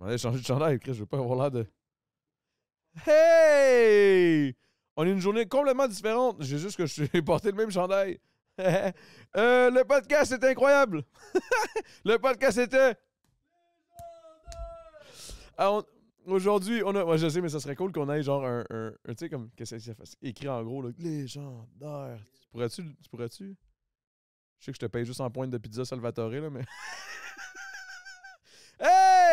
On a changé de chandail, Chris, je veux pas avoir l'air de. Hey! On a une journée complètement différente. J'ai juste que je suis porté le même chandail. Euh, le podcast était incroyable. le podcast était. Aujourd'hui, on a. moi je sais, mais ça serait cool qu'on ait genre un. tu sais, comme. Qu'est-ce que ça fait? Écrit en gros, là. Légendaire. pourrais-tu. Tu pourrais-tu? Je sais que je te paye juste en pointe de pizza Salvatore, là, mais.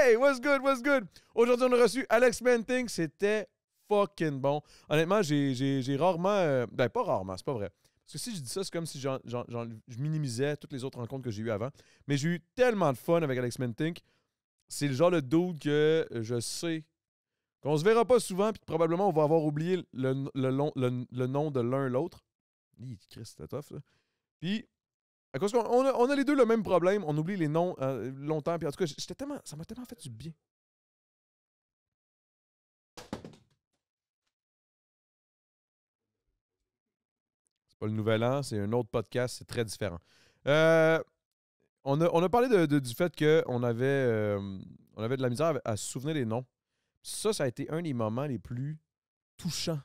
Hey, what's good, what's good? Aujourd'hui, on a reçu Alex Mentink. C'était fucking bon. Honnêtement, j'ai rarement. Euh, ben, pas rarement, c'est pas vrai. Parce que si je dis ça, c'est comme si je minimisais toutes les autres rencontres que j'ai eues avant. Mais j'ai eu tellement de fun avec Alex Mentink. C'est le genre de dude que je sais qu'on se verra pas souvent, puis probablement on va avoir oublié le, nom de l'un l'autre. Christ, c'était tough, Puis on a les deux le même problème, on oublie les noms euh, longtemps. Puis en tout cas, tellement, ça m'a tellement fait du bien. C'est pas le Nouvel An, c'est un autre podcast, c'est très différent. Euh, on, a, parlé du fait qu'on avait, euh, on avait de la misère à se souvenir des noms. Ça, ça a été un des moments les plus touchants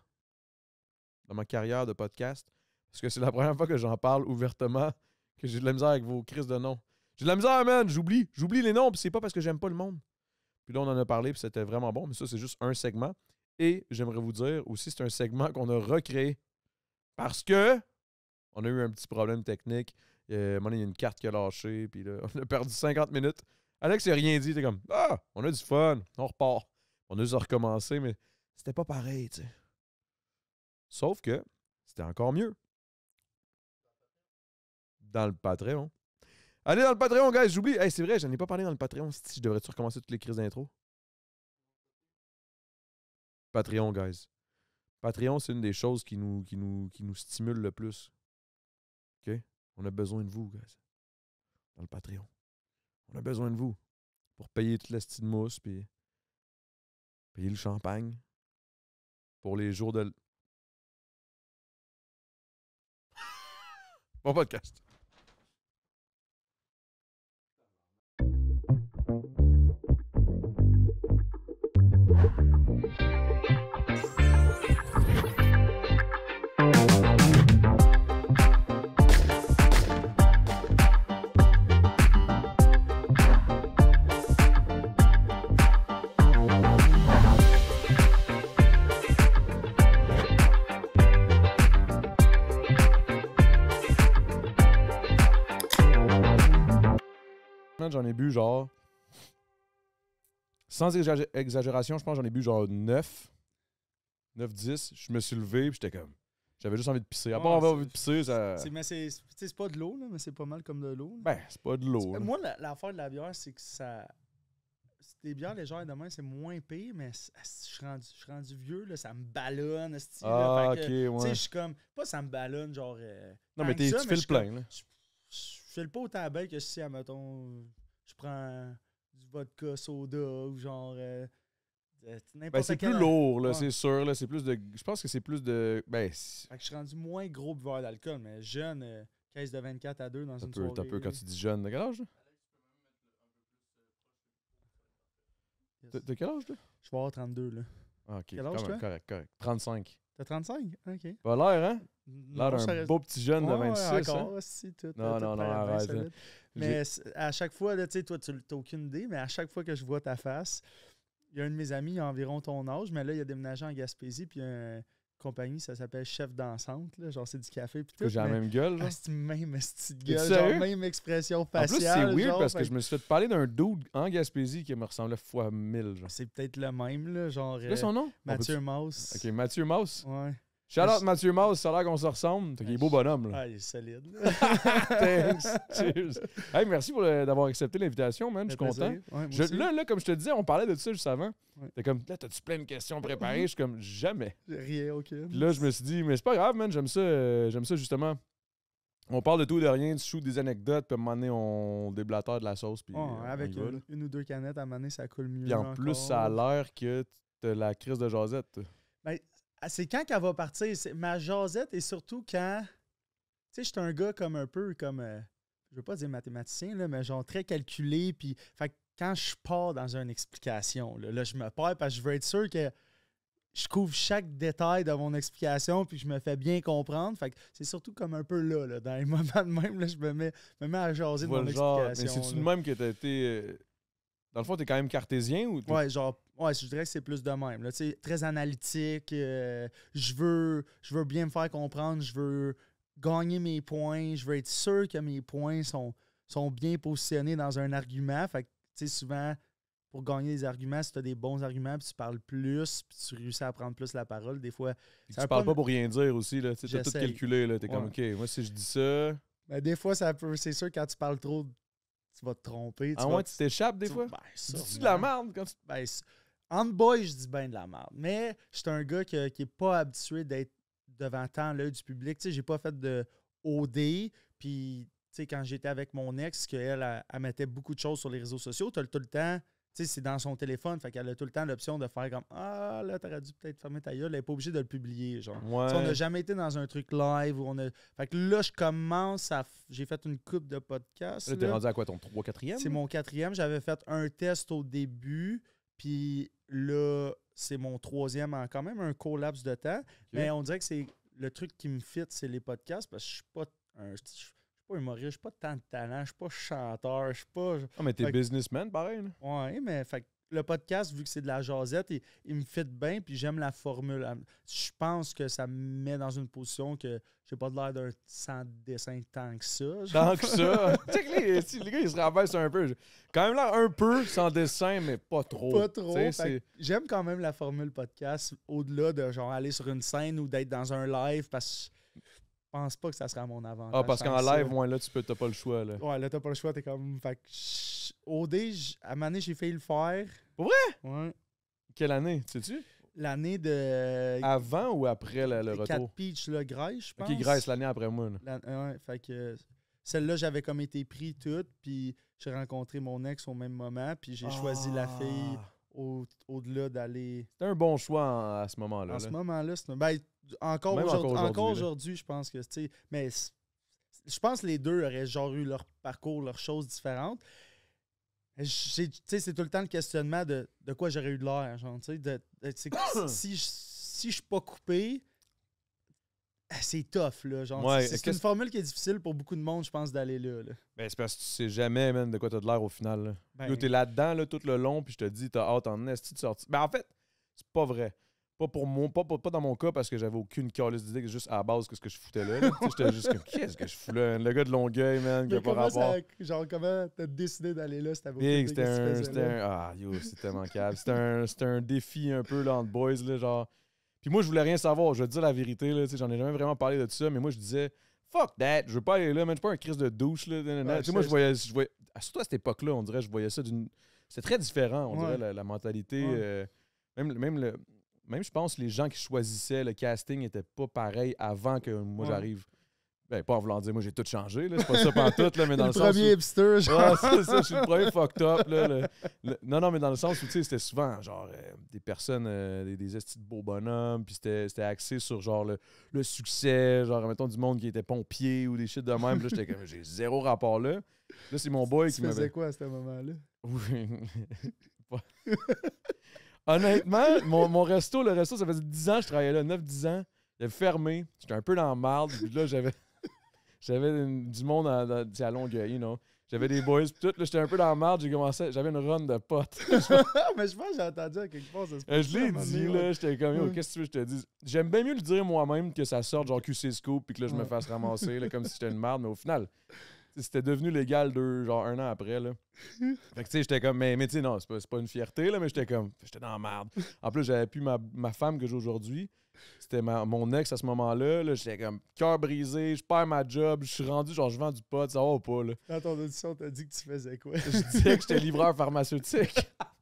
dans ma carrière de podcast. Parce que c'est la première fois que j'en parle ouvertement que j'ai de la misère avec vos crises de noms. J'ai de la misère, man, j'oublie. J'oublie les noms, puis c'est pas parce que j'aime pas le monde. Puis là, on en a parlé, puis c'était vraiment bon, mais ça, c'est juste un segment. Et j'aimerais vous dire aussi, c'est un segment qu'on a recréé parce que on a eu un petit problème technique. Euh, il y a une carte qui a lâché, puis là, on a perdu 50 minutes. Alex n'a rien dit, t'es comme Ah, on a du fun, on repart. On a juste recommencé, mais c'était pas pareil, tu sais. Sauf que c'était encore mieux dans le Patreon. Allez dans le Patreon, guys, j'oublie. c'est vrai, j'en ai pas parlé dans le Patreon. Si je devrais-tu recommencer toutes les crises d'intro? Patreon, guys. Patreon, c'est une des choses qui nous, qui, nous, qui nous stimule le plus. OK? On a besoin de vous, guys. Dans le Patreon. On a besoin de vous pour payer toute la de mousse, puis payer le champagne pour les jours de... Bon podcast. j'en ai bu genre. Sans exagération, je pense j'en ai bu genre 9. 9, 10. Je me suis levé et j'étais comme. J'avais juste envie de pisser. À part avoir envie de pisser, ça. Mais c'est pas de l'eau, mais c'est pas mal comme de l'eau. Ben, c'est pas de l'eau. Moi, l'affaire de la bière, c'est que ça. Les bières légère demain, c'est moins pire, mais je suis rendu, rendu, vieux, là, ça me ballonne. ah, que, je suis comme. Pas ça me ballonne, genre. Euh, non, mais, tu fais le plein, là. Je fais le pas autant bien que si, à admettons, je prends du vodka soda ou genre. Euh, euh, n'importe Euh, ben, c'est plus lourd, là, c'est sûr. c'est plus de. Je pense que c'est plus de. Ben, je suis rendu moins gros buveur d'alcool, mais jeune, 15 euh, de 24 à 2 dans une peu, soirée. T'as peu quand tu dis jeune, de quel âge? là? De quel âge, là? Je vais avoir 32, là. Ah, ok, quel âge, quand même, correct, correct. 35. T'as 35? Ok. Pas l'air, hein? Là, d'un beau petit jeune de 26. Encore, hein. euh, non, non, non, Mais à chaque fois, tu sais, toi, tu n'as aucune idée, mais à chaque fois que je vois ta face, il y a un de mes amis, il a environ ton âge, mais là, il a déménagé en Gaspésie, puis il y a une compagnie, ça s'appelle Chef Dansante, genre c'est du café. Puis tout, j'ai la même gueule. Ah, genre. même gueule, même expression faciale. En plus, c'est weird parce que je me suis fait parler d'un dude en Gaspésie qui me ressemblait fois mille. C'est peut-être le même, là, genre. est son euh, nom Mathieu Mauss. Ok, Mathieu Mouse. Ouais. Shout out Mathieu Mouse, ça a l'air qu'on se ressemble. T'as est beau ah, bonhomme. Là. Ah, il est solide. Thanks. Cheers. Hey, merci d'avoir accepté l'invitation, man. Je suis content. là, là, comme je te disais, on parlait de ça juste avant. T'es comme, là, t'as-tu plein de questions préparées? je suis comme, jamais. Rien, ok. Puis là, je me suis dit, mais c'est pas grave, man. J'aime ça, euh, j'aime ça justement. On parle de tout et de rien, tu shoots des anecdotes, puis à un moment donné, on déblatère de la sauce. Puis, avec une, ou deux canettes, à un moment donné, ça coule mieux. Puis en plus, ça a l'air que t'as la crise de Josette. Ben, ah, c'est quand qu'elle va partir. Ma jasette et surtout quand. Tu sais, j'étais un gars comme un peu comme. Euh, je veux pas dire mathématicien, là, mais genre très calculé. Puis, fait quand je pars dans une explication, là, je me perds parce que je veux être sûr que je couvre chaque détail de mon explication puis je me fais bien comprendre. Fait c'est surtout comme un peu là, dans les moments de même, je me mets, à jaser de mon explication. c'est-tu de même que t'as été. Euh, dans le fond, t'es quand même cartésien ou Ouais, genre Ouais, je dirais que c'est plus de même. Là, très analytique. Euh, je, veux, je veux bien me faire comprendre. Je veux gagner mes points. Je veux être sûr que mes points sont, sont bien positionnés dans un argument. Fait que, souvent, pour gagner des arguments, si tu as des bons arguments, puis tu parles plus, tu réussis à prendre plus la parole, des fois. tu parles pas pour rien dire aussi. Tu as tout calculé. Tu es comme, OK, moi, si je dis ça. Ben, des fois, ça C'est sûr, quand tu parles trop, tu vas te tromper. Tu ah tu t'échappes des fois? Ben, Dis-tu de la merde quand tu. Ben, boy, je dis bien de la merde. Mais je un gars qui n'est pas habitué d'être devant tant l'œil du public. Tu sais, j'ai pas fait de OD. Puis, tu sais, quand j'étais avec mon ex, qu'elle, elle, mettait beaucoup de choses sur les réseaux sociaux, tu as tout le temps. Tu sais, c'est dans son téléphone, fait qu'elle a tout le temps l'option de faire comme Ah là, t'aurais dû peut-être fermer ta gueule, elle n'est pas obligée de le publier. Genre. on n'a jamais été dans un truc live où on a. Fait que là, je commence à. J'ai fait une coupe de podcasts. Là, là. t'es rendu à quoi ton 3 quatrième? C'est mon quatrième. J'avais fait un test au début. Puis là, c'est mon troisième en quand même un collapse de temps. Mais on dirait que c'est le truc qui me fit, c'est les podcasts parce que je suis pas un. Je suis pas humoriste, je suis pas tant de talent, je suis pas chanteur, je suis pas. Ah, mais t'es businessman pareil. Oui, Ouais, mais fait le podcast, vu que c'est de la jasette, il, me fit bien, puis j'aime la formule. Je pense que ça me met dans une position que j'ai pas de l'air d'un sans dessin tant que ça. Tant que ça. tu sais, les, les, gars, ils se rabaissent un peu. Quand même là, un peu sans dessin, mais pas trop. Pas trop. J'aime quand même la formule podcast, au-delà de genre aller sur une scène ou d'être dans un live, parce que pense pas que ça sera mon avantage. Ah, parce qu'en live, moi, là, tu peux, t'as pas le choix. Là. Ouais, là, t'as pas le choix, t'es comme. Fait que. à ma année, j'ai failli le faire. Pour vrai? Ouais. Quelle année, sais-tu? L'année de. Avant ou après le, retour? 4 Peach, le Grèce, je pense. Qui okay, l'année après moi. Ouais, fait que. Celle-là, j'avais comme été pris toute, puis j'ai rencontré mon ex au même moment, puis j'ai choisi la ah. fille au-delà d'aller. C'était un bon choix à ce moment-là. En ce moment-là, ben, encore aujourd'hui, je pense que. Mais je pense que les deux auraient genre eu leur parcours, leurs choses différentes. C'est tout le temps le questionnement de, quoi j'aurais eu de l'air. si je si je suis pas coupé, ah, c'est tough, là. Genre, c'est une formule qui est difficile pour beaucoup de monde, je pense, d'aller là, Ben, c'est parce que tu sais jamais, de quoi t'as de l'air au final. Tu es ben t'es là-dedans, là, tout le long, puis je te dis, t'as hâte en esti de sortir. Ben, en fait, c'est pas vrai. Pas pour mon, pas, pas, dans mon cas, parce que j'avais aucune calice d'idée, juste à la base que ce que je foutais là. J'étais juste comme, qu'est-ce que je fous là? Le gars de Longueuil, man, qui a pas rapport. genre, comment t'as décidé d'aller là? C'était C'était un, un, Ah, yo, c'était manquable. C'était un, un défi un peu, là, boys, là, genre puis moi, je voulais rien savoir. Je vais dire la vérité, là. J'en ai jamais vraiment parlé de tout ça, mais moi, je disais, fuck that, je veux pas aller là, man. Je pas un crise de douche, là. moi, je voyais, ah, Surtout à cette époque-là, on dirait, je voyais ça d'une. C'est très différent, on dirait, la, mentalité. Euh, même, Même, je pense, les gens qui choisissaient le casting n'étaient pas pareils avant que moi j'arrive. Ben, pas en voulant dire, moi, j'ai tout changé, là. C'est pas ça tout, là, mais dans le, sens. premier hipster, genre. c'est je suis le premier fucked up, là. Non, non, mais dans le sens où, tu sais, c'était souvent, genre, euh, des personnes, euh, des, des de beaux bonhommes, puis c'était axé sur, genre, le, succès, genre, mettons, du monde qui était pompier ou des shit de même. là, j'étais comme, j'ai zéro rapport là. Là, c'est mon boy qui m'avait. faisais quoi à ce moment-là? Oui. Honnêtement, mon, resto, le resto, ça faisait 10 ans que je travaillais là, 9-10 ans. J'avais fermé. J'étais un peu dans le marde, là, j'avais. J'avais du monde à, à, Longueuil, you know. J'avais des boys, pis tout. J'étais un peu dans la marde, j'ai commencé. J'avais une run de potes. mais je pense que j'ai entendu à quelque part. Ça se euh, je l'ai dit, là. J'étais comme, qu'est-ce que tu veux je te dise? J'aime bien mieux le dire moi-même que ça sorte, genre QC Scoop, puis que là, je me fasse ramasser, comme si j'étais une merde Mais au final, c'était devenu légal deux, genre un an après. Là. Fait que tu sais, j'étais comme, mais, tu sais, non, c'est pas, pas, une fierté, là, mais j'étais comme, j'étais dans la merde. En plus, j'avais plus ma, ma, femme que j'ai aujourd'hui. C'était mon ex à ce moment-là. -là, j'étais comme, cœur brisé, je perds ma job, je suis rendu, genre, je vends du pot, ça va ou pas. Là. Dans ton audition, t'as dit que tu faisais quoi? je disais que j'étais livreur pharmaceutique.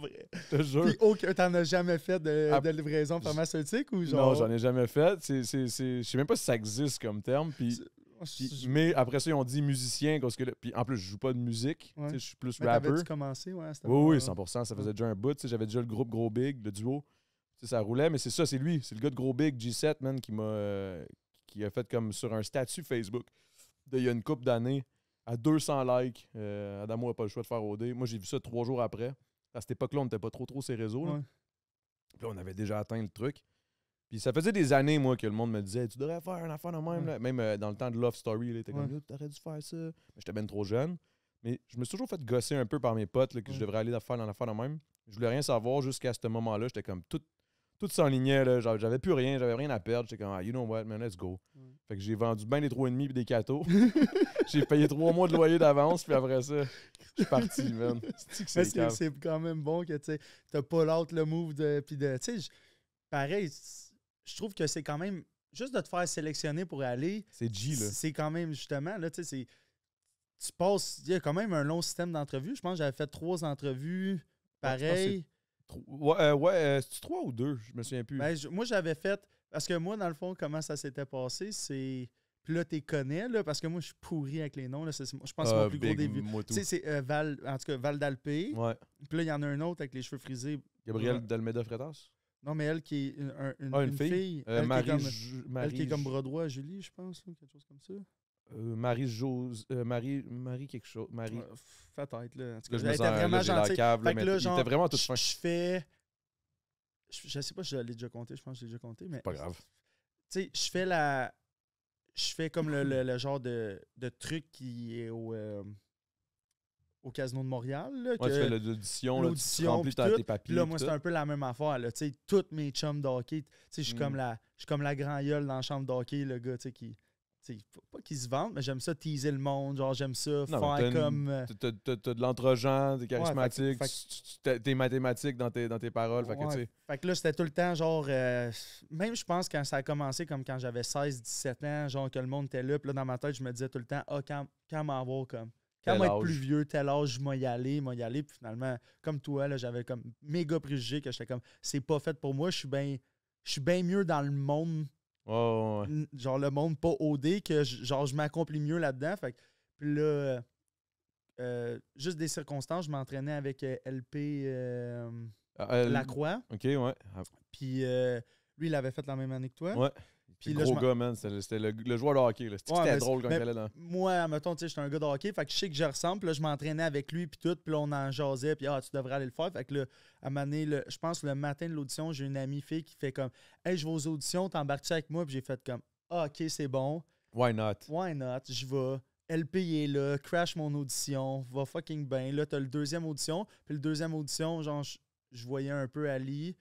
vrai. Je te jure. Puis aucun, t'en as jamais fait de, ah, livraison pharmaceutique ou genre? Non, j'en ai jamais fait. Je sais même pas si ça existe comme terme. Puis ah, mais après ça, ils ont dit musicien. Parce que, puis en plus, je joue pas de musique. Je suis plus mais rapper. commencé, ouais. Oui, oui, 100%. Ça faisait déjà un bout. J'avais déjà le groupe Gros Big, le duo. ça roulait, mais c'est ça, c'est lui. C'est le gars de Gros Big, G7, man, qui m'a euh, qui a fait comme sur un statut Facebook il y a une couple d'années à 200 likes. Euh, Adamo n'a pas le choix de faire OD. Moi, j'ai vu ça trois jours après. À cette époque-là, on n'était pas trop trop ces réseaux. là, on avait déjà atteint le truc ça faisait des années, moi, que le monde me disait Tu devrais faire un affaire de même. Même euh, dans le temps de Love Story, là, t'es comme dû faire ça. Mais j'étais bien trop jeune. Mais je me suis toujours fait gosser un peu par mes potes que je devrais aller faire dans affaire de même. Je voulais rien savoir jusqu'à ce moment-là. J'étais comme tout, tout s'enlignait. Là. J'avais plus rien, j'avais rien à perdre. J'étais comme, ah, you know what, man, let's go. Fait que j'ai vendu bien les 3,5 et des cadeaux. j'ai payé trois mois de loyer d'avance, puis après ça, je suis parti, man. C'est, c'est, quand même bon que tu n'as pas l'autre le move de. Puis de pareil, je trouve que c'est quand même. Juste de te faire sélectionner pour aller. C'est G, là. C'est quand même, justement, là, tu sais, c'est. Tu passes. Il y a quand même un long système d'entrevues. Je pense que j'avais fait trois entrevues pareil Ouais, ouais euh, euh, trois ou deux, je me souviens plus. Ben, moi, j'avais fait. Parce que moi, dans le fond, comment ça s'était passé, c'est. Puis là, tu connais, là, parce que moi, je suis pourri avec les noms. Là. je pense que c'est mon ah, plus gros début. Tu sais, c'est euh, Val, en tout cas, Val d'Alpé. Ouais. Puis là, il y en a un autre avec les cheveux frisés. Gabriel Dalmeda fretas non, mais elle qui est une, ah, fille. elle, Marie, euh, qui est comme, elle qui est comme à Julie, je pense, ou quelque chose comme ça. Euh, Marie Jose, euh, Marie, Marie quelque chose, Marie. Faites tête, là. En tout cas, vraiment la cave, vraiment tout Je fais. Je, sais pas si je l'ai déjà compté, je pense que je l'ai déjà compté, mais. Pas grave. Tu sais, je fais la. Je fais comme le, genre de, de truc qui est au au Casino de Montréal. que tu fais l'audition, tu remplis tes papiers. Là, moi, c'est un peu la même affaire. Là, toutes mes chums d'hockey, mm. je suis comme, la, comme la grand gueule dans la chambre d'hockey, le gars qui. Faut pas qu'ils se vendent, mais j'aime ça teaser le monde. Genre, j'aime ça faire comme. T'as euh, de lentre des t'es charismatique, t'es mathématique dans tes, paroles. fait, que, fait que là, c'était tout le temps, genre. Euh, même, je pense, quand ça a commencé, comme quand j'avais 16-17 ans, genre, que le monde était là, puis là, dans ma tête, je me disais tout le temps, ah, oh, quand, comme. Quand moi être plus vieux, tel âge, je m'y allais, aller, je aller. Puis finalement, comme toi, j'avais comme méga préjugé que j'étais comme c'est pas fait pour moi, je suis bien je suis mieux dans le monde. Genre le monde pas OD que genre je m'accomplis mieux là-dedans. puis là, euh, juste des circonstances, je m'entraînais avec euh, LP euh, ah, Lacroix. OK, ouais. Ah. Puis lui, il avait fait la même année que toi. Ouais. Puis gros gars, C'était le, joueur de hockey. C'était drôle quand il allait dans. Moi, mettons, j'étais un gars de hockey. Fait que je sais que je ressemble. Puis là, je m'entraînais avec lui. Puis tout. Puis là, on en jasait. Puis ah, tu devrais aller le faire. Fait que là, à un le, je pense le matin de l'audition, j'ai une amie fille qui fait comme Hey, je vais aux auditions. T'embarques tu avec moi? Puis j'ai fait comme ah, OK, c'est bon. Why not? Why not? Je vais. LP est là, crash mon audition, va fucking bien. Là, t'as le deuxième audition. Puis le deuxième audition, genre, je voyais un peu Ali.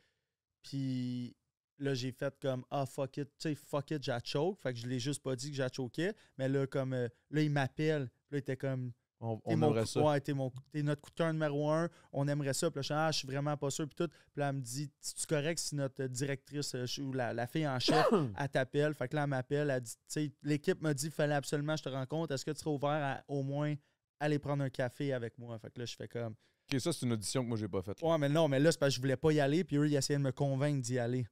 Puis là, j'ai fait comme Ah, fuck it, tu sais, fuck it, j'ai Fait que je l'ai juste pas dit que j'ai Mais là, comme euh, là, il m'appelle. là, il était comme On, on mon aimerait ça. Ouais, t'es, mon, t'es notre coup de cœur numéro un. On aimerait ça. Puis là, ah, je suis vraiment pas sûr. Puis tout. Puis là, elle me dit Tu correct si notre directrice euh, ou la, la, fille en chef, elle t'appelle. Fait que là, elle m'appelle. Elle dit Tu sais, l'équipe m'a dit Fallait absolument que je te rencontre. Est-ce que tu serais ouvert à au moins aller prendre un café avec moi Fait que là, je fais comme. Ok, ça, c'est une audition que moi, j'ai pas faite. Ouais, mais non, mais là, c'est parce que je voulais pas y aller. Puis eux, ils essayaient de me convaincre d'y aller.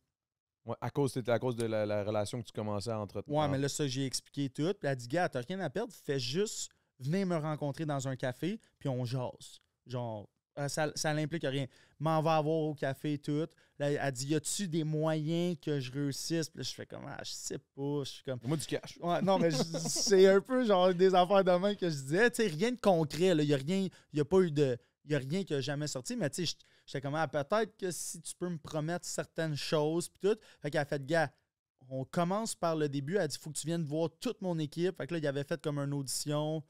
Ouais, à cause, c'était à cause de la, relation que tu commençais à entretenir. Ouais, mais là, ça, j'ai expliqué tout. Puis elle dit, gars, t'as rien à perdre, fais juste venir me rencontrer dans un café, puis on jase. Genre, euh, ça, ça n'implique rien. M'en va avoir au café tout. Là, elle dit Y a-tu des moyens que je réussisse Puis je fais comme ah, Je sais pas. Je suis comme. Moi, du cash. Ouais, non, mais c'est un peu genre des affaires de main que je disais. Tu sais, rien de concret. Il n'y a rien. Il a pas eu de. rien qui a jamais sorti. Mais tu sais, J'étais comme, ah, peut-être que si tu peux me promettre certaines choses, puis tout. Fait qu'elle a fait, gars, on commence par le début. Elle a dit, faut que tu viennes voir toute mon équipe. Fait que là, il avait fait comme une audition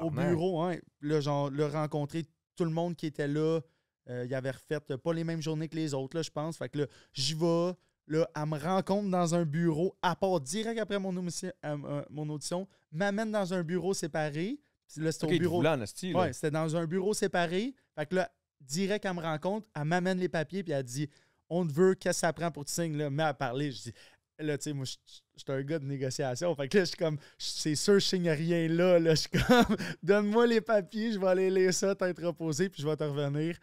au bureau. Hein. Là, genre, le rencontrer tout le monde qui était là. il euh, il avait refait euh, pas les mêmes journées que les autres, je pense. Fait que là, j'y vais. Là, elle me rencontre dans un bureau, à part direct après mon, audition, euh, mon audition, m'amène dans un bureau séparé. c'était bureau. c'était dans un bureau séparé. Fait que là, direct, elle me rencontre, elle m'amène les papiers, puis elle dit On te veut, qu'est-ce que ça prend pour te signer? là? Mais à parler, je dis Là, tu sais, moi, je suis un gars de négociation. Fait que là, je suis comme, c'est sûr, je signe rien là. là je suis comme, donne-moi les papiers, je vais aller laisser ça, t'être reposé, puis je vais te revenir.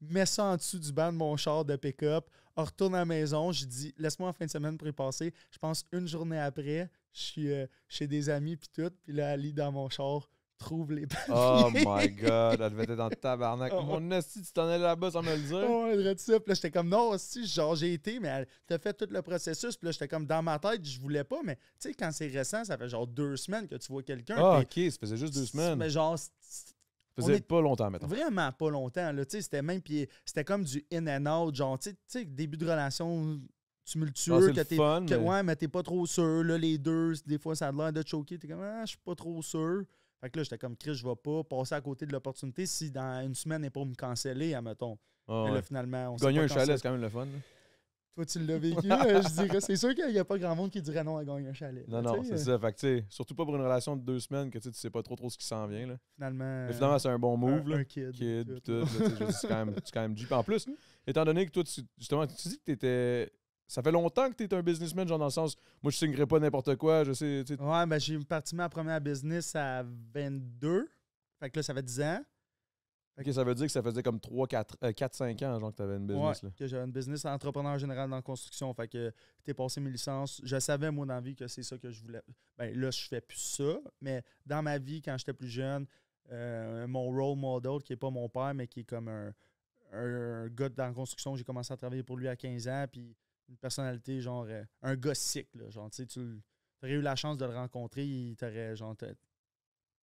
Mets ça en dessous du banc de mon char de pick-up. Retourne à la maison. Je dis, laisse-moi en fin de semaine pour passer. Je pense une journée après, je suis euh, chez des amis, puis tout. Puis là, elle lit dans mon char les Oh my god, elle devait être dans le tabarnak. Oh. Mon esti, tu t'en allais là-bas sans me le dire. Oh, elle dirait ça. Puis là, j'étais comme, non, si, genre, j'ai été, mais elle t'a fait tout le processus. Puis là, j'étais comme, dans ma tête, je voulais pas, mais tu sais, quand c'est récent, ça fait genre deux semaines que tu vois quelqu'un. Ah, ok, ça faisait juste deux semaines. Mais genre, ça faisait pas longtemps maintenant. Vraiment pas longtemps. Là, tu sais, c'était même puis c'était comme du in and out, genre tu sais début de relation tumultueux ah, que t'es ouais mais t'es pas trop sûr là les deux des fois ça a l'air de choquer t'es comme ah je suis pas trop sûr fait que là, j'étais comme, Chris, je vais pas passer à côté de l'opportunité si dans une semaine, et pour me canceller, admettons. Ah, Mais là, finalement, on Gagner un chalet, c'est quand même le fun. Toi, tu l'as vécu, euh, je dirais. C'est sûr qu'il n'y a pas grand monde qui dirait non à gagner un chalet. Non, non, c'est ça. Euh. Fait que, surtout pas pour une relation de deux semaines que tu sais pas trop trop ce qui s'en vient. Finalement. c'est un bon move. Un, kid. c'est quand même, quand même En plus, étant donné que toi, justement, tu dis que tu étais ça fait longtemps que tu es un businessman, genre dans le sens, moi je signerai pas n'importe quoi, je sais. Ouais, ben j'ai parti ma première business à 22. Fait que là, ça fait 10 ans. ok, ça veut dire que ça faisait comme 3, 4, 4 5 ans, genre, que tu avais une business. Ouais, que j'avais une business entrepreneur général dans la construction. Fait que t'es passé mes licences. Je savais, moi, dans la vie, que c'est ça que je voulais. Ben là, je fais plus ça. Mais dans ma vie, quand j'étais plus jeune, euh, mon role model, qui est pas mon père, mais qui est comme un, un, gars dans la construction, j'ai commencé à travailler pour lui à 15 ans. Puis une personnalité, genre euh, un gossique, Là, genre, tu aurais eu la chance de le rencontrer, il t'aurait genre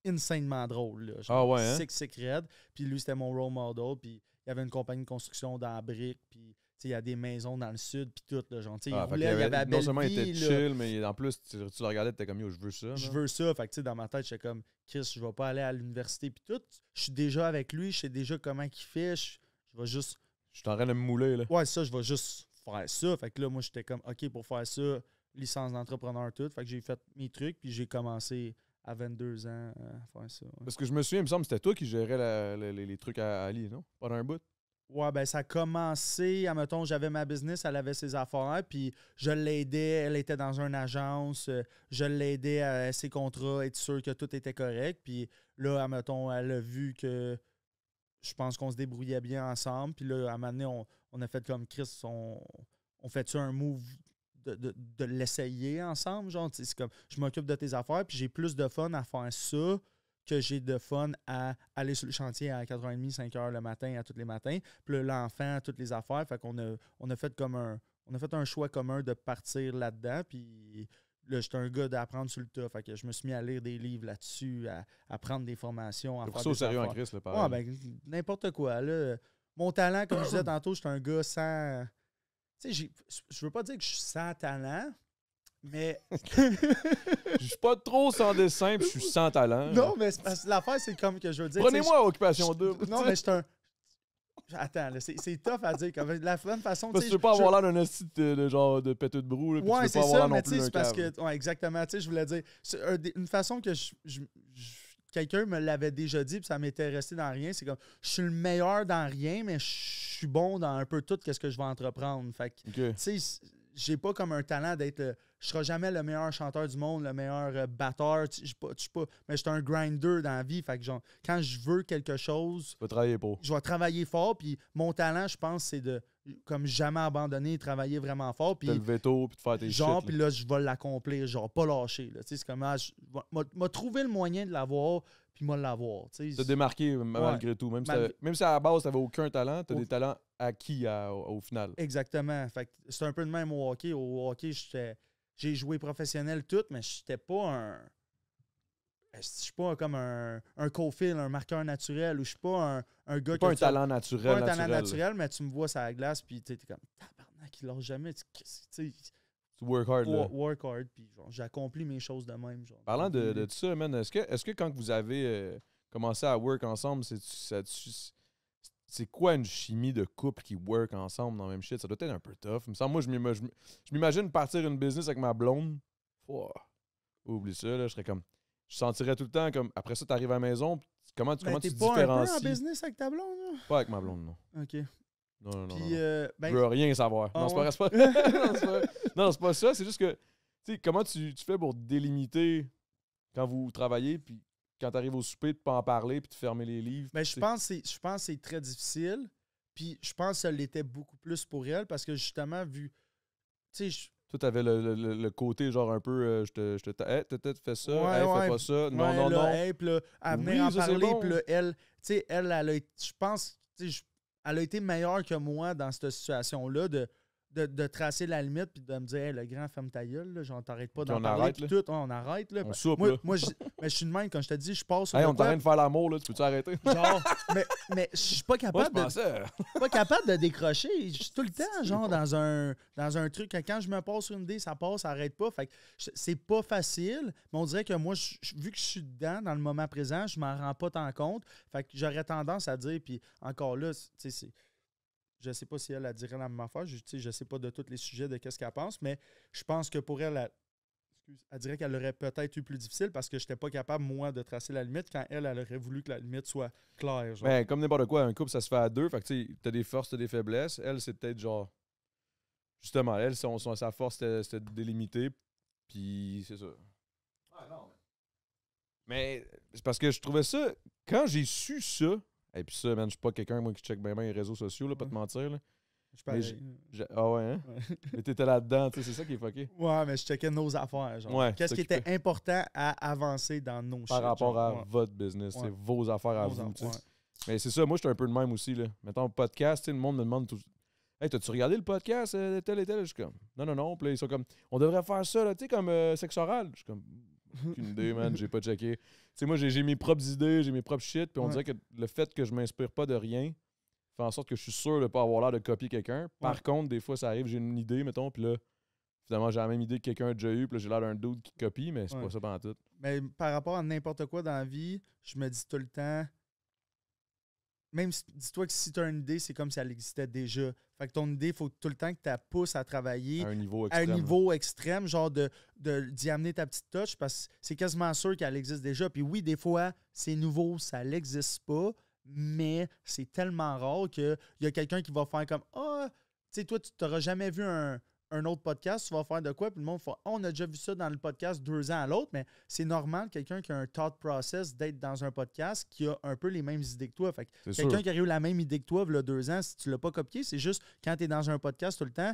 insanement drôle. Là, genre, ah hein? Sick, sick, red. Puis lui, c'était mon role model. Puis il y avait une compagnie de construction dans la brique. Puis il y a des maisons dans le sud, puis tout. Là, il, ah, il, avait, avait la belle Non seulement il était chill, mais en plus, tu, le regardais, tu comme, yo, je veux ça. Je veux ça. Fait que, dans ma tête, j'étais comme, Chris, je vais pas aller à l'université, puis tout. Je suis déjà avec lui, je sais déjà comment il fait. Je vais juste. Je suis en train de me mouler, là. Ouais, ça, je vais juste faire ça. Fait que là, moi, j'étais comme, OK, pour faire ça, licence d'entrepreneur, tout. Fait que j'ai fait mes trucs, puis j'ai commencé à 22 ans à faire ça. Parce que je me souviens, il me semble que c'était toi qui gérais les, trucs à Ali, non? Pas d'un bout? Ouais, ben ça a commencé, à j'avais ma business, elle avait ses affaires, puis je l'aidais, elle était dans une agence, euh, je l'aidais à ses contrats, être sûr que tout était correct, puis là, à mettons, elle a vu que je pense qu'on se débrouillait bien ensemble. Puis là, à un moment donné, on, a fait comme Chris, on, on fait-tu un move de, l'essayer ensemble? Genre, c'est comme je m'occupe de tes affaires, puis j'ai plus de fun à faire ça que j'ai de fun à aller sur le chantier à 4h30, 5h le matin, à tous les matins. Puis l'enfant, toutes les affaires. Fait qu'on a, on a fait comme un. On a fait un choix commun de partir là-dedans. Puis Là, j'étais un gars d'apprendre sur le tas. Fait que je me suis mis à lire des livres là-dessus, à, prendre des formations, faire ça au sérieux en Christ, le ouais, ben, n'importe quoi. Là, mon talent, comme je disais tantôt, j'étais un gars sans. Tu sais, je veux pas dire que je suis sans talent, mais. je suis pas trop sans dessin, puis je suis sans talent. Non, mais l'affaire, c'est comme que je veux dire. Prenez-moi Occupation 2. Non, mais je suis un, Attends, c'est tough à dire. Comme, la bonne façon. Parce que tu veux pas avoir l'air d'un hostie de, genre de pétou de brou. Là, ouais, c'est ça, mais tu sais, c'est parce que. Oui, exactement. Tu sais, je voulais dire. Une façon que je, quelqu'un me l'avait déjà dit, puis ça m'était resté dans rien. C'est comme, je suis le meilleur dans rien, mais je suis bon dans un peu tout quest ce que je vais entreprendre. Fait que, tu sais, j'ai pas comme un talent d'être. Je serai jamais le meilleur chanteur du monde, le meilleur euh, batteur. mais je suis un grinder dans la vie. Fait que genre, quand je veux quelque chose, je vais travailler pour. Je vais travailler fort. Puis mon talent, je pense, c'est de comme jamais abandonner, travailler vraiment fort. Puis le tôt, puis de faire tes Genre, puis là, je vais l'accomplir, genre pas lâcher. Tu sais, c'est comme, ah, m'a trouvé le moyen de l'avoir, puis m'a l'avoir. Tu as démarqué malgré tout. Même, si même si à la base, tu n'avais aucun talent, tu as des talents à qui au, final. Exactement. c'est un peu le même au hockey. Au hockey, j'ai joué professionnel tout, mais je n'étais pas un. Je suis pas comme un, co-fil, un marqueur naturel, ou je suis pas un, gars qui. Pas un talent naturel. Pas un talent naturel, mais tu me vois sur la glace, puis tu es comme, tabarnak, il lâche jamais. Tu, tu work hard. Là. Work hard, puis j'accomplis mes choses de même. Genre. Parlant de, de, ça, man, est-ce que, est que quand vous avez euh, commencé à work ensemble, c'est-tu c'est quoi une chimie de couple qui work ensemble dans le même shit? Ça doit être un peu tough. moi, je m'imagine partir une business avec ma blonde. oublie ça, là, je serais comme. Je sentirais tout le temps comme. Après ça, tu arrives à la maison, comment tu, ben, te comment tu pas un en business avec ta blonde, Pas avec ma blonde, non. OK. Non, non, non. Puis, Euh, ben je veux rien savoir. non, c'est pas, ça. C'est juste que, tu sais, comment tu, tu fais pour délimiter quand vous travaillez, puis quand tu arrives au souper, de pas en parler puis de fermer les livres. Mais je pense, je pense que c'est très difficile. Puis je pense que ça l'était beaucoup plus pour elle parce que justement, vu. Tu sais, Toi, le, côté genre un peu, euh, je te, je te, fait ça, ouais, fais pas ça, non, non, non. Hey, puis là, à venait en parler, là, elle, tu sais, elle, elle, je pense, tu elle a été meilleure que moi dans cette situation-là de de, tracer la limite puis de me dire le grand femme ta gueule, j'en t'arrête pas d'en parler. tout, on arrête. Là. je, mais je suis de même quand je te dis je passe. on t'arrête de faire l'amour, là, tu peux t'arrêter Genre, mais, mais je suis pas capable de. Euh. pas capable de décrocher. Je suis tout le temps, genre, dans un, dans un truc. Quand je me passe sur une idée, ça passe, ça arrête pas. Fait c'est pas facile, mais on dirait que moi, je, vu que je suis dedans, dans le moment présent, je m'en rends pas tant compte. Fait que j'aurais tendance à dire, puis encore là, tu sais, c'est je sais pas si elle, a dirait la même affaire. Je, je sais pas de tous les sujets de qu'est-ce qu'elle pense, mais je pense que pour elle, elle, dirait qu'elle aurait peut-être eu plus difficile parce que je n'étais pas capable, moi, de tracer la limite quand elle, elle aurait voulu que la limite soit claire. Genre. Ben, comme n'importe quoi, un couple, ça se fait à deux. Fait tu as des forces, tu des faiblesses. Elle, c'est peut-être genre. Justement, elle, son, sa force, c'était délimitée Puis c'est ça. Ah, non. Mais c'est parce que je trouvais ça. Quand j'ai su ça, et puis ça, man, je suis pas quelqu'un, moi, qui check bien, les réseaux sociaux, là, pas te mentir. Là. Je pas pas Ah ouais, hein? Mais tu étais là-dedans, c'est ça qui est fucké. Ouais, mais je checkais nos affaires. Genre. Qu'est-ce qui était important à avancer dans nos Par rapport à votre business, c'est vos affaires à vous. Mais c'est ça, moi, je suis un peu le même aussi. Là. Mettons, podcast, le monde me demande tout. Hey, t'as-tu regardé le podcast, euh, tel et tel? Je suis comme, non, non, non. Puis ils sont comme, on devrait faire ça, tu sais, comme euh, sexe oral. Je suis comme, aucune mhm. idée, man. J'ai pas checké. Tu moi, j'ai mes propres idées, j'ai mes propres shit. Puis on dirait que le fait que je m'inspire pas de rien fait en sorte que je suis sûr de pas avoir l'air de copier quelqu'un. Par contre, des fois, ça arrive, j'ai une idée, mettons, puis là, finalement, j'ai la même idée que quelqu'un a déjà eu, puis là, j'ai l'air d'un doute qui copie, mais c'est pas ça pendant tout. Mais par rapport à n'importe quoi dans la vie, je me dis tout le temps, même si, dis-toi que si tu as une idée, c'est comme si elle existait déjà. Fait que ton idée, il faut tout le temps que tu la pousses à travailler à un niveau extrême, à un niveau hein. extrême genre de, d'y amener ta petite touche parce que c'est quasiment sûr qu'elle existe déjà. Puis oui, des fois, c'est nouveau, ça n'existe pas, mais c'est tellement rare qu'il y a quelqu'un qui va faire comme Ah, tu sais, toi, tu t'auras jamais vu un, un autre podcast, tu vas faire de quoi, puis le monde fait oh, On a déjà vu ça dans le podcast deux ans à l'autre, mais c'est normal, quelqu'un qui a un thought process d'être dans un podcast qui a un peu les mêmes idées que toi. Fait quelqu'un qui a eu la même idée que toi, il y a deux ans, si tu ne l'as pas copié, c'est juste quand tu es dans un podcast tout le temps,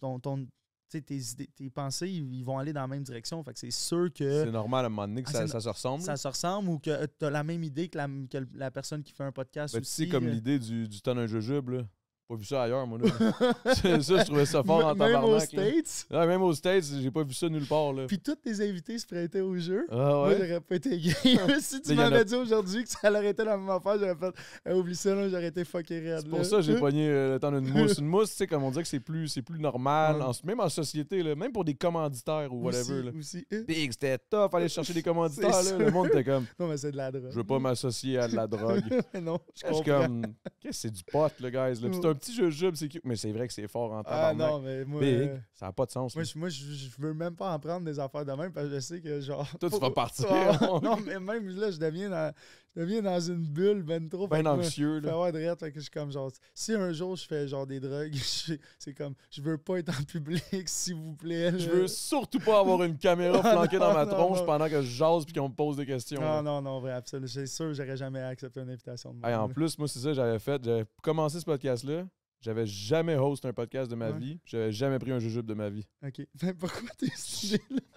ton, ton tes, idées, tes pensées, ils vont aller dans la même direction. Fait c'est sûr que. C'est normal à un moment donné que ah, ça, se ressemble. Ça se ressemble ou que tu as la même idée que la, personne qui fait un podcast ben, aussi. comme euh. l'idée du, du tonne un là. Pas vu ça ailleurs, moi. Là. ça, je trouvais ça fort Même aux States. même aux States, j'ai pas vu ça nulle part. Là. Puis tous tes invités se prêtaient au jeu. Ah, moi, j'aurais pas été gay si tu m'avais dit aujourd'hui que ça allait arrêter la même affaire, j'aurais fait eh, oublie ça, j'aurais été fucké C'est pour ça que j'ai pogné euh, le temps d'une mousse. Une mousse, tu sais, comme on dit que c'est plus, plus normal, même en société, là, même pour des commanditaires ou whatever. là. Big, c'était top aller chercher des commanditaires. le monde était comme. Non, mais c'est de la drogue. Je veux pas m'associer à de la drogue. non, je comprends. comme. Qu'est-ce que c'est du pot, le guys? un petit jujube, c'est cute. Mais c'est vrai que c'est fort en ah, tabarnak. Ah non, mais moi. Euh, ça n'a pas de sens. Moi, je, moi veux même pas en prendre des affaires de même parce que je sais que genre. Toi, tu vas partir. Oh, non, mais même là, je deviens dans deviens dans une bulle ben trop ben anxieux là. Ouais, direct, fait que je suis comme genre si un jour je fais genre des drogues, c'est comme je veux pas être en public s'il vous plaît. Je veux surtout pas avoir une caméra ah, planquée dans ma tronche pendant que je jase puis qu'on me pose des questions. Non non non, vrai absolument, c'est sûr j'aurais jamais accepté une invitation de moi. en plus moi c'est ça j'avais fait, j'avais commencé ce podcast là. J'avais jamais host un podcast de ma vie. J'avais jamais pris un jujube de ma vie. OK. ben pourquoi t'es là?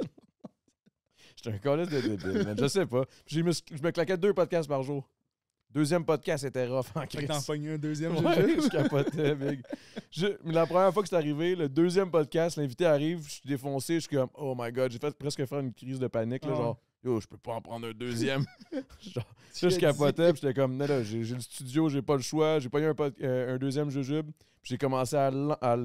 J'étais un collègue de débile, Je sais pas. je me, claquais deux podcasts par jour. Deuxième podcast était rough en crise. T'en un deuxième, ouais, je capotais, big. la première fois que c'est arrivé, le deuxième podcast, l'invité arrive, je suis défoncé, je suis comme « Oh my God! » J'ai fait presque faire une crise de panique, là, ah genre « Yo, je peux pas en prendre un deuxième! » je capotais, puis j'étais comme « Non, là, j'ai le studio, j'ai pas le choix, j'ai pas eu un, euh, deuxième jujube. » j'ai commencé à,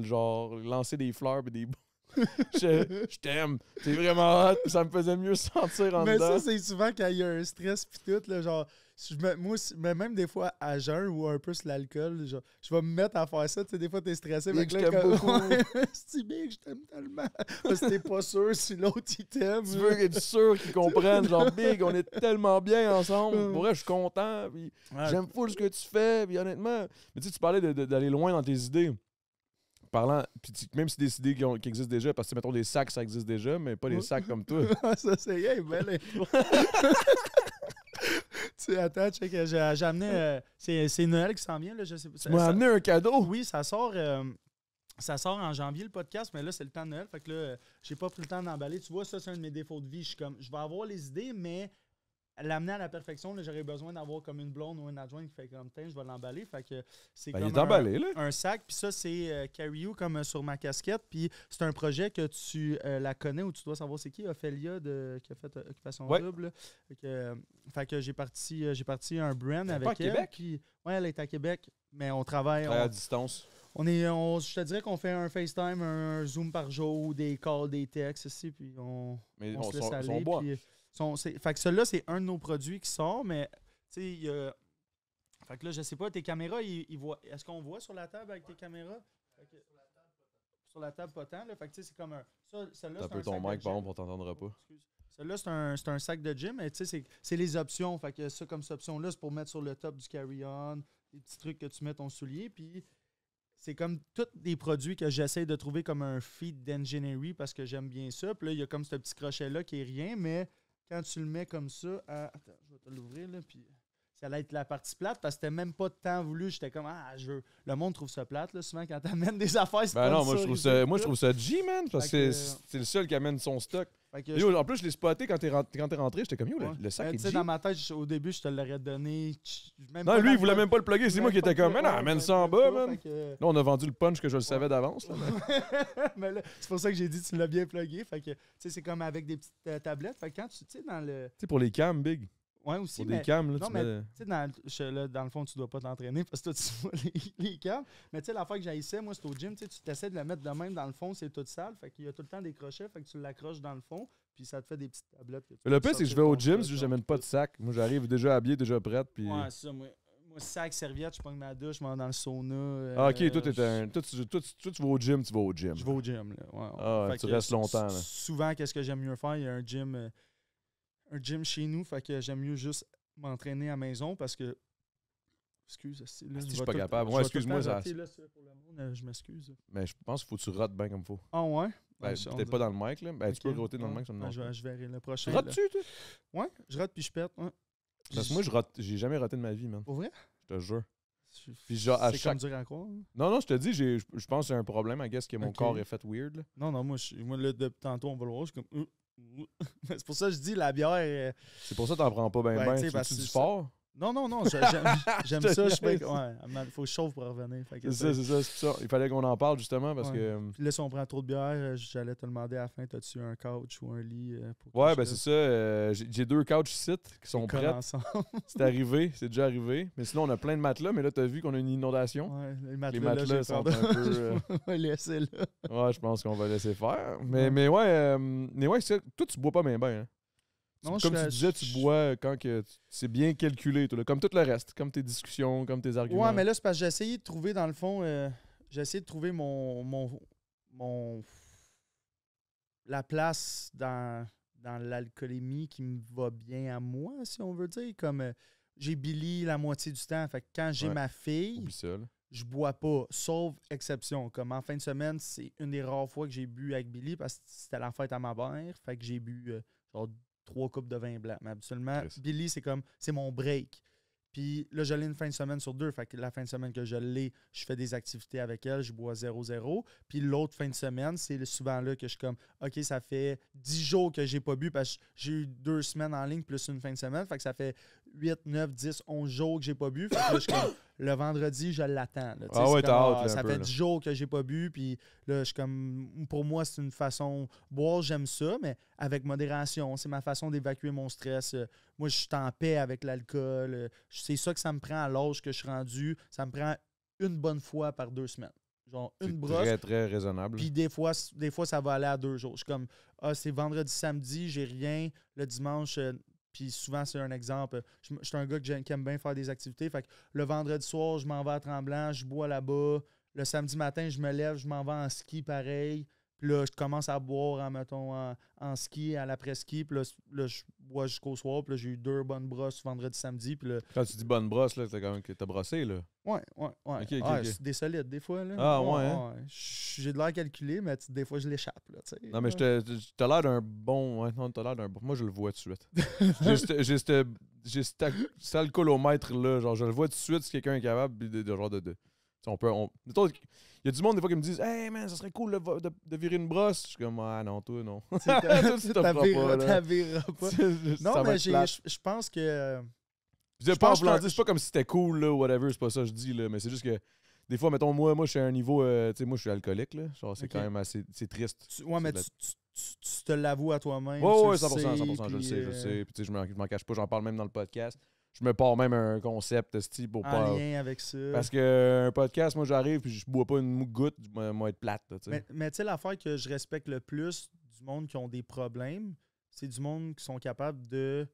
genre lancer des fleurs et des je, je t'aime, t'es vraiment hot, ça me faisait mieux sentir en mais dedans. Mais ça, c'est souvent quand il y a un stress pis tout, genre, je moi, mais même des fois à jeun ou un peu sur l'alcool, genre, je vais me mettre à faire ça, tu sais, des fois t'es stressé, mais que là, je beaucoup. c'est bien que je t'aime tellement, parce que t'es pas sûr si l'autre il t'aime. Tu veux être sûr qu'il comprenne, genre, Big, on est tellement bien ensemble, pour vrai, je suis content, j'aime fou ce que tu fais, pis honnêtement, mais tu sais, tu parlais d'aller loin dans tes idées parlant, même si des idées qui, existent déjà, parce que mettons des sacs, ça existe déjà, mais pas des sacs comme toi. ça, c'est hey, belle. tu attends, check, j'ai amené. Euh, c'est Noël qui s'en vient, là, je sais amené un cadeau? Oui, ça sort. Euh, ça sort en janvier le podcast, mais là, c'est le temps de Noël. Fait que là, j'ai pas pris le temps d'emballer. Tu vois, ça, c'est un de mes défauts de vie. Je suis comme, je vais avoir les idées, mais l'amener à la perfection, j'aurais besoin d'avoir comme une blonde ou une adjointe qui fait comme tiens, je vais l'emballer. Fait que c'est ben, comme un, sac. Puis ça, c'est euh, Carry You comme euh, sur ma casquette. Puis c'est un projet que tu euh, la connais ou tu dois savoir c'est qui, Ophélia qui a fait Occupation Double. Fait que, j'ai parti, j'ai parti un brand avec pas à Québec? Oui, ouais, elle est à Québec, mais on travaille. On, à distance. On est, on, je te dirais qu'on fait un FaceTime, un Zoom par jour, des calls, des textes, aussi, puis on, se laisse aller. Sont, fait que celui-là, c'est un de nos produits qui sort, mais tu sais, fait que là, je sais pas, tes caméras, ils, voient. Est-ce qu'on voit sur la table avec tes caméras? sur la table pas tant, là. Fait que tu sais, c'est comme un. Ça, celle-là, c'est un. peu ton mic, par on t'entendra pas. Celui-là, c'est un, sac de gym, mais tu sais, c'est les options. Fait que ça, comme cette option-là, c'est pour mettre sur le top du carry-on, les petits trucs que tu mets ton soulier. Puis c'est comme tous des produits que j'essaie de trouver comme un feed d'engineering parce que j'aime bien ça. Puis là, il y a comme ce petit crochet-là qui est rien, mais quand tu le mets comme ça, euh, attends, je vais te l'ouvrir là, puis ça allait être la partie plate parce que c'était même pas de temps voulu. J'étais comme ah je veux. Le monde trouve ça plate là, souvent quand t'amènes des affaires. C'est ben non, moi je trouve ça, moi je trouve ça G man parce que c'est le seul qui amène son stock en plus, je l'ai spoté quand t'es rentré. J'étais comme, yo, le- sac Euh, Tu sais, dans ma tête, au début, je te l'aurais donné. Non, lui, il voulait même pas le plugger. C'est moi qui étais comme, non, ah, amène ça en bas, man. Là, on a vendu le punch que je le savais d'avance. Mais là, c'est pour ça que j'ai dit tu l'as bien plugué. tu sais, c'est comme avec des petites euh, tablettes. quand tu, tu sais, dans le. Tu sais, pour les cams, big. Ouais, aussi. mais, des cams, là, non, tu mais, mets... dans, dans le fond, tu dois pas t'entraîner parce que toi, tu vois les, les cams. Mais tu sais, la fois que j'haïssais, moi, c'est au gym. Tu essaies de le mettre de même dans le fond, c'est tout sale. Fait qu'il y a tout le temps des crochets. Fait que tu l'accroches dans le fond, puis ça te fait des petites tablettes. Le plus c'est que je vais au gym, je n'amène pas de sac. Moi, j'arrive déjà habillé, déjà prête. Puis... Ouais, c'est ça, moi. Moi, sac, serviette, je prends ma douche, je m'en dans le sauna. ah, ok, euh, toi, un... tu, vas au gym, tu vas au gym. Je vais au gym, là. Ah, tu restes longtemps. Souvent, qu'est-ce que j'aime mieux faire? Il y a un gym. Euh, un gym chez nous, fait que j'aime mieux juste m'entraîner à maison parce que. Excuse, là, ah, je, suis pas capable. Moi, excuse-moi, ça. Euh, je m'excuse. Mais je pense qu'il faut que tu rotes bien comme faut. Ah ouais? Ben, tu peut pas dans le mic, là. Ben, Tu peux roter dans le mic, ça me ben, je, vais verrai le prochain. Rotes-tu, toi? Ouais, je rate puis je pète. Parce que moi, je n'ai j'ai jamais raté de ma vie, man. Pour vrai? Je te jure. Puis comme dur à croire. Hein. Non, non, je te dis, je pense que c'est un problème, à guess, que mon corps est fait weird. Non, non, moi, moi là, de, tantôt, on va le voir, je suis comme, euh, c'est pour ça que je dis la bière. Euh, c'est pour ça que t'en prends pas bien, ben. ben. tu parce du fort? Non, non, non, j'aime ça. Il ouais, faut que je chauffe pour revenir. C'est ça, c'est ça, Il fallait qu'on en parle justement parce que. Puis là, si on prend trop de bière, euh, j'allais te demander à la fin as-tu un couch ou un lit euh, pour Ouais, ben c'est ça. Euh, j'ai deux couches sites qui sont prêts. c'est arrivé, c'est déjà arrivé. Mais sinon, on a plein de matelas, mais là, t'as vu qu'on a une inondation. Ouais, les matelas, sont un peu. on va laisser là. Ouais, je pense qu'on va laisser faire. Mais, ouais. mais ouais, mais ouais toi, tu bois pas bien, bien. Hein? comme tu disais, tu bois quand que c'est bien calculé, tout, comme tout le reste, comme tes discussions, comme tes arguments. Ouais, mais là, c'est parce que j'ai essayé de trouver, dans le fond, euh, j'ai essayé de trouver mon, mon, la place dans, dans l'alcoolémie qui me va bien à moi, si on veut dire. Comme euh, j'ai Billy la moitié du temps, fait quand j'ai ma fille, je bois pas, sauf exception. Comme en fin de semaine, c'est une des rares fois que j'ai bu avec Billy parce que c'était la fête à ma mère, fait que j'ai bu. Euh, trois coupes de vin blanc. Mais absolument, Billy, c'est comme, c'est mon break. Puis là, je l'ai une fin de semaine sur deux. Fait que la fin de semaine que je l'ai, je fais des activités avec elle, je bois 0-0. Puis l'autre fin de semaine, c'est souvent là que je suis comme, OK, ça fait 10 jours que j'ai pas bu parce que j'ai eu deux semaines en ligne plus une fin de semaine. Fait que ça fait 8, 9, 10, 11 jours que j'ai pas bu. Fait que je suis le vendredi, je l'attends. ça fait 10 jours que j'ai pas bu, puis là, comme. Pour moi, c'est une façon. Boire, j'aime ça, mais avec modération. C'est ma façon d'évacuer mon stress. Euh, moi, je suis en paix avec l'alcool. Euh, c'est ça que ça me prend à l'âge que je suis rendu. Ça me prend une bonne fois par deux semaines. Genre, une très, très raisonnable. Puis des fois, des fois, ça va aller à deux jours. Je suis comme, ah, c'est vendredi, samedi, j'ai rien. Le dimanche, euh, puis souvent, c'est un exemple. Je, suis un gars qui aime bien faire des activités. Fait le vendredi soir, je m'en vais à Tremblant, je bois là-bas. Le samedi matin, je me lève, je m'en vais en ski pareil. Là, je commence à boire, en, mettons, en, ski, à l'après-ski. Puis là, je bois jusqu'au soir. Puis là, j'ai eu deux bonnes brosses vendredi, samedi. Puis là... Quand tu dis bonne brosse, là, c'est quand même que t'as brossé, là. Ouais, ouais, ouais. OK, OK. ah, C'est des solides, des fois. Là. Ah, ouais. ouais, hein? J'ai de l'air calculé, mais des fois, je l'échappe. Là, non, mais t'as l'air d'un bon. non, t'as l'air d'un bon. Moi, je le vois tout de suite. j'ai cet alcoolomètre-là. Genre, je le vois tout de suite si quelqu'un est capable de, de, genre de on peut. Il y a du monde des fois qui me disent Hey man, ça serait cool de, virer une brosse. Je suis comme Ah non, toi non. tu pas. non, mais je pense que. Je dis pas dire, c'est pas comme si c'était cool, ou whatever, c'est pas ça que je dis, mais c'est juste que. Des fois, mettons, moi, moi, je suis à un niveau. Euh, tu sais, moi, je suis alcoolique, là. Genre, c'est quand même assez. C'est triste. ouais, mais tu, te l'avoues à toi-même. Ouais, ouais, 100%, 100%, je le sais, je le sais. Puis, tu sais, je m'en cache pas, j'en parle même dans le podcast je me pars même un concept de pour pas. lien avec ça. Parce qu'un euh, podcast, moi j'arrive puis je bois pas une goutte, moi être plate. mais, mais tu sais, l'affaire que je respecte le plus du monde qui ont des problèmes, c'est du monde qui sont capables de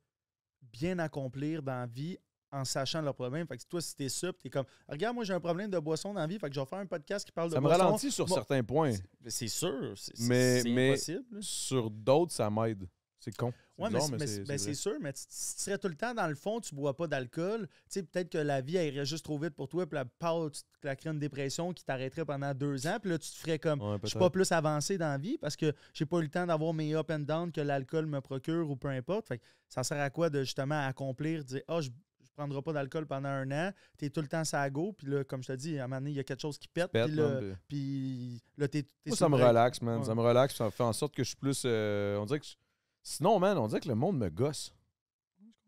bien accomplir dans la vie en sachant leurs problèmes. Fait que toi, si t'es sup, t'es comme Regarde, moi j'ai un problème de boisson dans la vie, fait que je vais faire un podcast qui parle de boisson. Ça me ralentit sur certains points. C'est sûr, c'est possible. Sur d'autres, ça m'aide. C'est con. Oui, mais, c'est sûr, mais si tu serais tout le temps dans le fond, tu bois pas d'alcool. Tu sais, peut-être que la vie, irait juste trop vite pour toi, puis la pau, tu te claquerais une dépression qui t'arrêterait pendant deux ans, puis là, tu te ferais comme Je suis pas plus avancé dans la vie parce que j'ai pas eu le temps d'avoir mes up and down que l'alcool me procure ou peu importe. ça sert à quoi de justement accomplir, dire oh, je, ne prendrai pas d'alcool pendant un an, tu es tout le temps sago, puis là, comme je te dis, à un moment donné, il y a quelque chose qui pète, puis là, puis... là t'es. ça me relaxe, man. Ça me relaxe, ça fait en sorte que je suis plus. Euh, on dirait que. Je Sinon, man, on dirait que le monde me gosse.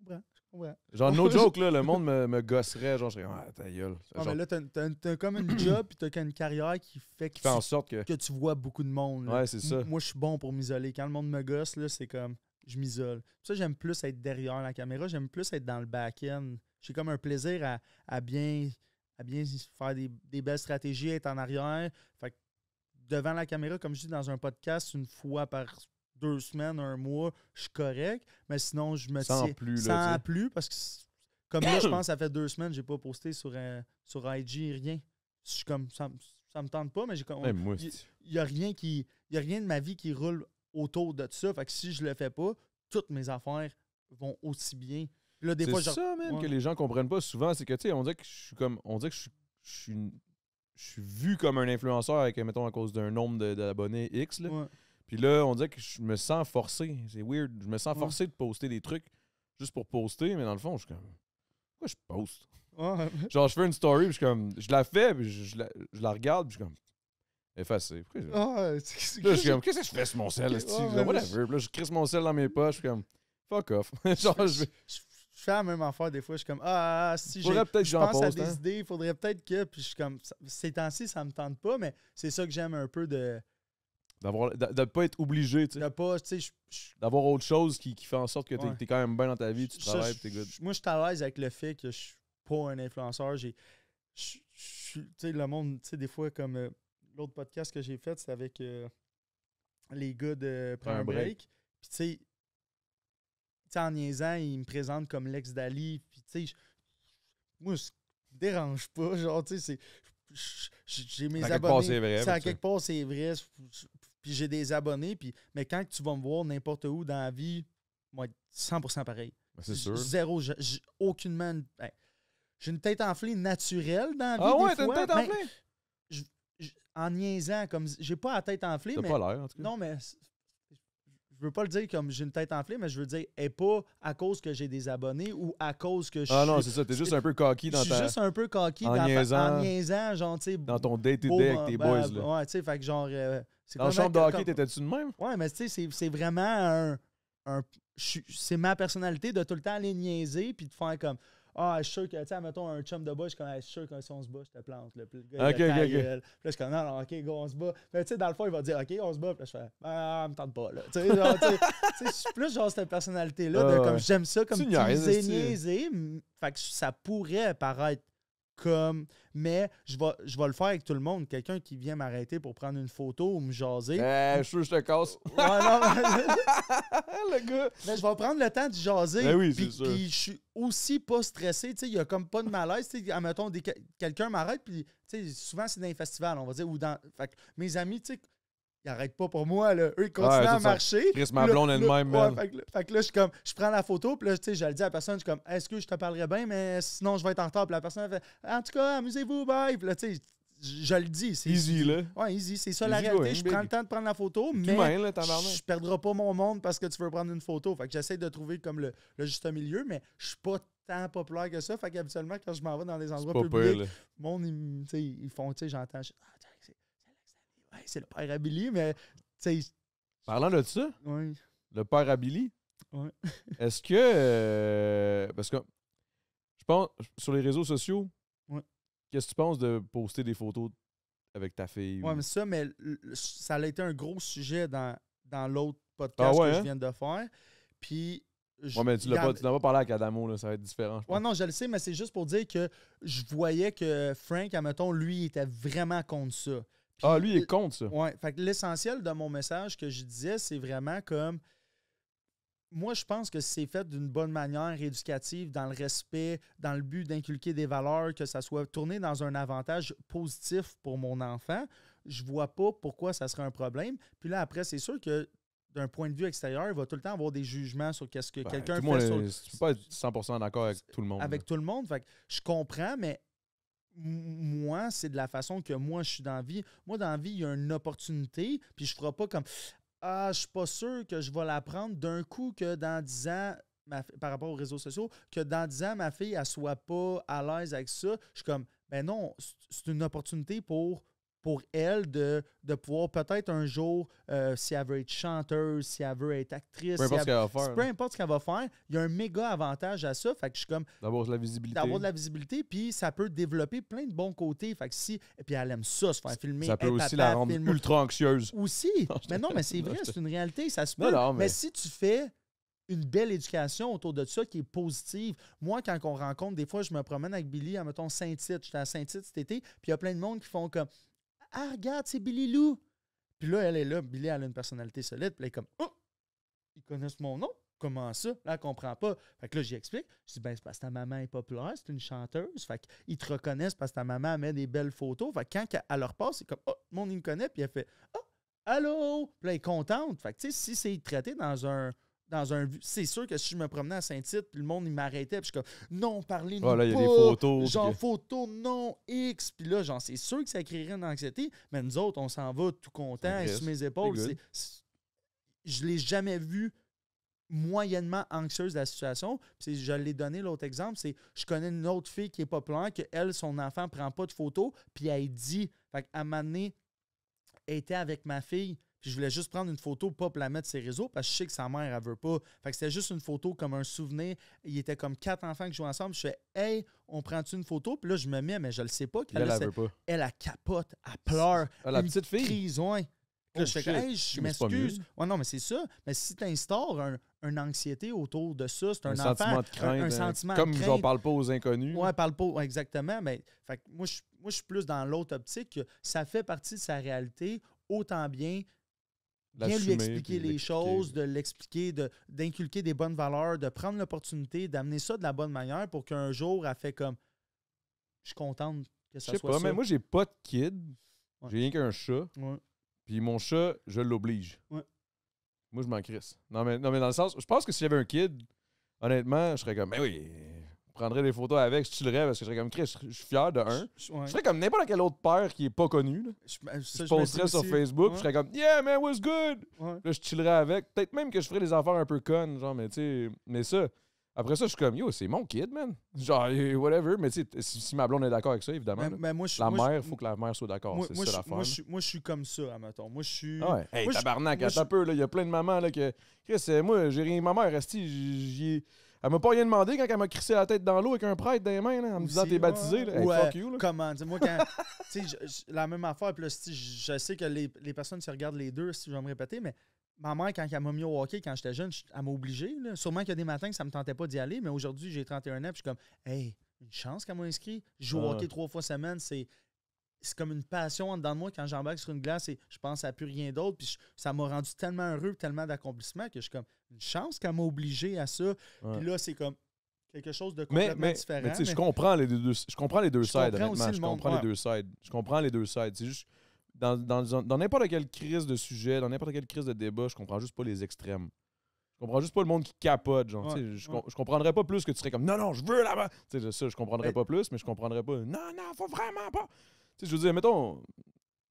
Je comprends. Genre, no joke, là, le monde me, me gosserait. Genre, je serais, ah, ta gueule. Ah, là, t'as comme une job, puis t'as une carrière qui fait que, qui fait en sorte que... tu vois beaucoup de monde. Ouais, c'est ça. moi, je suis bon pour m'isoler. Quand le monde me gosse, là, c'est comme, je m'isole. Ça, j'aime plus être derrière la caméra, j'aime plus être dans le back-end. J'ai comme un plaisir à, bien, à bien faire des, des belles stratégies, être en arrière. Fait devant la caméra, comme je dis dans un podcast, une fois par deux semaines, un mois, je suis correct. Mais sinon, je me sens tiens. Plus, sans plus, parce que comme là, je pense ça fait deux semaines, j'ai pas posté sur, euh, sur IG rien. comme ça, ça me tente pas, mais j'ai comme. Ben, Il n'y a rien rien de ma vie qui roule autour de ça. Fait que si je le fais pas, toutes mes affaires vont aussi bien. Là, ça même que les gens comprennent pas souvent, c'est que tu sais, on dit que je suis comme. On dit que je suis. suis, vu comme un influenceur avec, mettons, à cause d'un nombre d'abonnés X. Puis là, on dirait que je me sens forcé. C'est weird. Je me sens forcé de poster des trucs juste pour poster, mais dans le fond, je suis comme. Pourquoi je poste? Genre, je fais une story, puis je, comme, je la fais, puis je, la, regarde, puis je suis comme. Effacé. Pourquoi je... Ah c'est... Là, je suis comme, qu'est-ce que je fais sur mon sel? là, je crisse mon sel dans mes poches, je suis comme, fuck off. Genre, je fais la même affaire des fois. Je suis comme Ah, ah, ah si j'ai, je pense à des hein. idées, il faudrait peut-être que. Puis je suis comme Ces temps-ci, ça me tente pas, mais c'est ça que j'aime un peu de D'avoir, de ne pas être obligé, tu sais. D'avoir autre chose qui, qui, fait en sorte que tu es, quand même bien dans ta vie, tu travailles, tu good. Moi, je suis à l'aise avec le fait que je suis pas un influenceur. J'ai, tu sais, le monde, tu sais, des fois, comme euh, l'autre podcast que j'ai fait, c'était avec euh, les gars de prendre un break. Puis, tu sais, en niaisant, ils me présentent comme l'ex d'Ali. Puis, tu sais, moi, ça me dérange pas. Genre, tu sais, c'est j'ai mes abonnés. à quelque part, c'est vrai puis j'ai des abonnés, puis mais quand tu vas me voir n'importe où dans la vie, moi, 100% pareil. Ben, c'est sûr. Zéro, aucune aucunement. Ben, j'ai une tête enflée naturelle dans la ah vie. Ah ouais, t'as une tête enflée? en niaisant, comme j'ai pas la tête enflée. mais, l'air, en tout cas. Non, mais je veux pas le dire comme j'ai une tête enflée, mais je veux dire, et pas à cause que j'ai des abonnés ou à cause que je Ah non, c'est ça, t'es juste un peu coquille dans ta. Je suis juste un peu coquille en dans niaisant, en niaisant genre, tu sais. Dans ton day avec tes ben, boys, là. Ouais, tu sais, fait que genre. Euh, dans le chambre de hockey, t'étais-tu de même? Ouais, mais tu sais, c'est vraiment un. c'est ma personnalité de tout le temps aller niaiser puis de faire comme. Ah, je suis sûr que, tu sais, mettons un chum de bas, je suis sûr que si on se bat, je te plante. Puis le gars, ok ok ok. Puis là, je suis comme, non, non, ok, go, on se bat. Mais tu sais, dans le fond, il va dire, ok, on se bat. Puis là, je fais, ah, ah, me tente pas, là. Tu sais, genre, tu sais, je suis plus genre cette personnalité-là, de ah, comme, j'aime ça, comme, tu niaiser, niaiser. Fait que ça pourrait paraître comme mais je vais, je vais le faire avec tout le monde. Quelqu'un qui vient m'arrêter pour prendre une photo ou me jaser. Euh, je suis je te casse. je vais prendre le temps de jaser. Ben puis, je suis aussi pas stressé. Il n'y a comme pas de malaise. quelqu'un m'arrête, puis souvent c'est dans les festivals, on va dire, ou dans. mes amis, tu sais ils n'arrêtent pas pour moi. Là. Eux, ils continuent à marcher. Chris, ma blonde elle-même. fait, que là, je suis comme, je prends la photo, puis là, je le dis à la personne, je suis comme, est-ce que je te parlerai bien, mais sinon, je vais être en retard. Puis la personne, fait, en tout cas, amusez-vous, bye. Puis là, tu sais, je, le dis. C'est easy, là. Ouais, easy. C'est ça la réalité. je prends le temps de prendre la photo, mais je ne je perdrai pas mon monde parce que tu veux prendre une photo. Fait que j'essaie de trouver comme le, juste milieu, mais je suis pas tant populaire que ça. Fait qu'habituellement, quand je m'en vais dans des endroits publics, mon, monde, ils, ils font, tu sais, j'entends, c'est le père mais tu mais. Parlant de ça, le père à est-ce que. Euh, parce que je pense, sur les réseaux sociaux, qu'est-ce que tu penses de poster des photos avec ta fille? Oui, mais ça, mais ça a été un gros sujet dans, dans l'autre ah podcast que je hein? viens de faire. Puis. Je, mais tu n'as pas, pas, parlé avec Adamo, là, ça va être différent. Ouais, non, je le sais, mais c'est juste pour dire que je voyais que Frank, admettons, lui, était vraiment contre ça ah, lui, il est contre ça. Ouais. Fait que l'essentiel de mon message que je disais, c'est vraiment comme. Moi, je pense que c'est fait d'une bonne manière éducative, dans le respect, dans le but d'inculquer des valeurs, que ça soit tourné dans un avantage positif pour mon enfant. Je vois pas pourquoi ça serait un problème. Puis là, après, c'est sûr que d'un point de vue extérieur, il va tout le temps avoir des jugements sur qu'est-ce que ben, quelqu'un fait. Sur... ne suis pas 100% d'accord avec tout le monde. Avec tout le monde. Fait que je comprends, mais moi, c'est de la façon que moi, je suis dans la vie. Moi, dans la vie, il y a une opportunité, puis je ne ferai pas comme Ah, je suis pas sûr que je vais la prendre d'un coup que dans 10 ans, ma, par rapport aux réseaux sociaux, que dans 10 ans, ma fille, elle soit pas à l'aise avec ça. Je suis comme Ben non, c'est une opportunité pour pour elle de, de pouvoir peut-être un jour, euh, si elle veut être chanteuse, si elle veut être actrice, peu importe, ce, qu'elle va faire, il y a un méga avantage à ça. Fait que je comme. D'avoir de la visibilité. D'avoir de la visibilité, puis ça peut développer plein de bons côtés. Fait que si. puis elle aime ça, se faire filmer. Ça peut aussi la rendre ultra anxieuse. Aussi. mais non, mais c'est vrai, c'est une réalité, ça se peut. mais... si tu fais une belle éducation autour de ça qui est positive. Moi, quand on rencontre, des fois, je me promène avec Billy, à mettons Saint-Tite. J'étais à Saint-Tite cet été, puis il y a plein de monde qui font comme ah, regarde, c'est Billy Lou. Puis là, elle est là. Billy, elle a une personnalité solide. Puis elle est comme, oh, ils connaissent mon nom. Comment ça? Là, elle comprend pas. Fait que là, j'explique Je dis, ben, c'est parce que ta maman est populaire, c'est une chanteuse. Fait qu'ils te reconnaissent parce que ta maman met des belles photos. Fait que quand elle leur passe, c'est comme, oh, mon nom, il me connaît. Puis elle fait, oh, allô? Puis là, elle est contente. Fait que, tu sais, si c'est traité dans un dans un c'est sûr que si je me promenais à Saint-Tite, le monde il m'arrêtait puis je suis comme non, parlez nous ah, photos. Genre photo non X puis là genre c'est sûr que ça créerait une anxiété, mais nous autres on s'en va tout content et mes épaules, Je ne l'ai jamais vu moyennement anxieuse de la situation. Puis je l'ai donné l'autre exemple, c'est je connais une autre fille qui est pas que elle son enfant prend pas de photos puis elle dit fait à un moment était avec ma fille je voulais juste prendre une photo, pas la mettre sur ses réseaux, parce que je sais que sa mère, elle veut pas. Fait que c'était juste une photo comme un souvenir. Il était comme quatre enfants qui jouaient ensemble. Je fais, hey, on prend-tu une photo? Puis là, je me mets, mais je le sais pas. Elle, elle, veut elle, capote, elle pleure. Ah, la une petite fille. ouais. je oh, m'excuse. Ouais, non, mais c'est ça. Mais si tu instaures une anxiété autour de ça, c'est un, sentiment de crainte. Hein. sentiment comme je ne parle pas aux inconnus. Ouais, parle pas, exactement. Mais fait, moi, moi, je suis plus dans l'autre optique. Ça fait partie de sa réalité, autant bien bien lui expliquer les choses, de l'expliquer, d'inculquer des bonnes valeurs, de prendre l'opportunité d'amener ça de la bonne manière pour qu'un jour, elle fait comme je suis contente que ça Je sais pas, mais moi, j'ai pas de kid. J'ai rien qu'un chat. Puis mon chat, je l'oblige. Moi, je m'en crisse. Non mais, non, mais dans le sens, je pense que si avait un kid, honnêtement, je serais comme, mais ben oui, prendrais des photos avec, je chillerais parce que je serais comme Chris, je suis fier de un. Je, serais comme n'importe quel autre père qui est pas connu. Je, posterais sur Facebook, je serais comme Yeah, man, what's good? Là, je chillerais avec. Peut-être même que je ferais des affaires un peu connes, genre, mais tu sais, mais ça. Après ça, je suis comme Yo, c'est mon kid, man. Genre, whatever. Mais tu sais, si, ma blonde est d'accord avec ça, évidemment. Ben, ben, mais, la mère, il faut que la mère soit d'accord. C'est ça Moi, moi, je suis comme ça, admettons. Moi, je suis. Ah ouais. Hey, moi, tabarnak, attends un peu, là. Il y a plein de mamans, là, que. Chris, euh, moi, j'ai rien. Ma mère, Resti, j'y ai elle m'a pas rien demandé quand elle m'a crissé la tête dans l'eau avec un prêtre dans les mains, en me disant t'es baptisé. Là. fuck you, là. Comment? moi quand. la même affaire, puis là, je sais que les, personnes se regardent les deux, si je vais me répéter, mais ma mère, quand elle m'a mis au hockey quand j'étais jeune, elle m'a obligé. Là. Sûrement qu'il y a des matins que ça me tentait pas d'y aller, mais aujourd'hui, j'ai 31 ans, et je suis comme, hey, une chance qu'elle m'a inscrit. Je joue au ah hockey trois fois semaine, c'est c'est comme une passion en dedans de moi quand j'embarque sur une glace et je pense à plus rien d'autre. Puis ça m'a rendu tellement heureux, tellement d'accomplissement que je suis comme, une chance qu'elle m'a obligé à ça. Puis là, c'est comme quelque chose de complètement mais, mais, différent. je comprends les deux, je comprends les deux sides, honnêtement. Le je comprends les deux sides. Je comprends les deux sides. C'est juste dans n'importe quelle crise de sujet, dans n'importe quelle crise de débat, je comprends juste pas les extrêmes. Je comprends juste pas le monde qui capote, genre. je, comprendrais pas plus que tu serais comme non, non, je veux là-bas. Ça, je comprendrais pas plus, mais je comprendrais pas. Non, non, faut vraiment pas. Tu sais, je veux dire, mettons,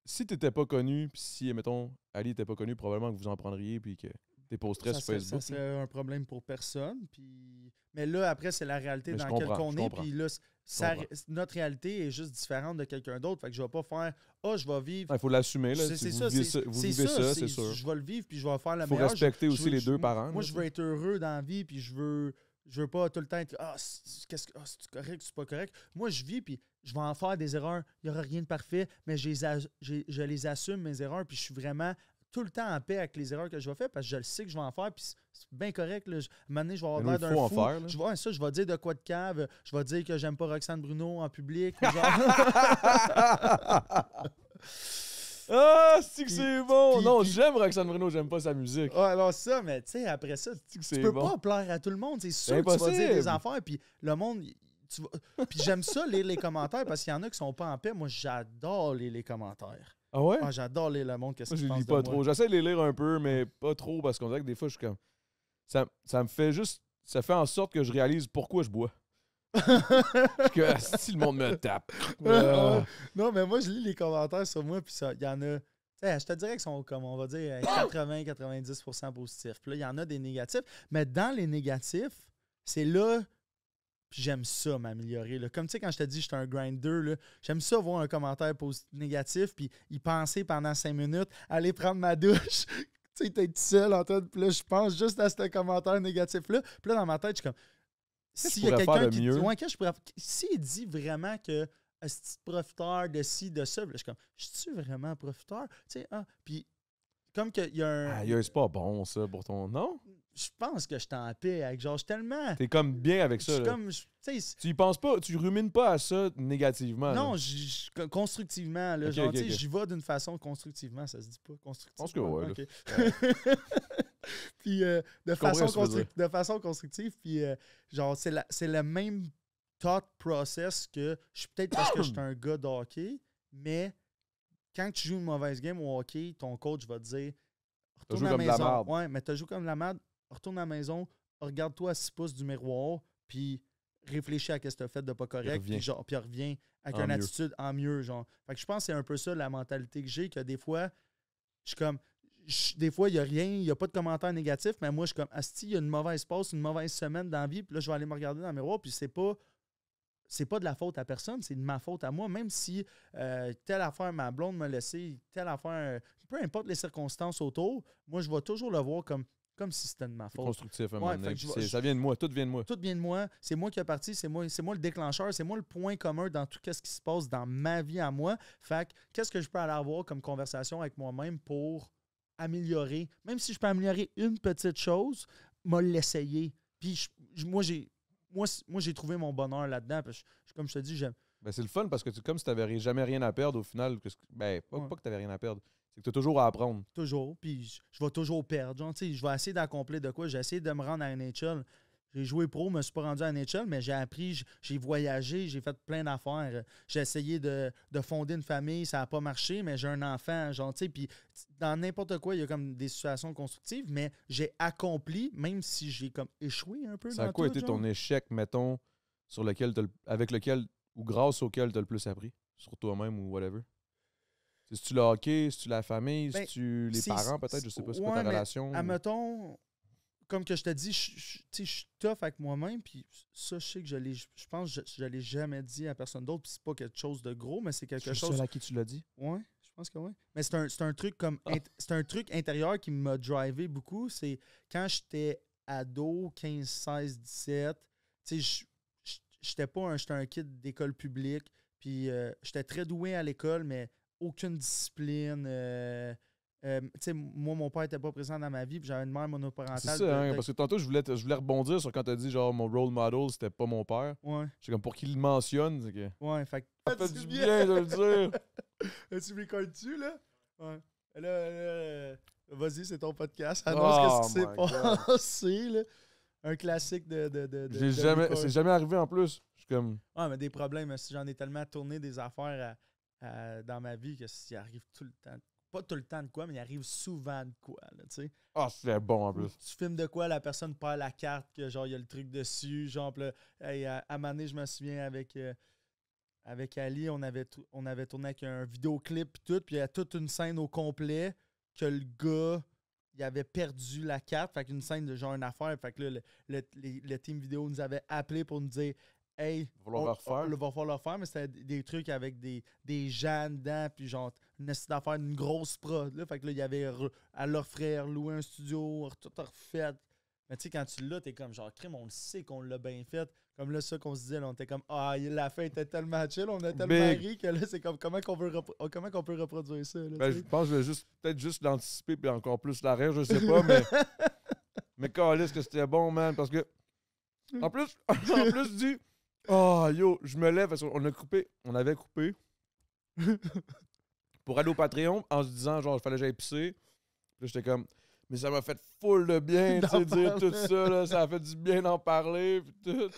si t'étais pas connu, puis si, mettons, Ali était pas connu, probablement que vous en prendriez, puis que tes sur Facebook. Ça un problème pour personne. Puis... Mais là, après, c'est la réalité dans laquelle on est. Puis là, ça, notre réalité est juste différente de quelqu'un d'autre. Fait que je vais pas faire Ah, oh, je vais vivre. Ah, il faut l'assumer. là. C'est ça. c'est ça, c'est sûr. Je vais le vivre, puis je vais faire la meilleure. Il faut respecter aussi les deux parents. Moi, je veux être heureux dans la vie, puis je veux je veux pas tout le temps être ah qu'est-ce que ah, correct c'est pas correct moi je vis puis je vais en faire des erreurs il n'y aura rien de parfait mais je je les assume mes erreurs puis je suis vraiment tout le temps en paix avec les erreurs que je vais faire parce que je le sais que je vais en faire. Puis c'est bien correct. Là, je, maintenant, je vais avoir l'air d'un fou. Faire, je vais, ça, je vais dire de quoi de cave. Je vais dire que j'aime pas Roxane Bruno en public. Ah, c'est que c'est bon! non, j'aime Roxane Bruno, j'aime pas sa musique. Ouais, alors ça, mais tu sais, après ça, tu peux pas plaire à tout le monde. C'est sûr que tu vas dire des affaires, puis le monde. Tu Puis j'aime ça, lire les commentaires, parce qu'il y en a qui sont pas en paix. Moi, j'adore lire les commentaires. Ah ouais? Ah, j'adore lire le monde. Qu'est-ce que je pas trop. J'essaie de les lire un peu, mais pas trop parce qu'on dirait que des fois, je suis comme. Ça, ça me fait juste. Ça fait en sorte que je réalise pourquoi je bois. que si le monde me tape. Non, mais moi, je lis les commentaires sur moi, puis ça, il y en a. je te dirais qu'ils sont comme, on va dire, 80-90% euh, positifs. Puis là, il y en a des négatifs. Mais dans les négatifs, c'est là puis j'aime ça m'améliorer. Comme tu sais, quand je te dis que je suis un grinder, j'aime ça voir un commentaire positif, négatif, puis y penser pendant cinq minutes, aller prendre ma douche. tu sais, t'es tout seul en train de. Puis là, je pense juste à ce commentaire négatif-là. Puis là, dans ma tête, je suis comme. S'il y a quelqu'un qui dit. que je pourrais... dit vraiment que ce profiteur de ci, de ça, je suis comme. Je suis vraiment profiteur? Tu sais, ah, Puis comme qu'il y a un. Ah, c'est pas bon, ça, pour ton. Non? Je pense que je t'en en paix avec. Genre, je tellement. T'es comme bien avec ça. Je comme. tu y penses pas, tu rumines pas à ça négativement. non, constructivement. Là, tu j'y vais d'une façon constructivement, ça se dit pas. Constructivement. Je pense que ouais, puis euh, de, façon constructive, puis euh, genre, c'est c'est le même thought process que je suis peut-être parce que je suis un gars d'hockey, mais quand tu joues une mauvaise game au hockey, ton coach va te dire retourne à la maison. ouais, mais tu joues comme la merde, retourne à la maison, regarde-toi à 6 pouces du miroir, puis réfléchis à ce que tu as fait de pas correct, puis genre puis reviens avec une attitude en mieux genre. Fait que je pense que c'est un peu ça la mentalité que j'ai que des fois je suis comme des fois, il n'y a rien, il n'y a pas de commentaire négatif, mais moi, je suis comme, si il y a une mauvaise passe, une mauvaise semaine dans vie, puis là, je vais aller me regarder dans le miroir, puis c'est pas c'est pas de la faute à personne, c'est de ma faute à moi. Même si euh, telle affaire, ma blonde me laissé, telle affaire, peu importe les circonstances autour, moi, je vais toujours le voir comme comme si c'était de ma faute. Constructif, ça vient de moi, tout vient de moi. Tout vient de moi. C'est moi qui est parti, c'est moi, c'est moi le déclencheur, c'est moi le point commun dans tout ce qui se passe dans ma vie à moi. Fait qu'est-ce que je peux aller avoir comme conversation avec moi-même pour améliorer, même si je peux améliorer une petite chose, m'a l'essayer. Puis moi, j'ai moi, j'ai trouvé mon bonheur là-dedans. comme je te dis, j'aime. Ben, c'est le fun parce que tu, comme si tu n'avais jamais rien à perdre au final, ben, pas, que tu n'avais rien à perdre, c'est que tu as toujours à apprendre. Toujours, puis je, vais toujours perdre. je vais essayer d'accomplir de quoi, j'essaie de me rendre à NHL, j'ai joué pro, je me suis pas rendu à NHL, mais j'ai appris, j'ai voyagé, j'ai fait plein d'affaires. J'ai essayé de, fonder une famille, ça n'a pas marché, mais j'ai un enfant, genre, puis dans n'importe quoi, il y a comme des situations constructives, mais j'ai accompli, même si j'ai comme échoué un peu. Ça a quoi été ton échec, mettons, sur lequel avec lequel ou grâce auquel tu as le plus appris, sur toi-même ou whatever? Si tu l'as hockey, si tu la famille, ben, si tu les parents, peut-être, je sais pas, c'est quoi ta relation? mettons comme que je te dis, je, suis tough avec moi-même, puis ça, je sais que je je pense que je, ne l'ai jamais dit à personne d'autre, puis c'est pas quelque chose de gros, mais c'est quelque chose. C'est à qui tu l'as dit? Ouais, je pense que oui. Mais c'est un, truc comme, ah. c'est un truc intérieur qui m'a drivé beaucoup. C'est quand j'étais ado, 15, 16, 17, tu sais, j'étais pas un, j'étais un kid d'école publique, puis euh, j'étais très doué à l'école, mais aucune discipline. Euh, euh, moi, mon père n'était pas présent dans ma vie, puis j'avais une mère monoparentale. C'est ça, hein, parce que tantôt, je voulais, je voulais rebondir sur quand t'as dit, genre, mon role model, c'était pas mon père. Ouais. C'est comme, pour qu'il le mentionne, c'est que. Ouais, fait Ça ah, fait du bien, de le dire. tu recordes-tu, là? Ouais. Là, euh, vas-y, c'est ton podcast. Annonce oh ce qui s'est passé, là. Un classique de. de, de, c'est jamais arrivé en plus. Je suis comme. Ouais, mais des problèmes. Si j'en ai tellement tourné des affaires dans ma vie que ça arrive tout le temps pas tout le temps de quoi, mais il arrive souvent de quoi. Ah, c'est bon en plus. Tu filmes de quoi, la personne perd la carte, que genre il y a le truc dessus. Genre, à, Mané, je me souviens avec, euh, avec Ali, on avait, on avait tourné avec un vidéoclip tout, puis il y a toute une scène au complet que le gars il avait perdu la carte. Fait qu'une scène de genre une affaire. Fait que là, le, team vidéo nous avait appelé pour nous dire Hey, on, va falloir le faire, mais c'était des trucs avec des, des gens dedans, puis genre une faire une grosse prod. Là. Fait que là, il y avait à leur frère loué un studio, tout refait. Mais tu sais, quand tu l'as, t'es comme genre, crime, on le sait qu'on l'a bien fait. Comme là, ça qu'on se disait, là, on était comme, ah, la fin était tellement chill, on a tellement ri que là, c'est comme, comment qu'on peut, comment qu'on peut reproduire ça? ben, je pense que je vais juste, peut-être juste l'anticiper puis encore plus l'arrière, je sais pas, mais. mais est-ce que c'était bon, man, parce que. En plus, en plus du. Oh, yo, je me lève, parce qu'on a coupé, on avait coupé pour aller au Patreon en se disant, genre, il fallait que j'aille pisser. Là, j'étais comme, mais ça m'a fait full de bien, de dire tout ça, ça a fait du bien d'en parler, Je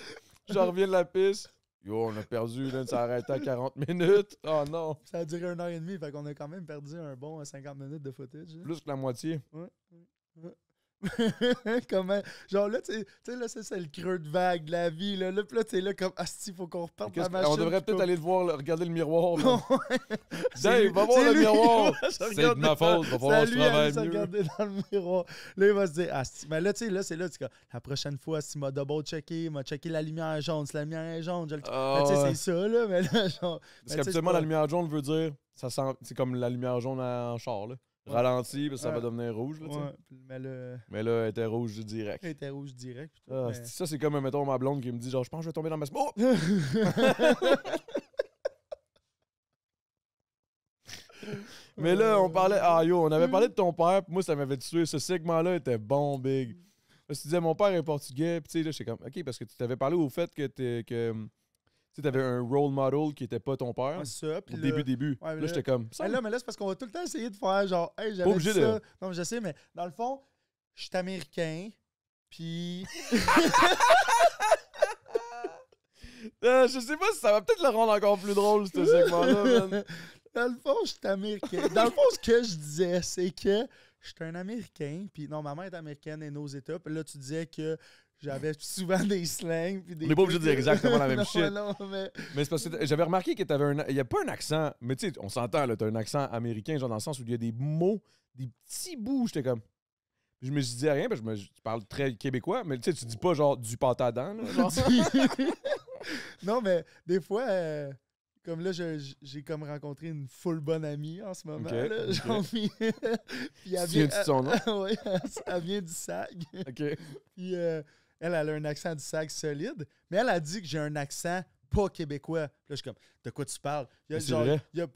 J'en reviens de la piste. Yo, on a perdu, là, ça a arrêté à 40 minutes. Oh non. Ça a duré un heure et demi, fait qu'on a quand même perdu un bon 50 minutes de footage. Plus que la moitié. Comment. Genre là, tu sais, là, c'est le creux de vague de la vie. Là, là, là tu là, comme, ah, faut qu'on reparte la machine. On devrait peut-être aller le voir, regarder le miroir. Dave, va voir le miroir. C'est de ma faute, va falloir que je hein, travaille mieux. regarder dans le miroir. Là, il va se dire, ah, mais là, tu sais, là, c'est là, la prochaine fois, s'il m'a double-checké, il m'a checké la lumière jaune, si la lumière est jaune, je le. tu sais, ah. c'est ça, là, mais là, genre. Parce qu'habituellement, la lumière jaune veut dire, ça sent, c'est comme la lumière jaune en char, là. Ralenti, parce que ça va devenir rouge. mais, là, elle était rouge direct. Elle était rouge direct. Ah, ça, c'est comme, mettons, ma blonde qui me dit genre, je pense que je vais tomber dans ma. mais là, on parlait. Ah yo, on avait parlé de ton père, puis moi, ça m'avait tué. Ce segment-là était bon, big. Je mm. me disais mon père est portugais, puis tu sais, là, j'étais comme, ok, parce que tu t'avais parlé au fait que t'es. Que, tu t'avais un role model qui était pas ton père. ça. au début, début. là, j'étais comme. là, mais là, c'est parce qu'on va tout le temps essayer de faire genre, j'avais ça. De... Non, mais je sais, mais dans le fond, je suis américain, puis. Euh, je sais pas si ça va peut-être le rendre encore plus drôle, ce segment-là, Dans le fond, je suis américain. Dans le fond, ce que je disais, c'est que je suis un Américain, puis non, ma mère est américaine et nos États. Puis là, tu disais que j'avais souvent des slangs. Puis des On n'est pas obligé de dire exactement la même mais, c'est parce que j'avais remarqué que un. Il n'y a pas un accent, mais tu sais, on s'entend, là, t'as un accent américain, genre dans le sens où il y a des mots, des petits bouts. J'étais comme. Je me suis dit rien, parce que je, me, parle très québécois, mais tu sais, tu dis pas genre du pâte non, mais des fois, euh, comme là, j'ai comme rencontré une full bonne amie en ce moment. Okay, là, okay. puis, elle vient, son nom? oui, vient du SAG. OK. Puis euh, elle, elle a un accent du sac solide, mais elle a dit que j'ai un accent pas québécois. là, je suis comme, de quoi tu parles? Il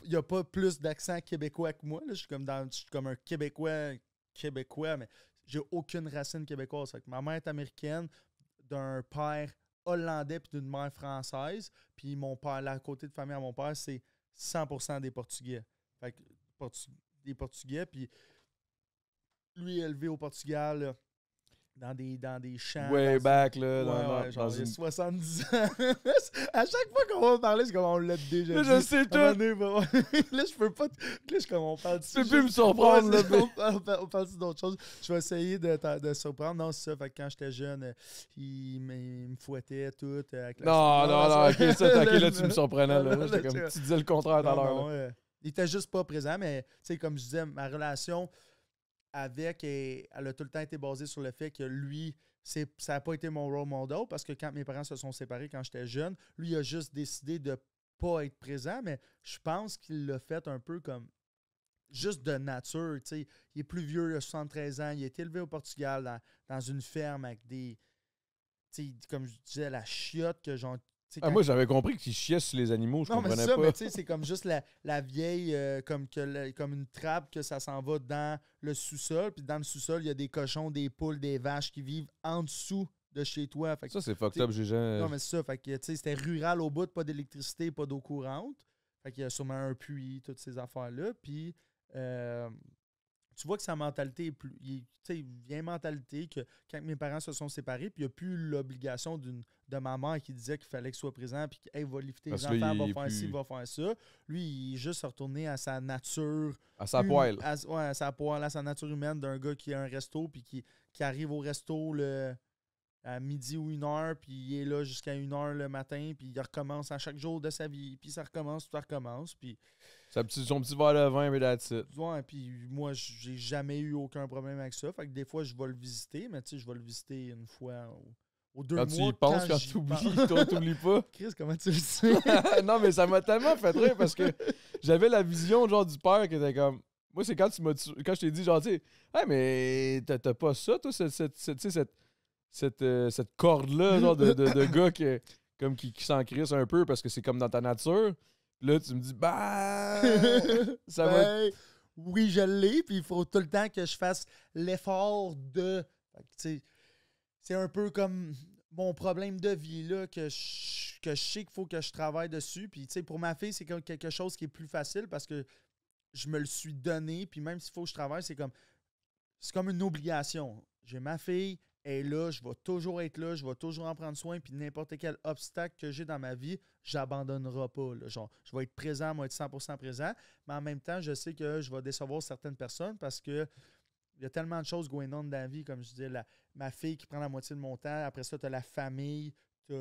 n'y a, pas plus d'accent québécois que moi. je, suis comme dans, je suis comme un québécois, québécois, mais j'ai aucune racine québécoise. ma mère est américaine, d'un père hollandais puis d'une mère française. Puis mon père, la côté de famille à mon père, c'est 100% des Portugais. Fait que, des Portugais. Puis lui, élevé au Portugal, dans des, dans des champs. Way back, là. dans, ouais, 70 ans. à chaque fois qu'on va parler, c'est comme on l'a déjà dit. Je sais tout. là, je peux pas. Là, je comme on parle de Tu peux me surprendre, là. On parle, d'autres choses. Je vais essayer de, de surprendre. Non, c'est ça. Fait que quand j'étais jeune, euh, il, me fouettait tout. Euh, avec non, non, non, ok, ça, ok, là, tu me surprenais. Là, comme, tu disais le contraire tout à l'heure. Euh, il était juste pas présent, mais tu sais, comme je disais, ma relation avec et elle a tout le temps été basée sur le fait que lui, ça n'a pas été mon role model parce que quand mes parents se sont séparés quand j'étais jeune, lui a juste décidé de ne pas être présent, mais je pense qu'il l'a fait un peu comme juste de nature. Il est plus vieux, il a 73 ans, il a été élevé au Portugal dans, une ferme avec des. Comme je disais, la chiotte que, genre, ah, moi, j'avais compris qu'ils chiassent sur les animaux. Je non, comprenais ça, mais c'est comme juste la, vieille, euh, comme, que, comme une trappe que ça s'en va dans le sous-sol. Puis dans le sous-sol, il y a des cochons, des poules, des vaches qui vivent en dessous de chez toi. ça, c'est fucked up, j'ai Non, mais c'est ça. Fait que, tu sais, c'était rural au bout, pas d'électricité, pas d'eau courante. Fait qu'il y a sûrement un puits, toutes ces affaires-là. Puis. Euh, tu vois que sa mentalité est plus. Tu sais, une mentalité que quand mes parents se sont séparés, puis il n'y a plus l'obligation d'une de maman qui disait qu'il fallait qu'il soit présent, puis qu'il va lifter les enfants, va faire va faire ça. Lui, il est juste retourné à sa nature. À sa poêle. À, ouais, sa poêle, à sa nature humaine d'un gars qui a un resto, puis qui, qui arrive au resto le, à midi ou une heure, puis il est là jusqu'à une heure le matin, puis il recommence à chaque jour de sa vie, puis ça recommence, tout recommence, puis... ça petit, son petit verre de vin, mais that's it. puis moi, j'ai jamais eu aucun problème avec ça, fait que des fois, je vais le visiter, mais tu sais, je vais le visiter une fois quand Tu y penses, quand, tu oublies, toi, t'oublies pas. Chris, comment tu le sais? non, mais ça m'a tellement fait rire parce que j'avais la vision, genre, du père qui était comme. Moi, c'est quand tu m'as quand je t'ai dit, genre, tu sais, hey, mais t'as pas ça, toi, cette, cette, cette, cette, euh, cette corde-là, genre, de, de, de gars qui, comme qui, s'en crisse un peu parce que c'est comme dans ta nature. Là, tu me dis, bah, ça ben, va. Oui, je l'ai, puis il faut tout le temps que je fasse l'effort de. Tu sais, c'est un peu comme mon problème de vie là que je, que je sais qu'il faut que je travaille dessus. Puis tu pour ma fille, c'est quelque chose qui est plus facile parce que je me le suis donné. Puis même s'il faut que je travaille, c'est comme c'est comme une obligation. J'ai ma fille, elle est là, je vais toujours être là, je vais toujours en prendre soin. Puis n'importe quel obstacle que j'ai dans ma vie, j'abandonnerai pas. Genre, je vais être présent, moi, être 100% présent. Mais en même temps, je sais que je vais décevoir certaines personnes parce que il y a tellement de choses going on dans la vie, comme je disais, ma fille qui prend la moitié de mon temps. Après ça, tu as la famille, tu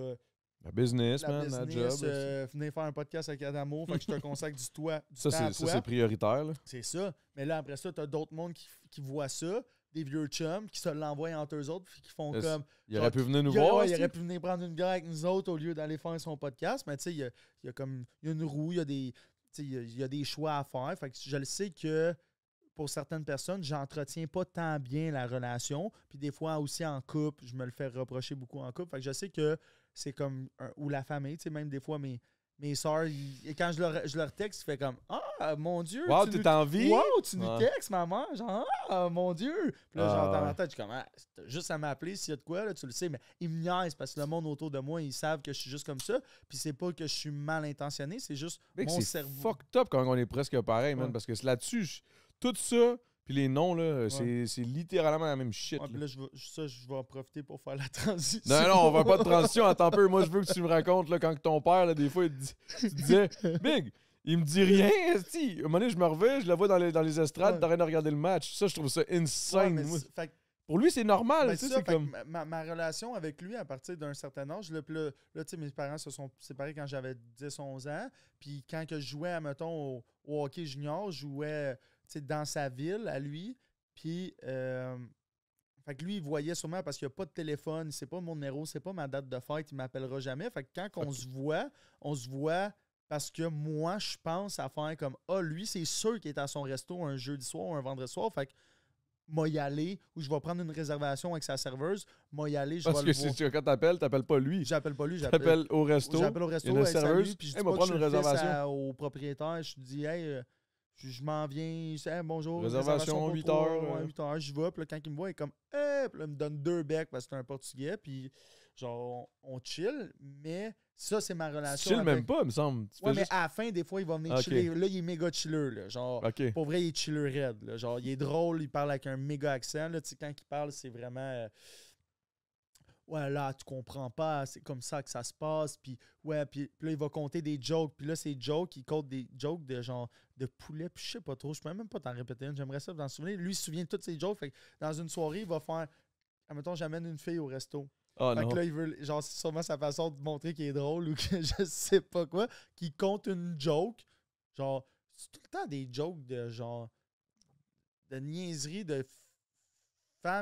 La business, man, la job. Euh, venez faire un podcast avec Adamo, fait que je te consacre du toit. ça, c'est, ça, c'est prioritaire. C'est ça. Mais là, après ça, tu as d'autres mondes qui, qui voient ça des vieux chums qui se l'envoient entre eux autres puis qui font comme. Il aurait pu venir nous voir. il aurait pu venir prendre une gueule avec nous autres au lieu d'aller faire son podcast. Mais tu sais, il y a, comme il y a une roue, il y a des. Tu sais, il y a des choix à faire. Fait que je le sais que pour certaines personnes, j'entretiens pas tant bien la relation. Puis des fois aussi en couple, je me le fais reprocher beaucoup en couple. Fait que je sais que c'est comme. ou la famille, tu sais, même des fois, mes, mes soeurs, quand je leur, leur texte, ils font comme Ah, mon Dieu! Wow, tu t'es en vie! Wow, tu nous textes, maman! Ah, mon Dieu! Puis là, j'entends euh... tête, je comme ah, juste à m'appeler s'il y a de quoi, là, tu le sais, mais ils me niaisent parce que le monde autour de moi, ils savent que je suis juste comme ça. Puis c'est pas que je suis mal intentionné, c'est juste mon cerveau. C'est fucked up quand on est presque pareil, parce que là-dessus, tout ça, puis les noms, là, c'est littéralement la même shit. je ça, je vais en profiter pour faire la transition. Non, non, on va pas de transition. Attends un peu. Moi, je veux que tu me racontes là, quand ton père, des fois, il, dit, il disait Big, il me dit rien. À un moment donné, je me reviens, je la vois dans les, estrades, t'as rien de regarder le match. Ça, je trouve ça insane. pour lui, c'est normal. Ben, comme... ma, relation avec lui, à partir d'un certain âge, là, là, sais mes parents se sont séparés quand j'avais 10-11 ans. Puis quand que je jouais, à, mettons, au hockey junior, je jouais dans sa ville, à lui. Puis, euh, fait que lui, il voyait sûrement parce qu'il n'y a pas de téléphone, c'est pas mon numéro, c'est pas ma date de fête, il m'appellera jamais. Fait que quand on se voit, on se voit parce que moi, je pense à faire comme Ah, lui, c'est sûr qu'il est à son resto un jeudi soir ou un vendredi soir. Fait que moi y aller ou je vais prendre une réservation avec sa serveuse, moi y aller, je Parce que le si quand tu, quand t'appelles, t'appelles pas lui. J'appelle pas lui, j'appelle. au resto. J'appelle au resto, il y serveuse, puis je dis pas prendre une réservation. au propriétaire, je dis hey, euh, je, m'en viens, je dis bonjour. Réservation, 8 h 8 h Je vais, puis quand il me voit, il est comme, il me donne deux becs parce que c'est un Portugais, puis genre, on, chill, mais ça, c'est ma relation. Chill même pas, il me semble. ouais, mais à la fin, des fois, il va venir chiller. Là, il est méga chilleux, Genre, pour vrai, il est chilleux raide, Genre, il est drôle, il parle avec un méga accent, là. Tu sais, quand il parle, c'est vraiment. Euh, ouais, là, tu comprends pas, c'est comme ça que ça se passe. Puis, ouais, puis, là, il va compter des jokes. Puis là, c'est jokes, il compte des jokes de genre de poulet. Puis je sais pas trop, je peux même pas t'en répéter une. J'aimerais ça t'en souvenir. Lui, il se souvient de toutes ses jokes. Fait que dans une soirée, il va faire, admettons, j'amène une fille au resto. Oh, fait que là, il veut, genre, c'est sûrement sa façon de montrer qu'il est drôle ou que je sais pas quoi, qu'il compte une joke. Genre, c'est tout le temps des jokes de genre, de niaiserie, de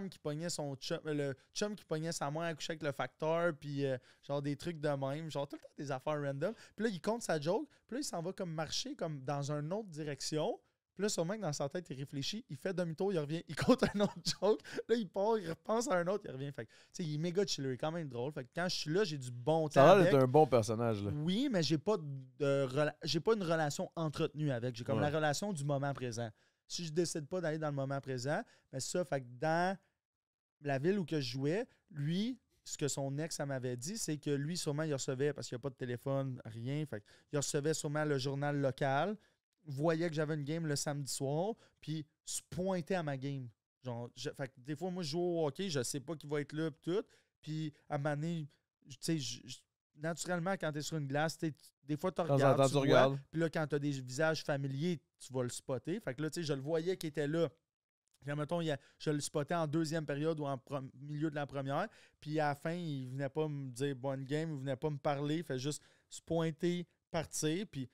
qui pognait son chum, euh, le chum qui pognait sa main à coucher avec le facteur, puis euh, genre des trucs de même, genre tout le temps des affaires random. Puis là, il compte sa joke, puis là, il s'en va comme marcher comme dans une autre direction. Puis là, sûrement que dans sa tête, il réfléchit, il fait demi-tour, il revient, il compte un autre joke. Là, il part, il repense à un autre, il revient. Fait tu sais, il est méga chiller, il est quand même drôle. Fait que quand je suis là, j'ai du bon temps. Ça a un bon personnage, là. Oui, mais j'ai pas de euh, j'ai pas une relation entretenue avec. J'ai comme la relation du moment présent si je décide pas d'aller dans le moment présent, mais ben, ça, fait que dans la ville où que je jouais, lui, ce que son ex m'avait dit, c'est que lui, sûrement, il recevait, parce qu'il n'y a pas de téléphone, rien, fait, il recevait sûrement le journal local, voyait que j'avais une game le samedi soir, puis se pointait à ma game. des fois, moi, je joue au hockey, je sais pas qui va être là, puis tout, puis à ma année, tu sais, naturellement, quand tu es sur une glace, des fois, regardes, tu, regardes. Puis là, quand tu as des visages familiers, tu vas le spotter. Fait que là, tu sais, je le voyais qui était là. Puis, mettons, il je le spottais en deuxième période ou en milieu de la première. Puis à la fin, il venait pas me dire bonne game, il venait pas me parler, fait juste se pointer, partir. Puis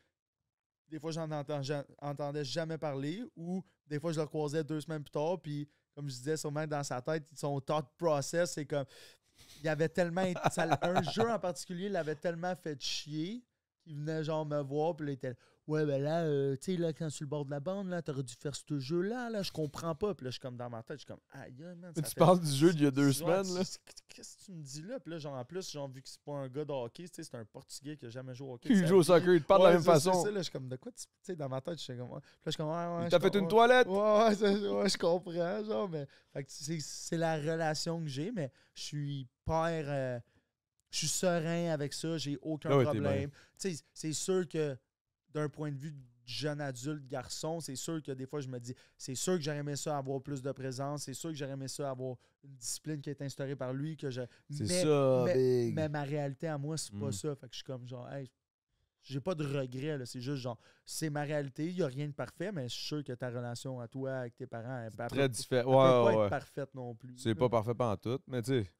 des fois, j'en entendais jamais parler ou des fois, je le croisais deux semaines plus tard. Puis comme je disais, sûrement dans sa tête, son thought process, c'est comme il avait tellement. un jeu en particulier l'avait tellement fait chier qu'il venait genre me voir, puis il Ouais, ben là, euh, tu sais, là, quand sur le bord de la bande, là, t'aurais dû faire ce jeu-là, là, je comprends pas. Puis là, je suis comme dans ma tête, je suis comme, aïe, man. tu parles du jeu d'il y a deux semaines, là. Qu'est-ce que tu me dis là? Puis là, genre, en plus, genre, vu que c'est pas un gars de hockey, tu sais, c'est un Portugais qui a jamais joué au hockey. Il joue au soccer, il te parle de la même façon. là, je suis comme, de quoi tu. Tu sais, dans ma tête, je suis comme, ouais. Puis là, je comme, ouais, T'as fait une toilette? Ouais, ouais, je comprends, genre, mais. Fait c'est la relation que j'ai, mais je suis père. Euh, je suis serein avec ça, j'ai aucun ah problème tu sais C'est sûr que d'un point de vue jeune adulte, garçon, c'est sûr que des fois, je me dis, c'est sûr que j'aurais aimé ça avoir plus de présence, c'est sûr que j'aurais aimé ça avoir une discipline qui est instaurée par lui, que je... mais, mais, ma réalité à moi, c'est pas mm. ça. Fait que je suis comme genre, hey, j'ai pas de regrets, là. C'est juste genre, c'est ma réalité, il n'y a rien de parfait, mais je sûr que ta relation à toi, avec tes parents, elle, est très différente. peut pas être parfaite non plus. C'est pas parfait pas en tout, mais tu sais,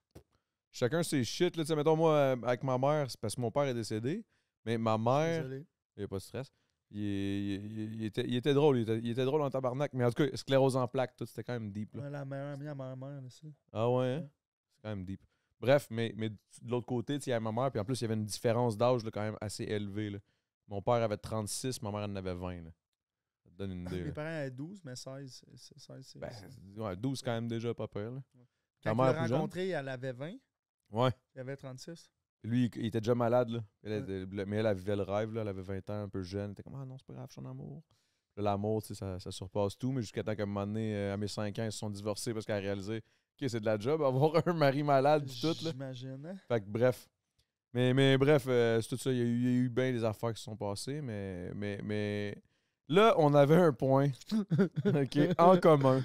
chacun ses shit, mettons, moi, euh, avec ma mère, c'est parce que mon père est décédé, mais ma mère. Il n'y a pas de stress. Il, était, drôle, il était, drôle en tabarnak, mais en tout cas, sclérose en plaque, tout, c'était quand même deep. Là. la mère, amie ma mère, aussi. Ah hein? ouais? C'est quand même deep. Bref, mais, de l'autre côté, il y avait ma mère, puis en plus, il y avait une différence d'âge quand même assez élevée. Mon père avait 36, ma mère en avait 20. Ça te donne une ah, idée. Mes parents avaient 12, mais 16, c'est. 16, ben, 12 quand même déjà, pas peur. Quand Ta mère, rencontrée, elle avait 20. Ouais. Il avait 36. Lui, il, était déjà malade, là. mais elle, vivait le rêve, là. Elle avait 20 ans, un peu jeune. Elle était comme, ah non, c'est pas grave, en amour. L'amour, ça, ça surpasse tout, mais jusqu'à temps qu'à un moment donné, euh, à mes 5 ans, ils se sont divorcés parce qu'elle a réalisé que c'est de la job, avoir un mari malade, du tout. J'imagine. Hein. Fait que bref. Mais, mais bref, euh, c'est tout ça. Il y, a eu, bien des affaires qui se sont passées, mais, mais, mais là, on avait un point en commun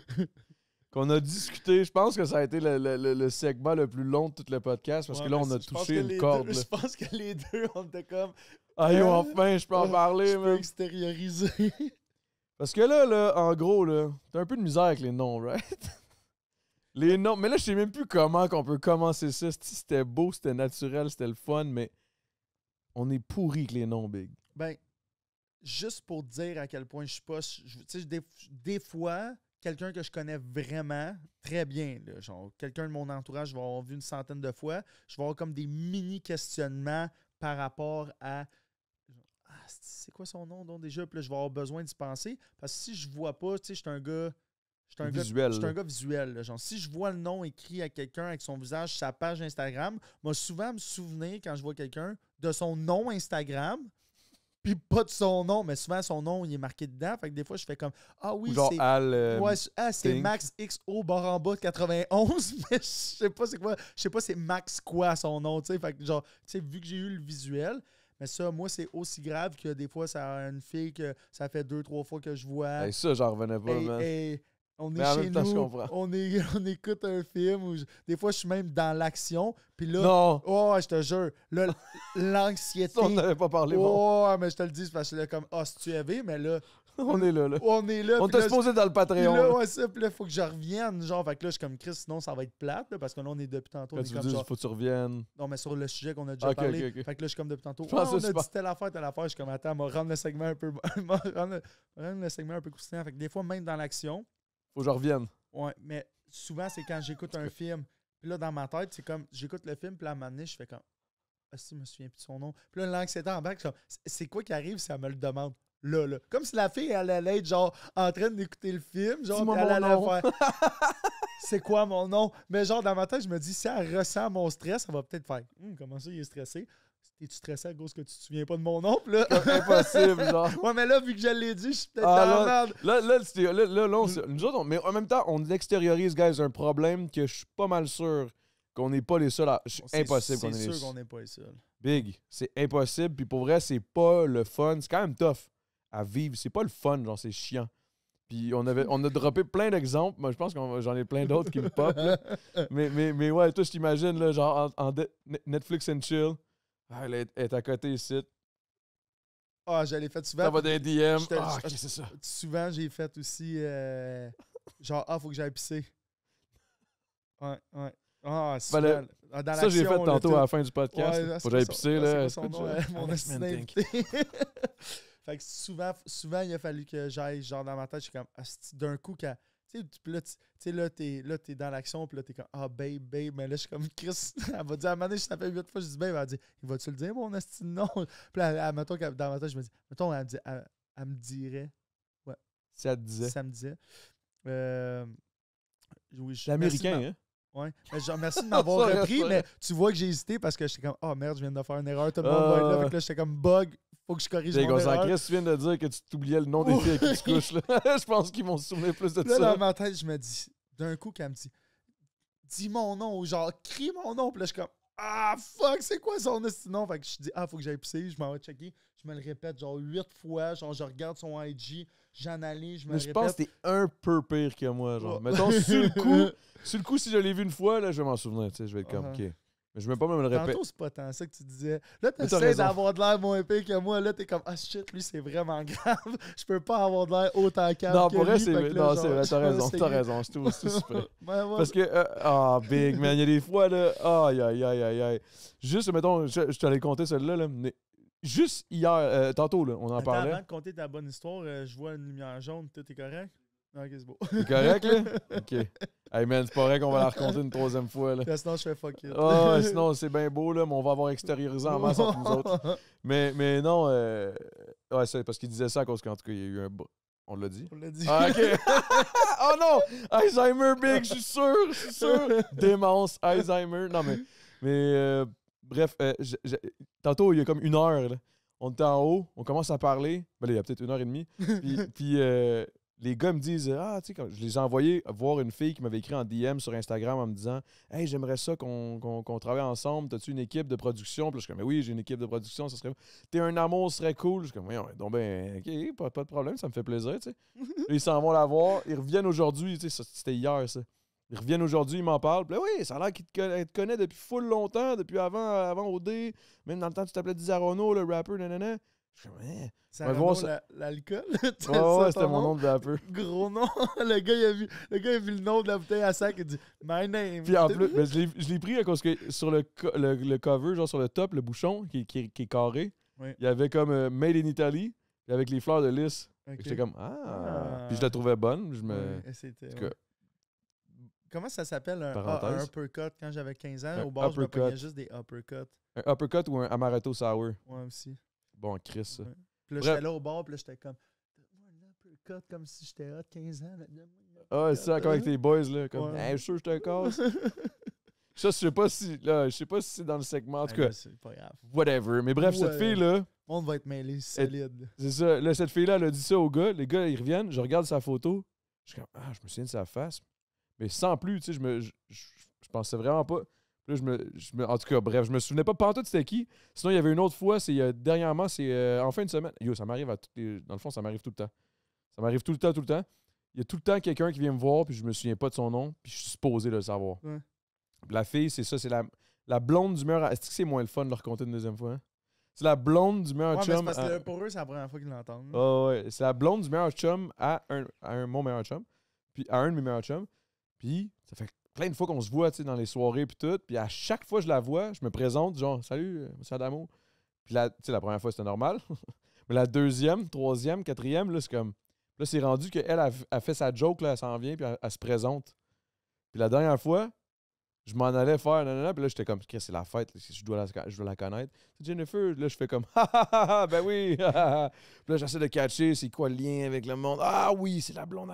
qu'on a discuté. Je pense que ça a été le, segment le plus long de tout le podcast parce que là, on a touché une corde. je pense que les deux, on était comme. Ah, enfin, je peux en parler, je extérioriser. Parce que là, là, en gros, là, t'as un peu de misère avec les noms, right? Les noms. Mais là, je sais même plus comment qu'on peut commencer ça. C'était beau, c'était naturel, c'était le fun, mais on est pourri avec les noms, Big. Ben, juste pour dire à quel point je suis pas. Tu sais, des fois, quelqu'un que je connais vraiment très bien. genre, quelqu'un de mon entourage, je vais avoir vu une centaine de fois. Je vais avoir comme des mini-questionnements par rapport à ah, c'est quoi son nom donc déjà? Puis je vais avoir besoin d'y penser. Parce que si je vois pas, tu sais, je suis un gars. Je un visuel. un gars visuel. si je vois le nom écrit à quelqu'un avec son visage, sa page Instagram, moi, souvent me souvenir quand je vois quelqu'un de son nom Instagram puis pas de son nom, mais souvent son nom, il est marqué dedans. Fait que des fois, je fais comme Ah oui, c'est. Euh, ouais, ah, c'est Max XO en bas de 91, mais je sais pas c'est quoi. Je sais pas c'est Max quoi son nom, tu sais. Fait que genre, tu sais, vu que j'ai eu le visuel, mais ça, moi, c'est aussi grave que des fois, ça a une fille que ça fait deux, trois fois que je vois. Et ça, j'en revenais pas, Et, on est chez nous, on, écoute un film où des fois je suis même dans l'action, puis là, non. oh, je te jure, l'anxiété. on n'avait pas parlé. Oh, mais je te le dis, parce que là, comme, oh, ah, si tu avais, mais là. On est là, là. On est là. On t'a supposé dans le Patreon. Puis là, ouais, ça, faut que je revienne. Genre, fait que là, je suis comme Chris, sinon ça va être plate, parce que là, on est depuis tantôt. on est tu comme, dis, faut que tu reviennes. Non, mais sur le sujet qu'on a déjà parlé. Fait que là, je suis comme depuis tantôt. Oh, on a dit telle affaire, telle affaire. Je suis comme, attends, on va rendre le segment un peu. rendre, segment un peu Fait que des fois, même dans l'action, faut que je revienne. Ouais, mais souvent, c'est quand j'écoute un film. Puis là, dans ma tête, c'est comme, j'écoute le film, puis à un moment donné, je fais comme, ah si, je me souviens plus de son nom. Puis là, l'anxiété en bac, c'est quoi qui arrive si elle me le demande? Là, là. Comme si la fille, elle allait être genre en train d'écouter le film, genre, elle allait nom. c'est quoi mon nom? Mais genre, dans ma tête, je me dis, si elle ressent mon stress, elle va peut-être faire, hum, comment ça, il est stressé? Et tu stressé à cause que tu te souviens pas de mon nom, là? impossible, genre. ouais, mais là, vu que je l'ai dit, je suis peut-être ah, dans là, là, là, là, là, mm. mais en même temps, on extériorise, guys, un problème que je suis pas mal sûr qu'on n'est pas les seuls à... C'est impossible qu'on est, sûr qu'on n'est pas les seuls. Big, c'est impossible. Puis pour vrai, c'est pas le fun. C'est quand même tough à vivre. C'est pas le fun, genre, c'est chiant. Puis on, avait, on a droppé plein d'exemples. Moi, je pense que j'en ai plein d'autres qui me pop. Mais, ouais, toi, je t'imagine, genre, en Netflix and chill. Ah, elle est, à côté ici. Ah, oh, je l'ai souvent. Ça va d'un DM. Ah, c'est ça. Souvent, j'ai fait aussi. Euh, genre, ah, faut que j'aille pisser. Ouais, ouais. Ah, c'est Ben, ça, j'ai fait tantôt à la fin du podcast. Ouais, faut que j'aille pisser, ah, là. Son nom, hein, mon Fait que souvent, souvent, il a fallu que j'aille, genre, dans ma tête, je suis comme, d'un coup, quand puis tu sais, là, t'es, là, dans l'action, puis là, t'es comme, ah, babe, babe, mais là, je suis comme, Chris, elle va dire, à ma je t'appelle huit fois, je dis, babe, elle va dire, il va-tu le dire, mon esti? Non. Puis là, dans ma tête, je me dis, mettons, elle me, dirait. Ouais. ça te disait. Ça me disait. L'américain, euh, hein? Ouais. Mais ben, genre, merci de m'avoir repris, mais tu vois que j'ai hésité parce que j'étais comme, oh merde, je viens de faire une erreur, tout le monde va être là. avec ah. là, j'étais comme bug, faut que je corrige les mon gars, erreur. Chris, tu viens de dire que tu t'oubliais le nom des filles avec qui tu couches. Là. je pense qu'ils vont se souvenir plus de là, ça. Là, dans ma tête, je me dis, d'un coup, qu'elle me dit, dis mon nom, ou genre, crie mon nom. Puis là, je suis comme, ah, fuck, c'est quoi son nom? Fait que je dis, ah, faut que j'aille pisser, je m'en vais checker. Je me le répète, genre, huit fois. Genre, je regarde son IG, j'analyse, je me le répète. Je pense que t'es un peu pire que moi, genre. mais oh. Mettons, sur le coup, sur le coup, si je l'ai vu une fois, là, je vais m'en souvenir, tu sais, je vais être comme, uh-huh. ok. Mais je mets pas même le répéter. Tantôt, c'est pas tant ça que tu disais. Là, tu essaies d'avoir de l'air moins épais que moi. Là, t'es comme, ah shit, lui, c'est vraiment grave. je peux pas avoir de l'air autant calme. Non, pour vrai, c'est vrai. Non, c'est vrai, t'as raison. T'as raison. Je aussi super. Parce que, euh, ah, oh, big man, il y a des fois, là, aïe, aïe, aïe, aïe, aïe. Juste, mettons, je, je t'allais compter celle-là, là, mais juste hier, euh, tantôt, là, on en parlait. Avant de compter ta bonne histoire, euh, je vois une lumière jaune, tout est correct? ok, c'est beau. C'est correct, là? OK. Hey, man, c'est pas vrai qu'on va la raconter une troisième fois, là. sinon, je fais fuck it. Ah, sinon, c'est bien beau, là, mais on va avoir extériorisé en masse entre nous autres. Mais, mais non, euh... ouais, c'est parce qu'il disait ça à cause qu'en tout cas, il y a eu un... On l'a dit? On l'a dit. Ah, OK. oh non! Alzheimer big, je suis sûr, je suis sûr. Démence, Alzheimer. Non, mais... Mais euh... bref, euh, tantôt, il y a comme une heure, là on était en haut, on commence à parler. Ben là, il y a peut-être une heure et demie. Puis, puis euh, les gars me disent Ah, tu sais, quand je les ai envoyés voir une fille qui m'avait écrit en DM sur Instagram en me disant Hey, j'aimerais ça qu'on travaille ensemble. T'as-tu une équipe de production Puis je suis comme ben Oui, j'ai une équipe de production, ça serait. T'es un amour, ce serait cool. Je suis comme Voyons, donc ben, OK, pas, de problème, ça me fait plaisir, tu sais. ils s'en vont la voir. Ils reviennent aujourd'hui, tu sais, c'était hier, ça. Ils reviennent aujourd'hui, ils m'en parlent. Puis là, oui, ça a l'air qu'ils te, connaissent depuis full longtemps, depuis avant, avant OD. Même dans le temps, tu t'appelais Dizarono, le rapper, nanana c'est voir nom L'alcool? oh c'était mon nom de Gros nom. le, gars, il a vu, le gars, il a vu le nom de la bouteille à sac et dit My name. Puis en plus, je l'ai pris parce que sur le, le, cover, genre sur le top, le bouchon qui, qui, qui est carré, il y avait comme euh, Made in Italy avec les fleurs de lys. J'étais comme ah! ah. Puis je la trouvais bonne. Je me... comment ça s'appelle un, uppercut quand j'avais 15 ans? au bord je me juste des uppercuts. Un uppercut ou un amaretto sour? Moi ouais, aussi. Bon, Chris. Puis là, j'étais là au bord, puis là, j'étais comme. Cut comme si j'étais de 15 ans. Ah, c'est ça, encore avec tes boys, là. Comme, je suis sûr que je te casse. ça, je sais pas si. Là, je sais pas si c'est dans le segment. En tout ben, cas. C'est pas grave. Whatever. Mais bref, cette fille-là. On va être mêlé solide. C'est ça. Là, cette fille-là, elle a dit ça aux gars. Les gars, ils reviennent. Je regarde sa photo. Je suis comme, ah, je me souviens de sa face. Mais sans plus, tu sais, je me. je pensais vraiment pas je me, en tout cas, bref, je me souvenais pas pantoute c'était qui. Sinon, il y avait une autre fois, c'est euh, dernièrement, c'est euh, en fin de semaine. Yo, ça m'arrive Dans le fond, ça m'arrive tout le temps. Ça m'arrive tout le temps, tout le temps. Il y a tout le temps quelqu'un qui vient me voir, puis je me souviens pas de son nom, puis je suis supposé le savoir. La fille, c'est ça, c'est la, la blonde meilleur Est-ce que c'est moins le fun de le raconter une deuxième fois? Hein? C'est la blonde du meilleur chum. pour eux, c'est la première fois qu'ils l'entendent. c'est la blonde meilleur chum à un, à un, mon meilleur chum, puis à un de mes meilleurs chums. Puis ça fait plein de fois qu'on se voit dans les soirées puis tout. Puis à chaque fois que je la vois, je me présente, genre Salut, euh, monsieur Adamo. Puis là, tu sais, la première fois, c'était normal. Mais la deuxième, troisième, quatrième, là, c'est comme. Là, c'est rendu qu'elle a, a, fait sa joke, là, elle s'en vient, puis elle, se présente. Puis la dernière fois, je m'en allais faire, nanana, puis là, j'étais comme, c'est la fête, je dois la, je dois la connaître. Jennifer, là, je fais comme, ha ah, ben oui, Puis là, j'essaie de catcher, c'est quoi le lien avec le monde? Ah oui, c'est la blonde.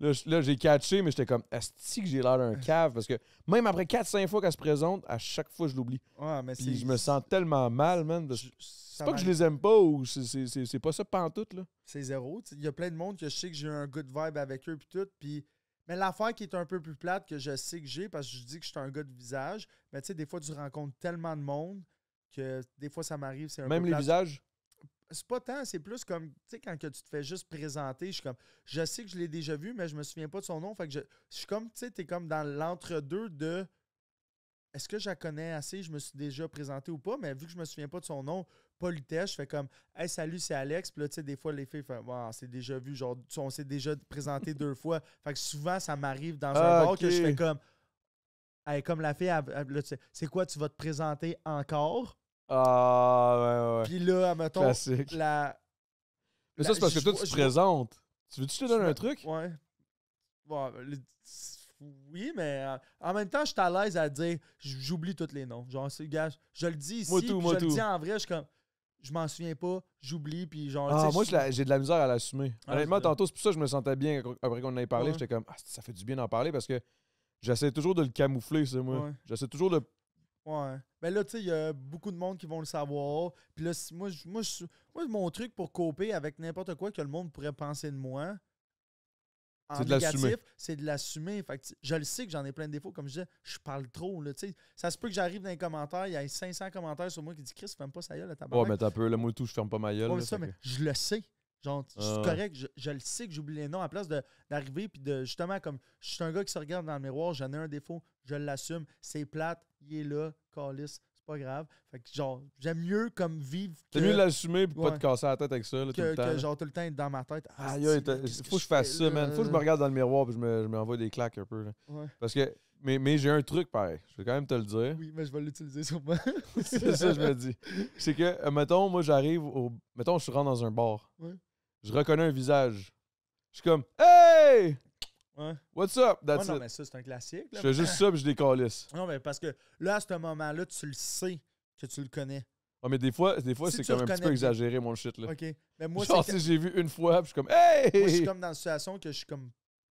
Là, là j'ai catché, mais j'étais comme, est-ce que j'ai l'air d'un cave? Parce que même après 4-5 fois qu'elle se présente, à chaque fois, je l'oublie. Ouais, mais puis je me sens tellement mal, man. C'est pas que je les aime pas ou c'est pas ça pantoute, là. C'est zéro. Il y a plein de monde que je sais que j'ai un good vibe avec eux, puis tout, puis mais l'affaire qui est un peu plus plate que je sais que j'ai, parce que je dis que je suis un gars de visage, mais tu sais, des fois, tu rencontres tellement de monde que des fois, ça m'arrive. c'est Même peu les visages? C'est pas tant, c'est plus comme, tu sais, quand que tu te fais juste présenter, je suis comme, je sais que je l'ai déjà vu, mais je me souviens pas de son nom. Fait que je, je suis comme, tu sais, t'es comme dans l'entre-deux de est-ce que je la connais assez, je me suis déjà présenté ou pas, mais vu que je me souviens pas de son nom, je fais comme Hey, salut, c'est Alex. Puis là, tu sais, des fois, les filles font c'est déjà vu, genre, on s'est déjà présenté deux fois. Fait que souvent, ça m'arrive dans un bar que je fais comme Hey, comme la fille, c'est quoi, tu vas te présenter encore? Ah, ouais, ouais. Puis là, mettons, la. Mais ça, c'est parce que toi, tu te présentes. Tu veux-tu te donnes un truc? Ouais. oui, mais euh, en même temps, je suis à l'aise à dire j'oublie tous les noms. Genre, gars, je le dis ici, moi tout, moi je le dis en vrai, je suis comme je m'en souviens pas, j'oublie, puis genre. Ah, moi, j'ai de la misère à l'assumer. Ah, Honnêtement, tantôt, c'est pour ça que je me sentais bien après qu'on en ait parlé. J'étais comme, ah, ça fait du bien d'en parler parce que j'essaie toujours de le camoufler, c'est moi. J'essaie toujours de. Ouais. Mais ben là, tu sais, il y a beaucoup de monde qui vont le savoir. Puis là, moi, moi, moi, mon truc pour coper avec n'importe quoi que le monde pourrait penser de moi, en négatif, c'est de l'assumer. Je le sais que j'en ai plein de défauts. Comme je disais, je parle trop. ça se peut que j'arrive dans les commentaires, il y a 500 commentaires sur moi qui disent Chris, ferme pas sa gueule, ta tabac. Ouais, mais t'as peu, le moi tout, je ferme pas ma gueule. Ouais, ça, mais je le sais. je suis ah. correct, je, le sais que j'oublie les noms à place d'arriver puis de justement comme je suis un gars qui se regarde dans le miroir, j'en ai un défaut, je l'assume, c'est plate, il est là, calice, pas grave. Fait que genre, j'aime mieux comme vivre. t'as mieux l'assumer pour pas te casser la tête avec ça. tout le temps. que genre tout le temps être dans ma tête. Ah, yo, faut que je fasse ça, man. Faut que je me regarde dans le miroir puis je me, je m'envoie des claques un peu. Parce que. Mais, j'ai un truc pareil. Je vais quand même te le dire. Oui, mais je vais l'utiliser sur moi. c'est ça, je me dis. C'est que, euh, mettons, moi, j'arrive au. Mettons, je rentre dans un bar. Je reconnais un visage. Je suis comme Hey! What's up? That's non, mais ça, c'est un classique. Je fais juste ça puis je décalisse. Non, mais parce que là, à ce moment-là, tu le sais que tu le connais. Ah, mais des fois, des fois c'est quand même un petit peu exagéré, mon shit. Là. OK. Mais moi, Genre, c'est que- si j'ai vu une fois, je suis comme, hey! moi, je suis comme dans une situation que je suis comme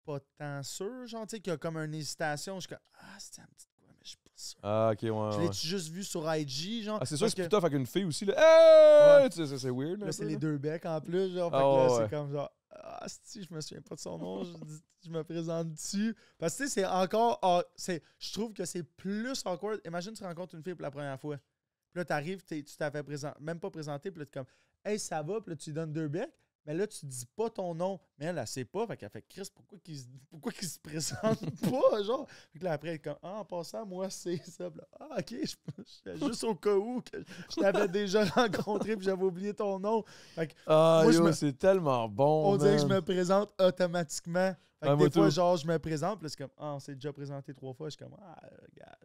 pas tant sûr, genre, tu sais, qu'il y a comme une hésitation. Je suis comme, ah, c'était un petit quoi, mais je suis pas sûr. Ah, ok, ouais. Je lai juste vu sur IG, genre? Ah, c'est sûr que c'est plus avec une fille aussi. Là. Hey! c'est- weird. Là, c'est les deux becs en plus, genre. Ah, fait c'est comme genre, ah, si, je me souviens pas de son nom, je, me présente dessus. Parce que, tu c'est encore. Ah, c'est, je trouve que c'est plus awkward. Imagine, tu rencontres une fille pour la première fois. Puis là, arrives, tu t'avais présent, même pas présenté, puis là, t'es comme, hey, ça va, puis là, tu lui donnes deux becs mais là, tu dis pas ton nom. Mais elle, elle sait pas. Fait qu'elle fait Chris, pourquoi qu'il pourquoi se présente pas? Genre, puis là, après, elle est comme Ah, en passant, moi, c'est ça. ah, ok, je, juste au cas où je t'avais déjà rencontré, puis j'avais oublié ton nom. Fait que, ah, me... c'est tellement bon. On dirait que je me présente automatiquement. des fois, genre, je me présente, puis c'est comme, ah, on s'est déjà présenté trois fois. Je suis comme, ah,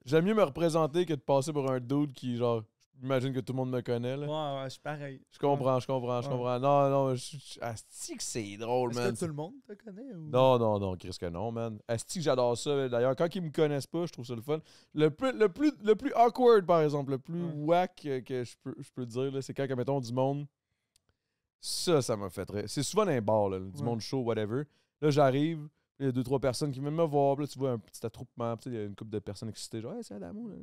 J'aime mieux me représenter que de passer pour un dude qui, genre, J'imagine que tout le monde me connaît. Là. Ouais, ouais, je suis pareil. Je comprends, je comprends, je comprends. Non, non, je, que c'est drôle, man. Est-ce que tout le monde te connaît ou... Non, non, non, Chris que non, man. Asti que j'adore ça. D'ailleurs, quand ils me connaissent pas, je trouve ça le fun. Le plus, le plus, awkward, par exemple, le plus wack whack que, je, peux, je peux dire, c'est quand, mettons, du monde. Ça, ça m'a fait très. C'est souvent dans les là, du monde chaud, whatever. Là, j'arrive. Il y a deux, trois personnes qui viennent me voir. Là, tu vois un petit attroupement. Il y a une couple de personnes excitées. Genre, hey, c'est Adamo. là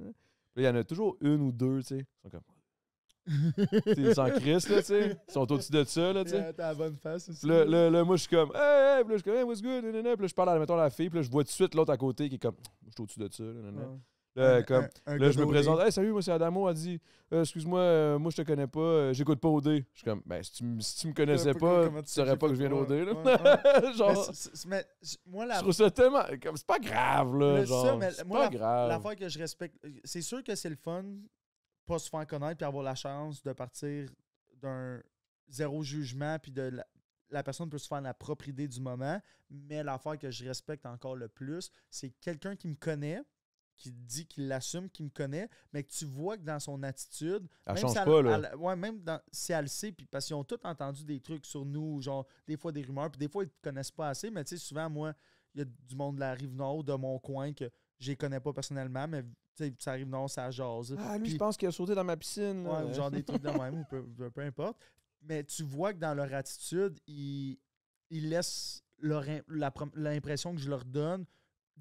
il y en a toujours une ou deux, tu sais. Ils sont comme. ils sont en crise, là, tu sais. Ils sont au-dessus de ça, là, tu sais. T'as la bonne face aussi. Là, moi, je suis comme, hey, hey, puis là, je suis comme, hey, what's good, Puis là, je parle à, mettons, la fille, puis là, je vois tout de suite l'autre à côté qui est comme, je suis au-dessus de ça, là, Ouais. Là, comme, je me présente. salut, moi, c'est Adamo. Elle dit euh, Excuse-moi, euh, moi, je te connais pas. Euh, j'écoute pas OD. Je suis comme Ben, si tu, si me connaissais pas, tu saurais pas que je viens d'OD. Je trouve ça tellement. C'est pas grave, là. C'est pas grave. L'affaire que je respecte, c'est sûr que c'est le fun, pas se faire connaître puis avoir la chance de partir d'un zéro jugement puis de la, la personne peut se faire la propre idée du moment, mais l'affaire que je respecte encore le plus, c'est quelqu'un qui me connaît, qui dit qu'il l'assume, qu'il me connaît, mais que tu vois que dans son attitude, elle même, change pas, là. même dans, si elle le sait, puis parce qu'ils ont tous entendu des trucs sur nous, genre des fois des rumeurs, puis des fois ils te connaissent pas assez, mais tu sais, souvent, moi, il y a du monde de la rive nord, de mon coin, que je ne connais pas personnellement, mais ça arrive non, ça jase. Ah, lui, je pense qu'il a sauté dans ma piscine. Oui, genre des trucs de même, peu, importe. Mais tu vois que dans leur attitude, ils laissent l'impression que je leur donne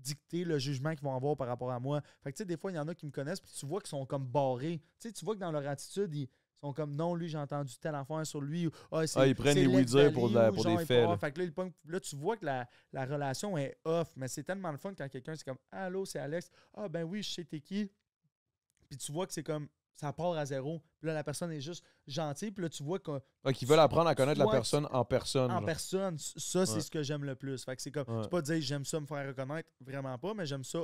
dicter le jugement qu'ils vont avoir par rapport à moi. Fait que tu sais, des fois, il y en a qui me connaissent, puis tu vois qu'ils sont comme barrés. Tu sais, tu vois que dans leur attitude, ils sont comme non, lui, j'ai entendu tel enfant sur lui. Ah, ah, ils prennent les oui dire pour, des faits. Fait que là, tu vois que la, relation est off, mais c'est tellement le fun quand quelqu'un, c'est comme Allô, c'est Alex. Ah, ben oui, je sais t'es qui. Puis tu vois que c'est comme ça part à zéro. Puis là, la personne est juste gentille. Puis là, tu vois que. Ils veulent apprendre à connaître la personne en personne. En personne. Ça, c'est ce que j'aime le plus. Fait que c'est comme. C'est pas dire j'aime ça me faire reconnaître, vraiment pas, mais j'aime ça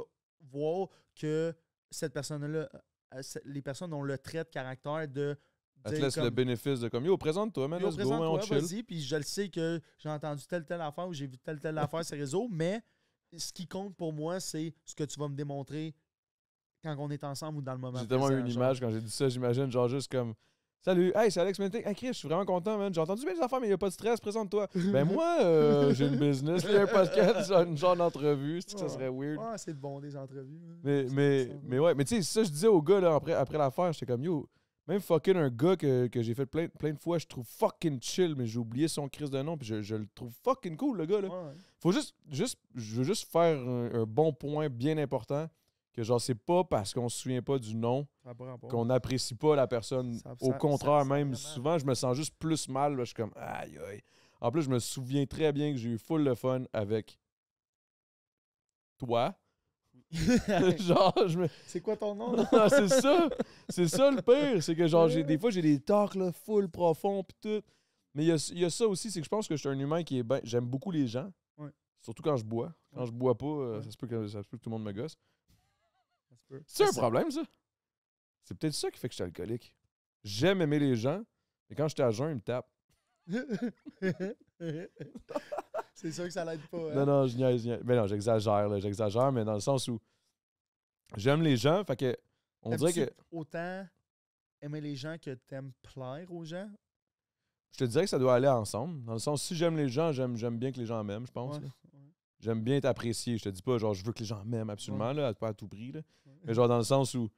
voir que cette personne-là, euh, euh, les personnes ont le trait de caractère de. Elle te laisse le bénéfice de comme yo, présente-toi, man, hein, puis je le sais que j'ai entendu telle telle affaire ou j'ai vu telle telle affaire sur les réseaux, mais ce qui compte pour moi, c'est ce que tu vas me démontrer quand on est ensemble ou dans le moment. J'ai tellement eu une image quand j'ai dit ça, j'imagine, genre juste comme. Salut, hey, c'est Alex t'es Hey Chris, je suis vraiment content, man. J'ai entendu bien les affaires, mais il n'y a pas de stress, présente-toi. ben moi, euh, j'ai une business, il un podcast, une genre d'entrevue, c'est que ça oh. serait weird. Ah, c'est bon des entrevues. Hein. Mais, mais, mais ouais, mais tu sais, ça, je disais au gars, là, après, après l'affaire, j'étais comme, yo, même fucking un gars que, que j'ai fait plein, de fois, je trouve fucking chill, mais j'ai oublié son Chris de nom, puis je, le trouve fucking cool, le gars, là. Faut juste, juste, je veux juste faire un bon point bien important que genre c'est pas parce qu'on se souvient pas du nom qu'on apprécie pas la personne. Au contraire, même souvent, je me sens juste plus mal. je suis comme aïe aïe. En plus, je me souviens très bien que j'ai eu full le fun avec toi. genre, je C'est quoi ton nom? c'est ça. C'est ça le pire. C'est que genre, des fois, j'ai des talks là, full profond pis tout. Mais il y, a, ça aussi, c'est que je pense que je suis un humain qui est bien... J'aime beaucoup les gens. Surtout quand je bois. Quand je bois pas, euh, ça, se peut que, ça se peut que tout le monde me gosse. C'est un problème, ça. C'est peut-être ça qui fait que je suis alcoolique. J'aime aimer les gens, mais quand j'étais à jeun, ils me tapent. c'est sûr que ça l'aide pas. Hein. Non, non, je niaise, Mais non, j'exagère, j'exagère, mais dans le sens où j'aime les gens, fait que on dirait que. Autant aimer les gens que t'aimes plaire aux gens? Je te dirais que ça doit aller ensemble. Dans le sens, si j'aime les gens, j'aime bien que les gens m'aiment, je pense j'aime bien t'apprécier. Je te dis pas, genre, je veux que les gens m'aiment absolument, là, pas à tout prix. Là. Mais genre, dans le sens où,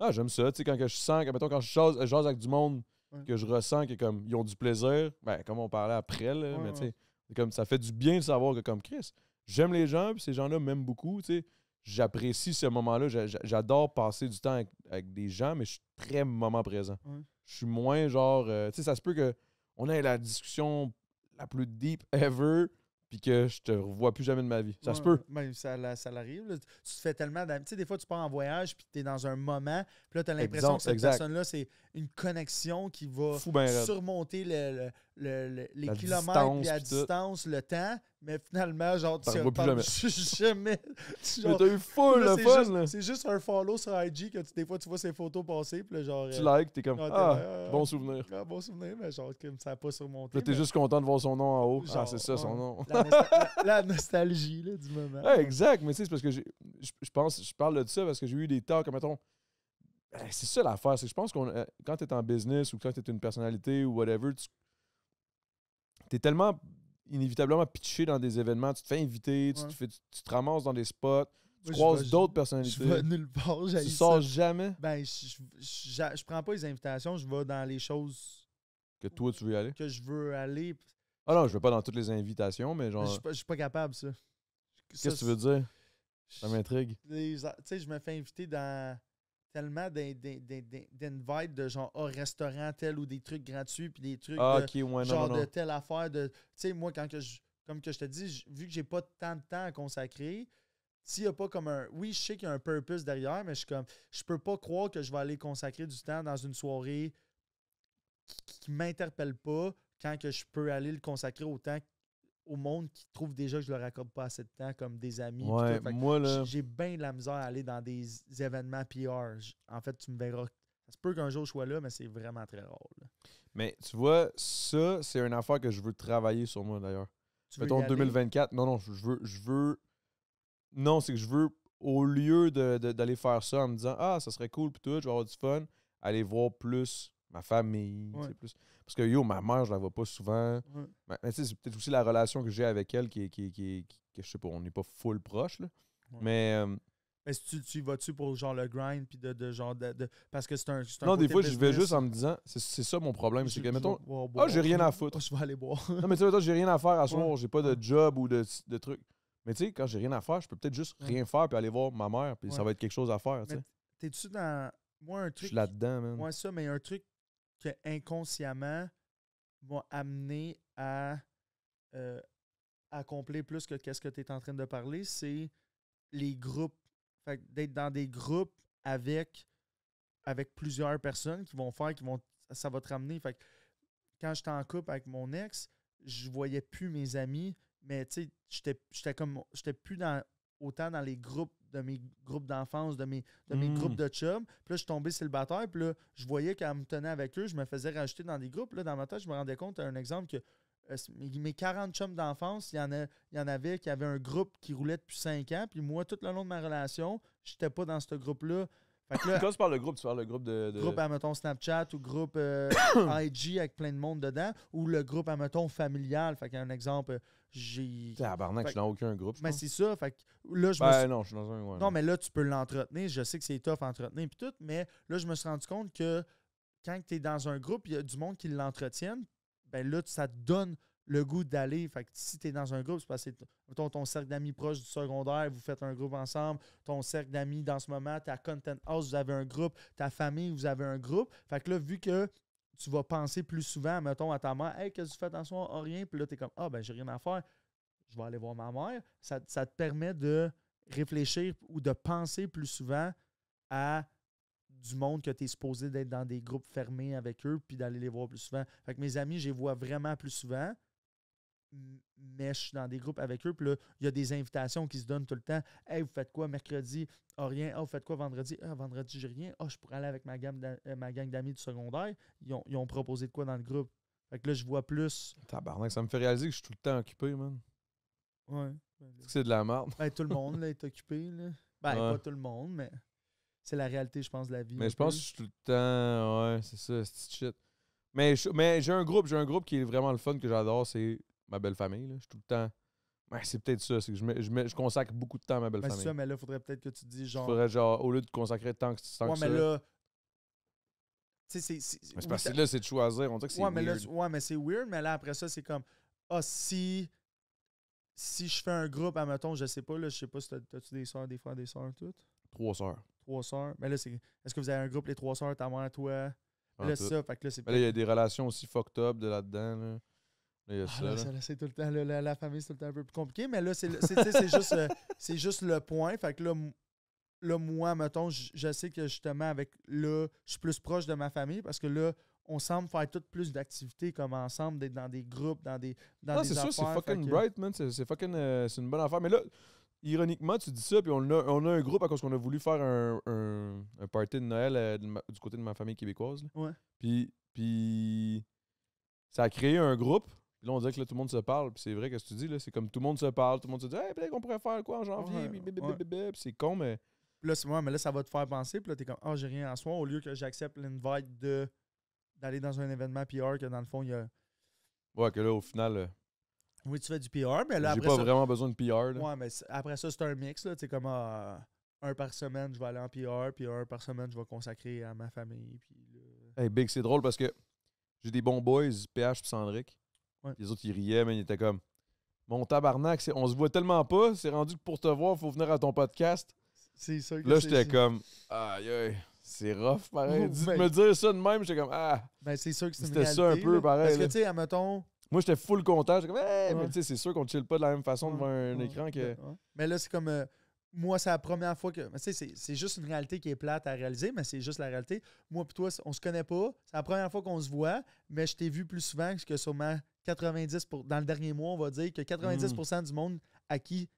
ah, j'aime ça. Tu sais, quand que je sens, quand je avec du monde, que je ressens que, comme, ils ont du plaisir, ben, comme on parlait après, là, mais tu sais, comme, ça fait du bien de savoir que, comme Chris, j'aime les gens, puis ces gens-là m'aiment beaucoup, tu sais. J'apprécie ce moment-là. J'adore passer du temps avec, des gens, mais je suis très moment présent. Je suis moins genre. Euh, tu sais, ça se peut que on ait la discussion la plus deep ever, puis que je te revois plus jamais de ma vie. Ça se peut. ça, ça, l'arrive. Tu te fais tellement Tu sais, des fois, tu pars en voyage, puis tu es dans un moment, puis là, tu as l'impression que cette personne-là, c'est une connexion qui va ben surmonter le, le, les la kilomètres, distance, la distance, le temps. Mais finalement, genre, tu ne parles jamais. genre, mais t'as eu fun. C'est juste un follow sur IG que des fois, tu vois ses photos passer. Puis genre, tu euh, likes, t'es comme, ah, ah, ah bon souvenir. Ah, bon souvenir, mais genre, ça n'a pas surmonté. Tu t'es juste content de voir son nom en haut. ah, c'est ça, son nom. La, nostalgie là, du moment. exact, mais tu sais, c'est parce que je pense, je parle de ça parce que j'ai eu des comme mettons ben, c'est ça l'affaire. C'est je pense qu'on euh, quand tu es en business ou quand tu es une personnalité ou whatever, tu es tellement inévitablement pitché dans des événements, tu te fais inviter, tu, te, ramasses dans des spots, tu croises d'autres personnalités. nulle part, Tu sors jamais? Ben, je, je, prends pas les invitations, je vais dans les choses. Que toi, tu veux aller? Que je veux aller. Ah non, je vais pas dans toutes les invitations, mais ben, genre. Je suis pas, pas, capable, ça. Qu'est-ce que tu veux dire? Ça m'intrigue. Tu sais, je me fais inviter dans tellement d'invites de genre oh, restaurant tel ou des trucs gratuits puis des trucs ah, de, genre de telle affaire de tu sais moi quand que je comme que je te dis vu que j'ai pas tant de temps à consacrer s'il n'y a pas comme un oui je sais qu'il y a un purpose derrière mais je suis comme je peux pas croire que je vais aller consacrer du temps dans une soirée qui, ne m'interpelle pas quand que je peux aller le consacrer autant temps au monde qui trouve déjà que je le accorde pas assez de temps, comme des amis. moi, J'ai bien de la misère à aller dans des événements PR. En fait, tu me verras. C'est se qu'un jour je sois là, mais c'est vraiment très drôle. Mais tu vois, ça, c'est une affaire que je veux travailler sur moi d'ailleurs. Mettons 2024. Non, non, je veux. Je veux... Non, c'est que je veux, au lieu d'aller de, faire ça en me disant Ah, ça serait cool, puis tout, je vais avoir du fun, aller voir plus ma famille. Plus. Parce que yo, ma mère, je la vois pas souvent. mais tu sais c'est peut-être aussi la relation que j'ai avec elle qui est, qui, qui, qui, je sais pas, on n'est pas full proche. Là. Mais. Euh, tu, tu vas-tu pour genre le grind puis de, genre de, parce que c'est un, un, Non, des fois je vais juste en me disant c'est ça mon problème, c'est que mettons ah j'ai rien à foutre. je vais aller boire. non mais tu sais j'ai rien à faire à ce soir, j'ai pas de job ou de, de truc. Mais tu sais quand j'ai rien à faire, je peux peut-être juste rien faire puis aller voir ma mère puis ça va être quelque chose à faire, tu sais. T'es-tu dans moi un truc Je suis là-dedans Moi ça mais un truc que inconsciemment vont amené à euh, accomplir plus que qu'est-ce que tu es en train de parler, c'est les groupes. Fait d'être dans des groupes avec, avec plusieurs personnes qui vont faire, qui vont ça va te ramener. quand j'étais en couple avec mon ex, je voyais plus mes amis, mais tu sais, j'étais comme j'étais plus dans autant dans les groupes de mes groupes d'enfance, de mes, hmm. groupes de chums. Puis là, je suis tombé célibataire. Puis là, je voyais qu'elle me tenait avec eux, je me faisais rajouter dans des groupes. Là, dans ma tête, je me rendais compte, un exemple, que euh, mes 40 chums d'enfance, il y, en y en avait qui avaient un groupe qui roulait depuis 5 ans. Puis moi, tout le long de ma relation, j'étais pas dans ce groupe-là. Fait que Quand tu parles de groupe, tu parles le groupe de. de... Groupe, Snapchat ou groupe euh, IG avec plein de monde dedans ou le groupe, à mettons familial. Fait qu'un exemple, j'ai. Tabarnak, je suis dans aucun groupe. Mais c'est ça. là, ben non, je dans un. non, mais là, tu peux l'entretenir. Je sais que c'est tough à entretenir puis tout, mais là, je me suis rendu compte que quand tu es dans un groupe, il y a du monde qui l'entretienne. Ben là, ça te donne le goût d'aller. Fait si tu es dans un groupe, c'est parce que ton, ton cercle d'amis proche du secondaire, vous faites un groupe ensemble. Ton cercle d'amis dans ce moment, ta content house, vous avez un groupe. Ta famille, vous avez un groupe. Fait que là, vu que tu vas penser plus souvent, mettons, à ta mère, Hey, que tu fais attention oh, rien, puis là, tu es comme Ah, ben, j'ai rien à faire, je vais aller voir ma mère. Ça, ça te permet de réfléchir ou de penser plus souvent à du monde que tu es supposé d'être dans des groupes fermés avec eux, puis d'aller les voir plus souvent. Fait que mes amis, je les vois vraiment plus souvent mèche dans des groupes avec eux. Puis là, il y a des invitations qui se donnent tout le temps. Hey, vous faites quoi mercredi? Ah, rien. Ah, vous faites quoi vendredi? Ah, vendredi, j'ai rien. oh je pourrais aller avec ma, gamme euh, ma gang d'amis du secondaire. Ils ont, proposé de quoi dans le groupe. Fait que là, je vois plus. Tabarnak, ça me fait réaliser que je suis tout le temps occupé, man. Ouais. C'est de la merde. Ben, tout le monde est occupé. Là. Ben, pas tout le monde, mais c'est la réalité, je pense, de la vie. Mais je pense que je suis tout le temps. Ouais, c'est ça, c'est shit. Mais j'ai un groupe, j'ai un groupe qui est vraiment le fun que j'adore, c'est ma belle famille. Là. Je suis tout le temps. Ouais, ben, c'est peut-être ça, c'est que je, me, je, je, consacre beaucoup de temps à ma belle ben, famille. C'est ça, mais là, il faudrait peut-être que tu dis genre. Faudrait genre, au lieu de consacrer tant que, tant ouais, que ça. Ouais, mais là. Tu sais, c'est. Mais parce que là, c'est de choisir. On dirait que c'est ouais, Mais là, ouais, mais c'est weird, mais là, après ça, c'est comme. Ah, si. Si je fais un groupe, à admettons, je sais pas, là, je sais pas si t'as-tu des soeurs, des frères, des soeurs, tout. Trois soeurs. Trois soeurs. Mais là, c'est. Est-ce que vous avez un groupe, les trois soeurs, ta mère, toi Là, ça, fait que là, c'est. là, il y a des relations aussi fucked up de là-dedans, là c'est la, famille, c'est tout le temps un peu plus compliqué, mais là, c'est, juste, euh, juste le point. Fait que là, moi, mettons, je, sais que justement, avec là, je suis plus proche de ma famille parce que là, on semble faire tout plus d'activités comme ensemble, d'être dans des groupes, dans des. Dans c'est c'est fucking euh, C'est, une bonne affaire. Mais là, ironiquement, tu dis ça, puis on a, un groupe à cause qu'on a voulu faire un, un, party de Noël euh, du côté de ma famille québécoise. Là. Puis, puis. Ça a créé un groupe là, on dirait que là, tout le monde se parle. Puis c'est vrai que ce que tu dis, là, c'est comme tout le monde se parle, tout le monde se dit, hey, peut-être qu'on pourrait faire quoi en janvier. Puis c'est con, mais. Puis là, c'est moi, mais là, ça va te faire penser. Puis là, t'es comme, ah, oh, j'ai rien en soi. Au lieu que j'accepte l'invite de d'aller dans un événement PR que dans le fond, il y a. Ouais, que là, au final. Euh, oui, tu fais du PR, mais là, après. J'ai pas vraiment besoin de PR. Ouais, mais après ça, c'est un mix, là. Tu comme, ah, un par semaine, je vais aller en PR, puis un par semaine, je vais consacrer à ma famille. Puis Hey, Big, c'est drôle parce que j'ai des bons boys, PH et Sandrick. Les autres, ils riaient, mais ils étaient comme Mon tabarnak, on se voit tellement pas, c'est rendu que pour te voir, il faut venir à ton podcast. C'est ça que Là, j'étais comme Aïe, aïe. C'est rough, pareil. dit de ben. me dire ça de même, j'étais comme Ah! Ben, c'est sûr que c'était ça un peu, pareil. Parce que, tu sais, admettons. Moi, j'étais full content. J'étais comme mais tu sais, c'est sûr qu'on ne chill pas de la même façon devant un écran que. Mais là, c'est comme. Euh, moi, c'est la première fois que. tu sais, c'est juste une réalité qui est plate à réaliser, mais c'est juste la réalité. Moi et toi, on se connaît pas. C'est la première fois qu'on se voit, mais je t'ai vu plus souvent que sûrement 90 pour, dans le dernier mois, on va dire que 90 hmm. du monde à qui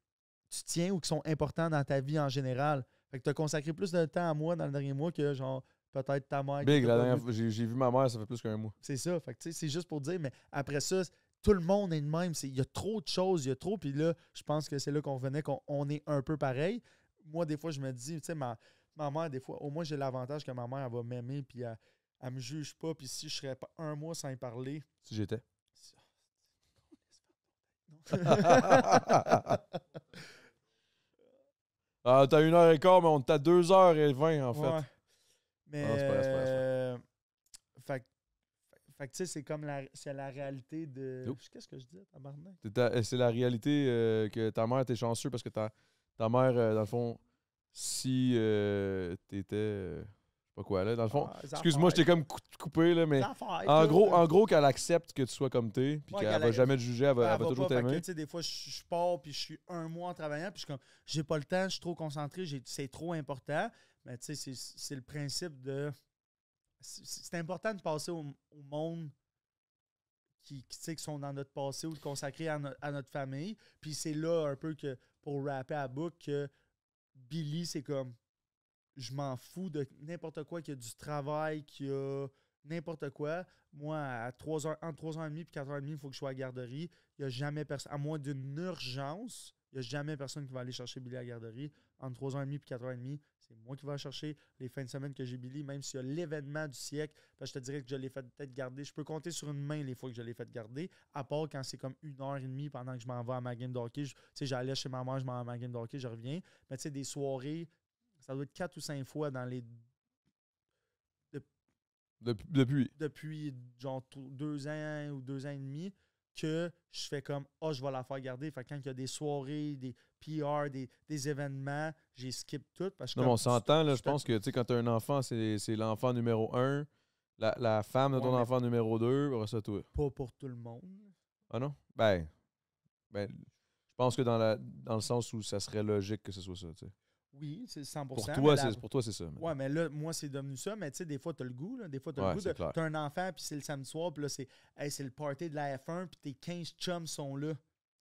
tu tiens ou qui sont importants dans ta vie en général. Fait que tu as consacré plus de temps à moi dans le dernier mois que genre peut-être ta mère. Big, la dernière j'ai, vu ma mère, ça fait plus qu'un mois. C'est ça. Fait que c'est juste pour dire, mais après ça, tout le monde est de même. Il y a trop de choses, il y a trop. Puis là, je pense que c'est là qu'on venait, qu'on est un peu pareil. Moi, des fois, je me dis, tu sais, ma, mère, des fois, au moins, j'ai l'avantage que ma mère, elle va m'aimer, puis elle, ne me juge pas. Puis si je serais pas un mois sans y parler. Si j'étais ah, t'as une heure et quart, mais on t'a deux heures et vingt, en fait. Ouais. Mais. c'est Fait, que, tu sais, c'est comme la, la réalité de. Qu'est-ce que je dis, tabarnak? Euh, c'est la réalité euh, que ta mère, était chanceuse parce que ta, ta mère, euh, dans le fond, si t'étais dans le fond. Ah, Excuse-moi, je t'ai comme coupé, là, mais en gros, en gros qu'elle accepte que tu sois comme t'es, puis qu'elle va jamais te juger, elle va, toujours t'aimer. Des fois, je, je pars, puis je suis un mois en travaillant, puis je comme, j'ai pas le temps, je suis trop concentré, c'est trop important. Mais tu sais, c'est le principe de. C'est important de passer au, monde qui, qui, qui, sont dans notre passé ou de consacrer à, à notre famille. Puis c'est là un peu que, pour rapper à bout, que Billy, c'est comme je m'en fous de n'importe quoi, qu'il y a du travail, qu'il y a n'importe quoi. Moi, à 3 heures, entre 3h30 et 4h30, il faut que je sois à la garderie. Il a jamais personne, à moins d'une urgence, il n'y a jamais personne qui va aller chercher Billy à la garderie. Entre 3h30 et 4h30, c'est moi qui vais chercher les fins de semaine que j'ai Billy, même s'il y a l'événement du siècle. je te dirais que je l'ai fait peut-être garder. Je peux compter sur une main les fois que je l'ai fait garder, à part quand c'est comme une heure et demie pendant que je m'en vais à ma game de Tu sais, j'allais chez ma mère, je m'en vais à ma game je reviens. Mais tu sais, des soirées ça doit être quatre ou cinq fois dans les. Depuis, depuis. genre, deux ans ou deux ans et demi que je fais comme Ah, oh, je vais la faire garder. Fait quand il y a des soirées, des PR, des, événements, j'ai skip tout. non, on s'entend, je pense que tu sais, quand tu as un enfant, c'est l'enfant numéro un, la, femme de ton enfant numéro deux, ça tout. Pas pour tout le monde. Ah non? Ben, ben. Je pense que dans la dans le sens où ça serait logique que ce soit ça, tu sais. Oui, c'est 100 Pour toi, c'est, ça. Ouais, mais là, moi, c'est devenu ça. Mais tu sais, des fois, t'as le goût. Là. Des fois, t'as as le goût. De, as un enfant, puis c'est le samedi soir, puis là, c'est, le party de la F1, puis tes 15 chums sont là.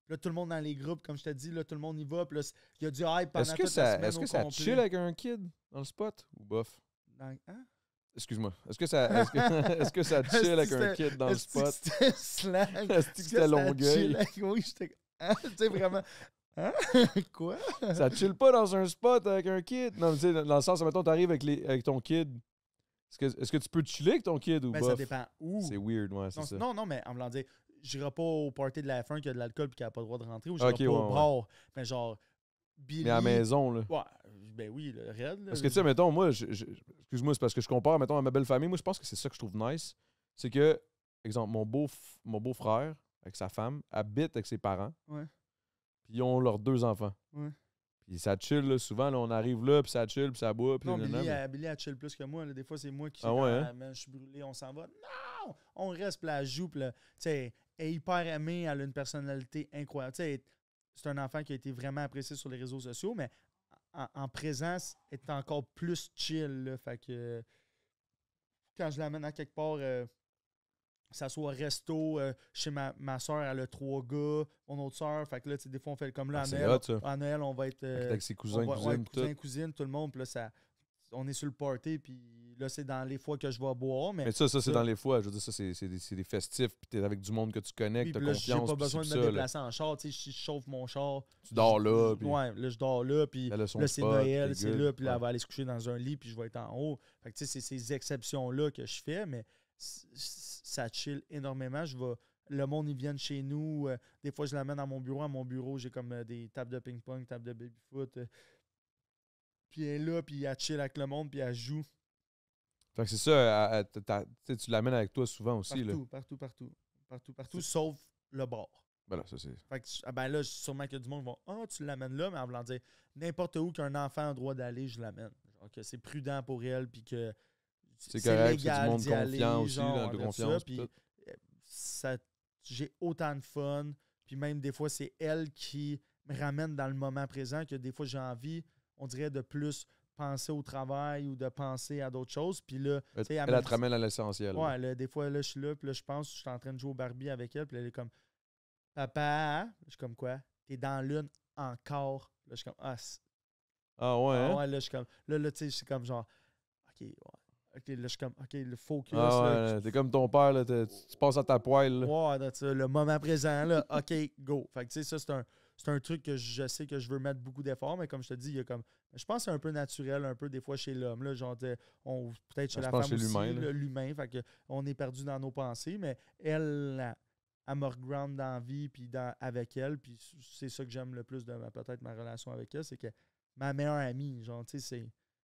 Là, tout le monde dans les groupes, comme je t'ai dit. là, tout le monde y va. Puis là, il y a du hype pendant est-ce que ça, Est-ce que ça chill avec un kid dans le spot ou bof? hein? Excuse-moi. Est-ce que ça, est que, est que ça chill avec un kid dans le spot? Est-ce que c'était Est-ce que c'était Oui, j'étais... tu sais, vraiment. Hein? Quoi? Ça chill pas dans un spot avec un kid. Non, mais tu sais, dans le sens, mettons, t'arrives avec, avec ton kid. Est-ce que, tu peux chiller avec ton kid ou pas? Ben, ça dépend où. C'est weird, ouais, c'est ça. Non, non, mais en voulant dire, j'irai pas au party de la fin qui a de l'alcool et qui a pas le droit de rentrer ou j'irai pas au bar. Mais genre, Billy. Mais à la maison, là. Ouais, ben oui, le réel. parce que, tu sais, mettons, moi, excuse-moi, c'est parce que je compare, mettons, à ma belle famille. Moi, je pense que c'est ça que je trouve nice. C'est que, exemple, mon beau mon beau avec sa femme, habite avec ses parents. Ouais puis ils ont leurs deux enfants. Puis ça chill, souvent, là, on arrive là, puis ça chill, puis ça boit. Puis non, Billy, mais... Billy, elle chill plus que moi. Là. Des fois, c'est moi qui ah, ouais, hein? ah, je suis brûlé, on s'en va. Non! On reste, puis elle joue, tu sais, elle est hyper aimée, elle a une personnalité incroyable. Tu sais, c'est un enfant qui a été vraiment apprécié sur les réseaux sociaux, mais en, présence, elle est encore plus chill. fait que quand je l'amène à quelque part, euh, ça soit resto, euh, chez ma, soeur, elle a trois gars, mon autre soeur. Fait que là, des fois, on fait comme là, à, Noël, Noël, on va être. avec euh, ses cousins, cousines, cousins, tout. cousines, tout le monde. là, ça, on est sur le party, puis là, c'est dans les fois que je vais boire. Mais, ça, ça, c'est dans les fois. Je veux dire, ça, c'est des, des, festifs, puis t'es avec du monde que tu connais, que t'as confiance. J'ai pas besoin de me déplacer en char. Tu sais, je chauffe mon char. Tu dors là. Ouais, là, je dors là, puis là, c'est Noël, c'est là, puis là, elle va aller se coucher dans un lit, puis je vais être en haut. Fait que, tu sais, c'est ces exceptions-là que je fais, mais ça chill énormément. Je vais, le monde, ils viennent chez nous. Euh, des fois, je l'amène à mon bureau. À mon bureau, j'ai comme euh, des tables de ping-pong, tables de baby-foot. Euh. puis elle est là, puis elle chill avec le monde, puis elle joue. Fait que c'est ça, tu l'amènes avec toi souvent aussi. Partout, là. partout, partout. Partout, partout, sauf le bord. voilà ben là, ça c'est. Fait que, ah, ben là, sûrement que du monde va Ah, tu l'amènes là, mais en voulant dire n'importe où qu'un enfant a le droit d'aller, je l'amène. que c'est prudent pour elle, puis que c'est correct, c'est du monde confiant aussi, genre, de confiance. Ça, puis euh, j'ai autant de fun, puis même des fois, c'est elle qui me ramène dans le moment présent que des fois, j'ai envie, on dirait, de plus penser au travail ou de penser à d'autres choses. Puis là, elle, elle, elle te ramène à l'essentiel. Ouais, des fois, là, je suis là, puis là, je pense, je suis en train de jouer au Barbie avec elle, puis elle est comme, papa, je suis comme quoi, t'es dans l'une encore. Là, je suis comme, ah, ah ouais. Ah hein? ouais, là, je suis comme, là, là, tu sais, je suis comme genre, ok, ouais Ok, là, je suis comme, le focus. Ah t'es comme ton père, là, tu, passes à ta poêle. Ouais, le moment présent, là, ok, go. Fait tu sais, ça, c'est un, truc que je sais que je veux mettre beaucoup d'efforts, mais comme je te dis, il y a comme. Je pense que c'est un peu naturel, un peu des fois chez l'homme, là, on, peut-être chez ah, la femme aussi, l'humain, fait que on est perdu dans nos pensées, mais elle, elle me ground dans la vie, puis dans, avec elle, puis c'est ça que j'aime le plus de ma, peut-être ma relation avec elle, c'est que ma meilleure amie, genre, c'est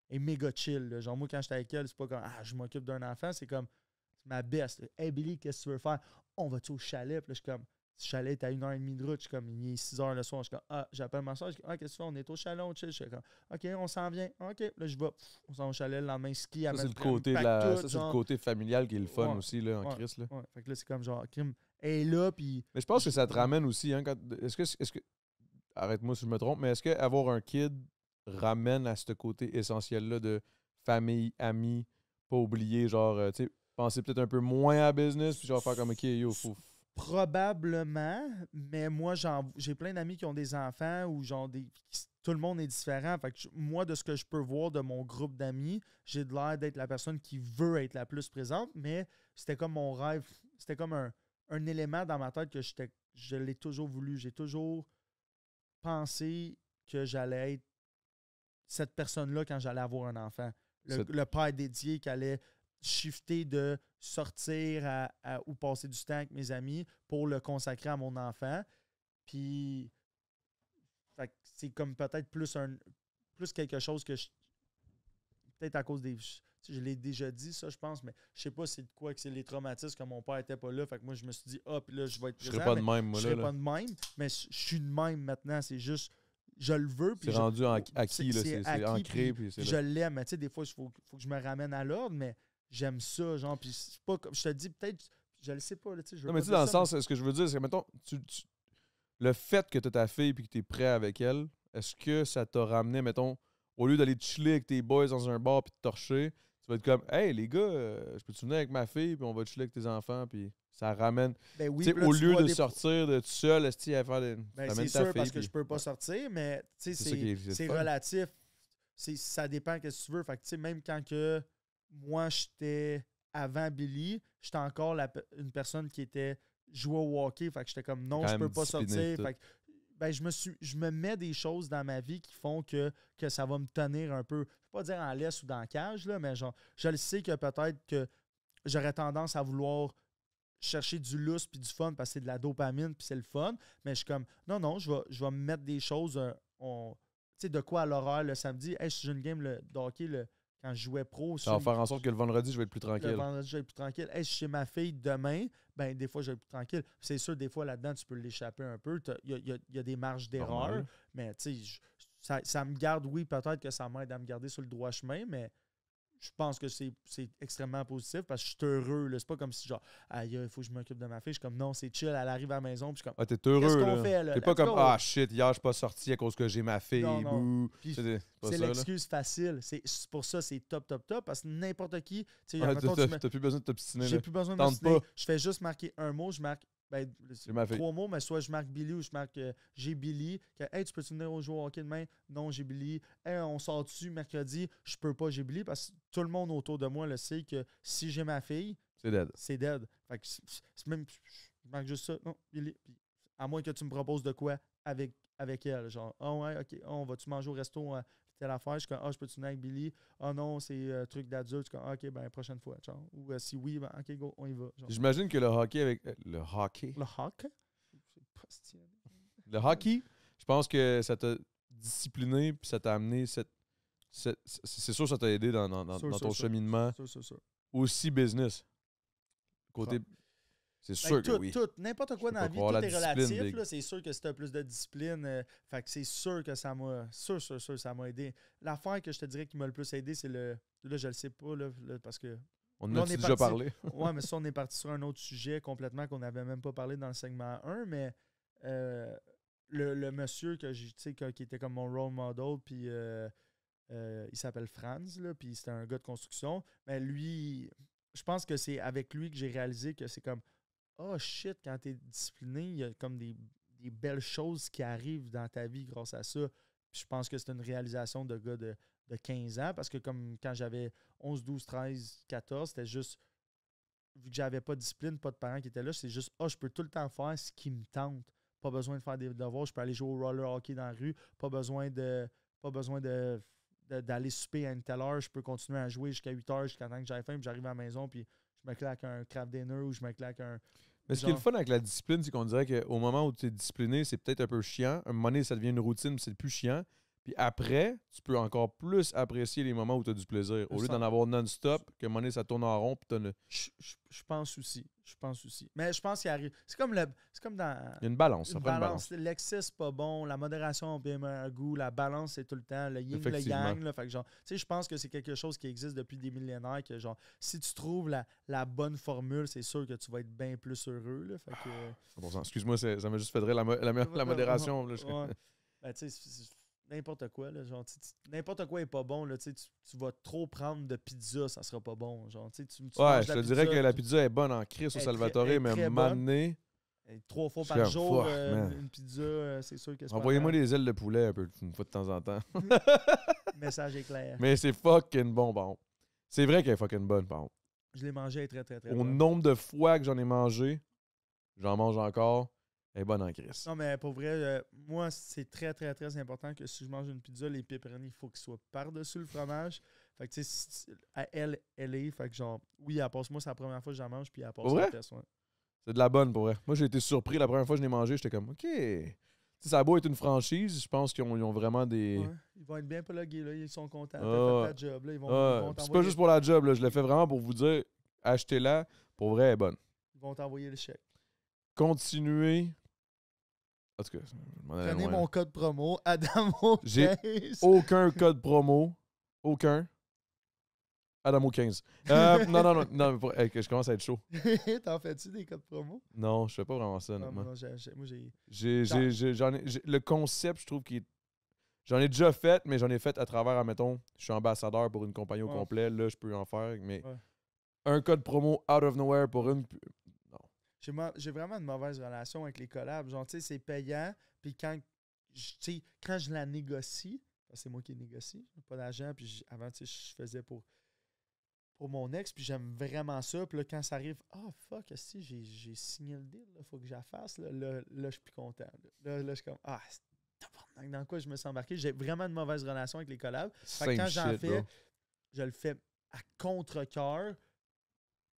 et méga chill. Genre, moi, quand j'étais avec elle, c'est pas comme Ah, je m'occupe d'un enfant, c'est comme ma best. Hey Billy, qu'est-ce que tu veux faire? On va-tu au chalet? Puis là, je suis comme le chalet est à une heure et demie de route, je suis comme il est 6 heures le soir, je suis comme Ah, j'appelle ma soeur, je dis Ah, qu'est-ce que tu On est au chalet, on chill. Je suis comme OK, on s'en vient. OK, là je vais. On s'en va au chalet le lendemain ski à Ça, c'est côté c'est le côté familial qui est le fun aussi là, en Christ. Là. Fait que là, c'est comme genre Kim est là puis. Mais je pense que ça te ramène aussi, hein, quand... Est-ce que est-ce que. Arrête-moi si je me trompe, mais est-ce qu'avoir un kid ramène à ce côté essentiel-là de famille, amis, pas oublier, genre, euh, tu sais, penser peut-être un peu moins à business, puis genre faire comme, OK, yo, fou. Probablement, mais moi, j'ai plein d'amis qui ont des enfants ou genre des. tout le monde est différent. Fait que moi, de ce que je peux voir de mon groupe d'amis, j'ai de l'air d'être la personne qui veut être la plus présente, mais c'était comme mon rêve, c'était comme un, un, élément dans ma tête que je l'ai toujours voulu. J'ai toujours pensé que j'allais être cette personne-là quand j'allais avoir un enfant. Le, père dédié qui allait shifter de sortir ou passer du temps avec mes amis pour le consacrer à mon enfant. Puis, c'est comme peut-être plus, un, plus quelque chose que je. Peut-être à cause des. Je, l'ai déjà dit, ça, je pense, mais je sais pas c'est de quoi que c'est les traumatismes que mon père était pas là. Fait que moi, je me suis dit, hop, ah, là, je vais être présent. Je serais pas de même, moi, Je serais pas de même, mais je suis de même maintenant. C'est juste je le veux. C'est rendu acquis, c'est ancré. je l'aime. Tu sais, des fois, il faut, que je me ramène à l'ordre, mais j'aime ça. Genre, puis pas Je te dis, peut-être, je le sais pas. non, mais tu sais, dans le sens, ce que je veux dire, c'est que, mettons, le fait que tu as ta fille et que tu es prêt avec elle, est-ce que ça t'a ramené, mettons, au lieu d'aller chiller avec tes boys dans un bar puis te torcher, tu vas être comme, hey, les gars, euh, je peux te venir avec ma fille puis on va chiller avec tes enfants puis. Ça ramène. Ben au lieu de sortir de tout seul, à faire des. Ben, c'est sûr, parce que je peux pas sortir, mais c'est relatif. Ça dépend quest ce que tu veux. même quand que moi, j'étais avant Billy, j'étais encore une personne qui était jouée au hockey. Fait j'étais comme non, je peux pas sortir. Ben, je me suis je me mets des choses dans ma vie qui font que, que ça va me tenir un peu. Je ne vais pas dire en laisse ou dans la cage, là, mais genre, je le sais que peut-être que j'aurais tendance à vouloir chercher du lousse puis du fun parce que c'est de la dopamine puis c'est le fun. Mais je suis comme, non, non, je vais, je vais mettre des choses, euh, tu sais, de quoi à l'horreur, le samedi. si j'ai une game le, de quand je jouais pro. Ça va faire en sorte que le vendredi, je vais être plus tranquille. Le vendredi, je vais être plus tranquille. je suis chez ma fille demain, ben des fois, je vais être plus tranquille. C'est sûr, des fois, là-dedans, tu peux l'échapper un peu. Il y, a, des marges d'erreur. Mais, tu sais, ça, ça me garde, oui, peut-être que ça m'aide à me garder sur le droit chemin, mais je pense que c'est extrêmement positif parce que je suis heureux. C'est pas comme si genre, il faut que je m'occupe de ma fille. Je suis comme, non, c'est chill, elle arrive à la maison. Puis je comme, ah, t'es heureux. ce qu'on pas comme, ah shit, hier, je suis pas sorti à cause que j'ai ma fille. C'est l'excuse facile. C'est pour ça, c'est top, top, top parce que n'importe qui. Tu sais, ah, plus besoin de t'obstiner. J'ai plus besoin de Je fais juste marquer un mot, je marque ben, trois mots, mais soit je marque Billy ou je marque euh, j'ai Billy. Que, hey, tu peux-tu venir au joueur hockey demain? Non, j'ai Billy. Hey, on sort tu mercredi? Je peux pas, j'ai Billy. Parce que tout le monde autour de moi le sait que si j'ai ma fille, c'est dead. C'est dead. Fait que même, je marque juste ça. Non, Billy. à moins que tu me proposes de quoi avec, avec elle. Genre, oh, ouais, ok, on va-tu manger au resto euh, la affaire. Je suis comme, ah, je peux tenir avec Billy. Ah oh, non, c'est un euh, truc d'adulte. Je suis comme, ah, ok, ben, prochaine fois. Ou euh, si oui, ben, ok, go, on y va. J'imagine que le hockey avec. Euh, le hockey. Le hockey. Le hockey, je pense que ça t'a discipliné puis ça t'a amené cette. c'est sûr ça t'a aidé dans, dans, dans, sûr, sûr, ton sûr. cheminement. Aussi business. Côté, c'est sûr que, oui. Tout, n'importe quoi dans la vie, tout est relatif. c'est sûr que c'était plus de discipline, euh, fait que c'est sûr que ça m'a. Sûr, sûr, sûr, ça m'a aidé. L'affaire que je te dirais qui m'a le plus aidé, c'est le. Là, je le sais pas, là, parce que. On en a déjà parlé. ouais, mais ça, on est parti sur un autre sujet complètement qu'on n'avait même pas parlé dans le segment 1, mais euh, le, monsieur que j'ai, qui était comme mon role model, puis euh, il s'appelle Franz, puis c'était un gars de construction. Mais lui, je pense que c'est avec lui que j'ai réalisé que c'est comme oh shit, quand tu es discipliné, il y a comme des, belles choses qui arrivent dans ta vie grâce à ça. je pense que c'est une réalisation de gars de, 15 ans parce que comme quand j'avais 11, 12, 13, 14, c'était juste vu que j'avais pas de discipline, pas de parents qui étaient là, c'est juste, oh, je peux tout le temps faire ce qui me tente. Pas besoin de faire des devoirs, je peux aller jouer au roller hockey dans la rue, pas besoin de pas besoin de d'aller souper à une telle heure, je peux continuer à jouer jusqu'à 8 heures, jusqu'à temps que j'aille faim, puis j'arrive à la maison, puis je me claque un craft dinner ou je me claque un, mais ce qui est le fun avec la discipline, c'est qu'on dirait qu'au moment où tu es discipliné, c'est peut-être un peu chiant. À un moment donné, ça devient une routine, c'est plus chiant après, tu peux encore plus apprécier les moments où tu as du plaisir. Au lieu d'en avoir non-stop, que monnaie ça tourne en rond, puis je, pense aussi. Je pense aussi. Mais je pense qu'il arrive. C'est comme le. comme dans. Il y a une balance. Une balance. L'excès, pas bon. La modération a bien un goût. La balance, c'est tout le temps. Le yin, le yang. tu sais, je pense que c'est quelque chose qui existe depuis des millénaires. Que genre, si tu trouves la, bonne formule, c'est sûr que tu vas être bien plus heureux. Là, ah, Excuse-moi, ça m'a juste fait la, modération. Là, ben, n'importe quoi. Là, genre, n'importe quoi est pas bon. Là, tu, tu vas trop prendre de pizza, ça sera pas bon. Genre, tu, tu ouais, je te dirais que la pizza est bonne en crise au Salvatore, mais m'amener. Trois fois par jour, euh, une pizza, euh, c'est sûr que c'est Envoyez-moi des ailes de poulet un peu, une fois de temps en temps. Message éclair. Mais c'est fucking bon, bon. C'est vrai qu'elle est fucking bonne, par Je l'ai mangée très, très, très Au nombre de fois que j'en ai mangé, j'en mange encore. Elle est bonne en crise. Non, mais pour vrai, euh, moi, c'est très, très, très important que si je mange une pizza, les pepperoni, il faut qu'ils soient par-dessus le fromage. Fait que, tu sais, à elle, elle est. Fait que, genre, oui, elle passe. Moi, c'est la première fois que j'en mange, puis elle passe ouais? la C'est de la bonne pour vrai. Moi, j'ai été surpris la première fois que je l'ai mangé. J'étais comme, OK. sais, ça a beau être une franchise, je pense qu'ils ont, vraiment des. ils vont être bien plugués, là. Ils sont contents. Oh. Ah, faire la job, là. Ils vont, oh. C'est pas juste pour la job, là. Je le fais vraiment pour vous dire, achetez-la. Pour vrai, elle est bonne. Ils vont t'envoyer le chèque. « Continuer... » En Prenez mon code promo, Adamo15. J'ai aucun code promo. Aucun. Adamo 15. Euh, non, non, non, je commence à être chaud. T'en fais-tu des codes promo? Non, je fais pas vraiment ça, moi, j'ai le concept, je trouve qu'il J'en ai déjà fait, mais j'en ai fait à travers, admettons, je suis ambassadeur pour une compagnie au complet, là, je peux en faire, mais... Un code promo out of nowhere pour une, j'ai vraiment une mauvaise relation avec les collabs. Genre, tu sais, c'est payant. Puis quand, je, quand je la négocie, c'est moi qui négocie, pas d'argent. Puis avant, tu sais, je faisais pour, pour mon ex. Puis j'aime vraiment ça. Puis là, quand ça arrive, ah oh, fuck, si j'ai signé le deal, il faut que je Là, là, là je suis plus content. Là, je suis comme, ah, dans quoi je me suis embarqué. J'ai vraiment une mauvaise relation avec les collabs. quand j'en fais, je le fais à contre-coeur.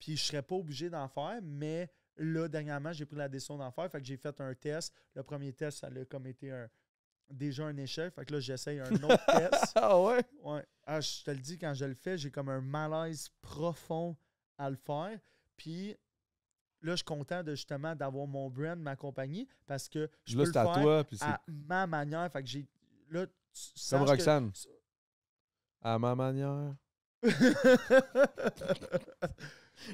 Puis je serais pas obligé d'en faire, mais Là, dernièrement, j'ai pris la décision d'en faire. Fait que j'ai fait un test. Le premier test, ça a comme été un, déjà un échec. Fait que là, j'essaye un autre test. ah ouais? ouais. Ah, je te le dis, quand je le fais, j'ai comme un malaise profond à le faire. Puis là, je suis content de justement d'avoir mon brand, ma compagnie, parce que je peux le faire à, toi, à ma manière. Fait que j'ai. Là, Roxane. À ma manière.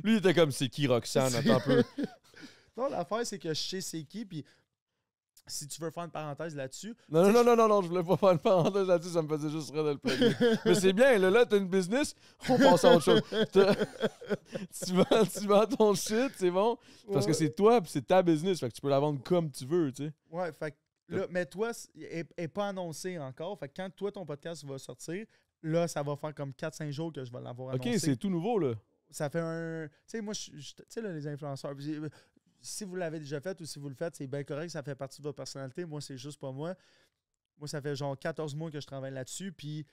Lui, il était comme, c'est qui Roxane? Attends un peu. non, l'affaire, c'est que je sais c'est qui, puis si tu veux faire une parenthèse là-dessus. Non, non, non, non, non, je voulais pas faire une parenthèse là-dessus, ça me faisait juste rire le premier. Mais c'est bien, là, là, t'as une business, on passe à autre chose. tu, vends, tu ton shit, c'est bon, parce que c'est toi, puis c'est ta business, fait que tu peux la vendre comme tu veux, tu sais. Ouais, fait que là, mais toi, elle n'est pas annoncé encore, fait que quand toi, ton podcast va sortir, là, ça va faire comme 4-5 jours que je vais l'avoir annoncé. OK, c'est tout nouveau, là ça fait un. Tu sais, moi, je tu sais, les influenceurs, euh, si vous l'avez déjà fait ou si vous le faites, c'est bien correct, ça fait partie de votre personnalité. Moi, c'est juste pas moi. Moi, ça fait genre 14 mois que je travaille là-dessus, puis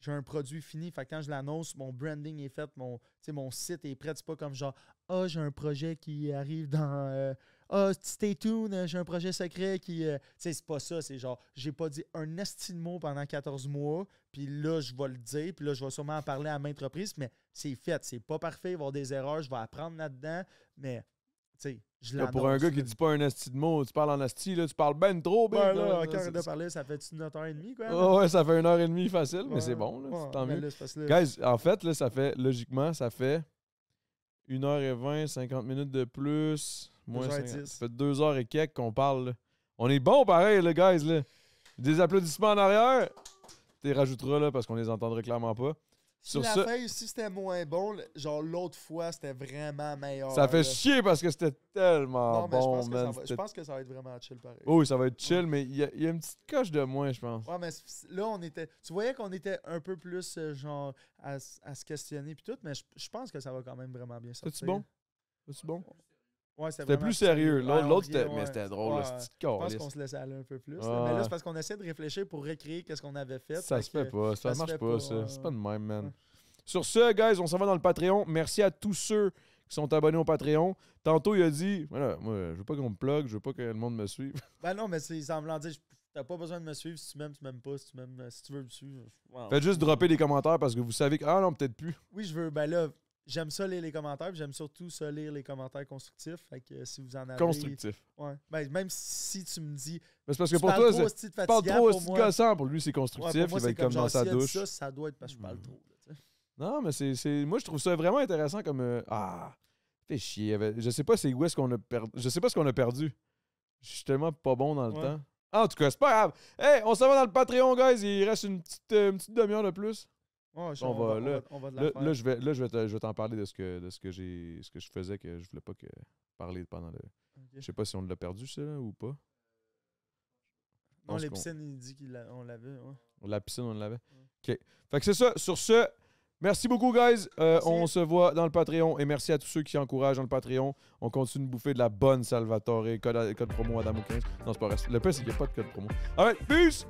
j'ai un produit fini. Fait que quand je l'annonce, mon branding est fait, mon, mon site est prêt. C'est pas comme genre, ah, j'ai un projet qui arrive dans. Euh, ah, oh, stay tuned, euh, j'ai un projet secret qui. tu sais, c'est pas ça, c'est genre, j'ai pas dit un estimo pendant 14 mois, puis là, je vais le dire, puis là, je vais sûrement en parler à maintes reprises, mais c'est fait, c'est pas parfait, il va y avoir des erreurs, je vais apprendre là-dedans, mais tu sais je l'apprends. Pour un gars qui dit pas un asti de mots, tu parles en asti, là, tu parles ben trop bien. Ben là, quand on parlé, ça fait une heure et demie, quoi. ouais, ça fait une heure et demie facile, mais c'est bon, là, tant mieux. Guys, en fait, là, ça fait, logiquement, ça fait 1h20, 50 minutes de plus, moins Ça fait 2 heures et quelques qu'on parle. On est bon pareil, là, guys. Là. Des applaudissements en arrière. Tu les rajouteras là parce qu'on les entendrait clairement pas. Sur la ce... si c'était moins bon, genre l'autre fois, c'était vraiment meilleur. Ça fait chier parce que c'était tellement non, mais je pense, que ça va être vraiment chill pareil. Oui, ça va être chill, mais il y, a une petite coche de moins, je pense. Ouais, mais là, on était. Tu voyais qu'on était un peu plus, euh, genre, à, se questionner puis tout, mais je, pense que ça va quand même vraiment bien sortir. C'est-tu bon? C'est-tu bon? c'était plus sérieux. L'autre, c'était c'était drôle. Ouais, là, je pense qu'on se laissait aller un peu plus. Mais là, c'est parce qu'on essaie de réfléchir pour recréer ce qu'on avait fait. Ça se fait pas. Ça, marche pas, ça. C'est pas de même, man. Sur ce, guys, on s'en va dans le Patreon. Merci à tous ceux qui sont abonnés au Patreon. Tantôt, il a dit voilà, moi, je veux pas qu'on me plug, je veux pas que le monde me suive. Ben non, mais c'est semblant dire t'as pas besoin de me suivre si tu m'aimes, tu m'aimes pas, si tu m'aimes, si tu veux me suivre. Faites juste dropper des commentaires parce que vous savez que ah non, peut-être plus. Oui, je veux ben là J'aime ça lire les commentaires, j'aime surtout ça lire les commentaires constructifs. Fait euh, si vous en avez. Constructif. Ouais. Ben, même si tu me dis. parce que pour toi, c'est. Tu parles trop aussi gossant. Pour lui, c'est constructif. moi, il comme, dans Ça, ça doit être parce que je parle hmm. trop. non, mais c'est. Moi, je trouve ça vraiment intéressant comme. Euh, ah, fais chier. Je sais pas c'est où est-ce qu'on a perdu. Je sais pas ce qu'on a perdu. Je suis tellement pas bon dans le temps. Ah, en tout cas, c'est pas grave. Hey, on s'en va dans le Patreon, guys. Il reste une petite, euh, une petite demi-heure de plus. Ah, on, va, là, je vais, là, je vais, t'en parler de ce que, de ce que j'ai, ce que je faisais que je voulais pas que parler pendant le. Je Je sais pas si on l'a perdu ça là, ou pas. Non, l'a piscine, il dit qu'on l'avait. Ouais. La piscine, on l'avait. Ok. Fait que c'est ça. Sur ce, merci beaucoup, guys. Euh, on se voit dans le Patreon et merci à tous ceux qui encouragent dans le Patreon. On continue de bouffer de la bonne Salvatore. Code, code promo Adamo 15. Non, c'est pas reste. Le pire, c'est qu'il n'y a pas de code promo. Allez, peace.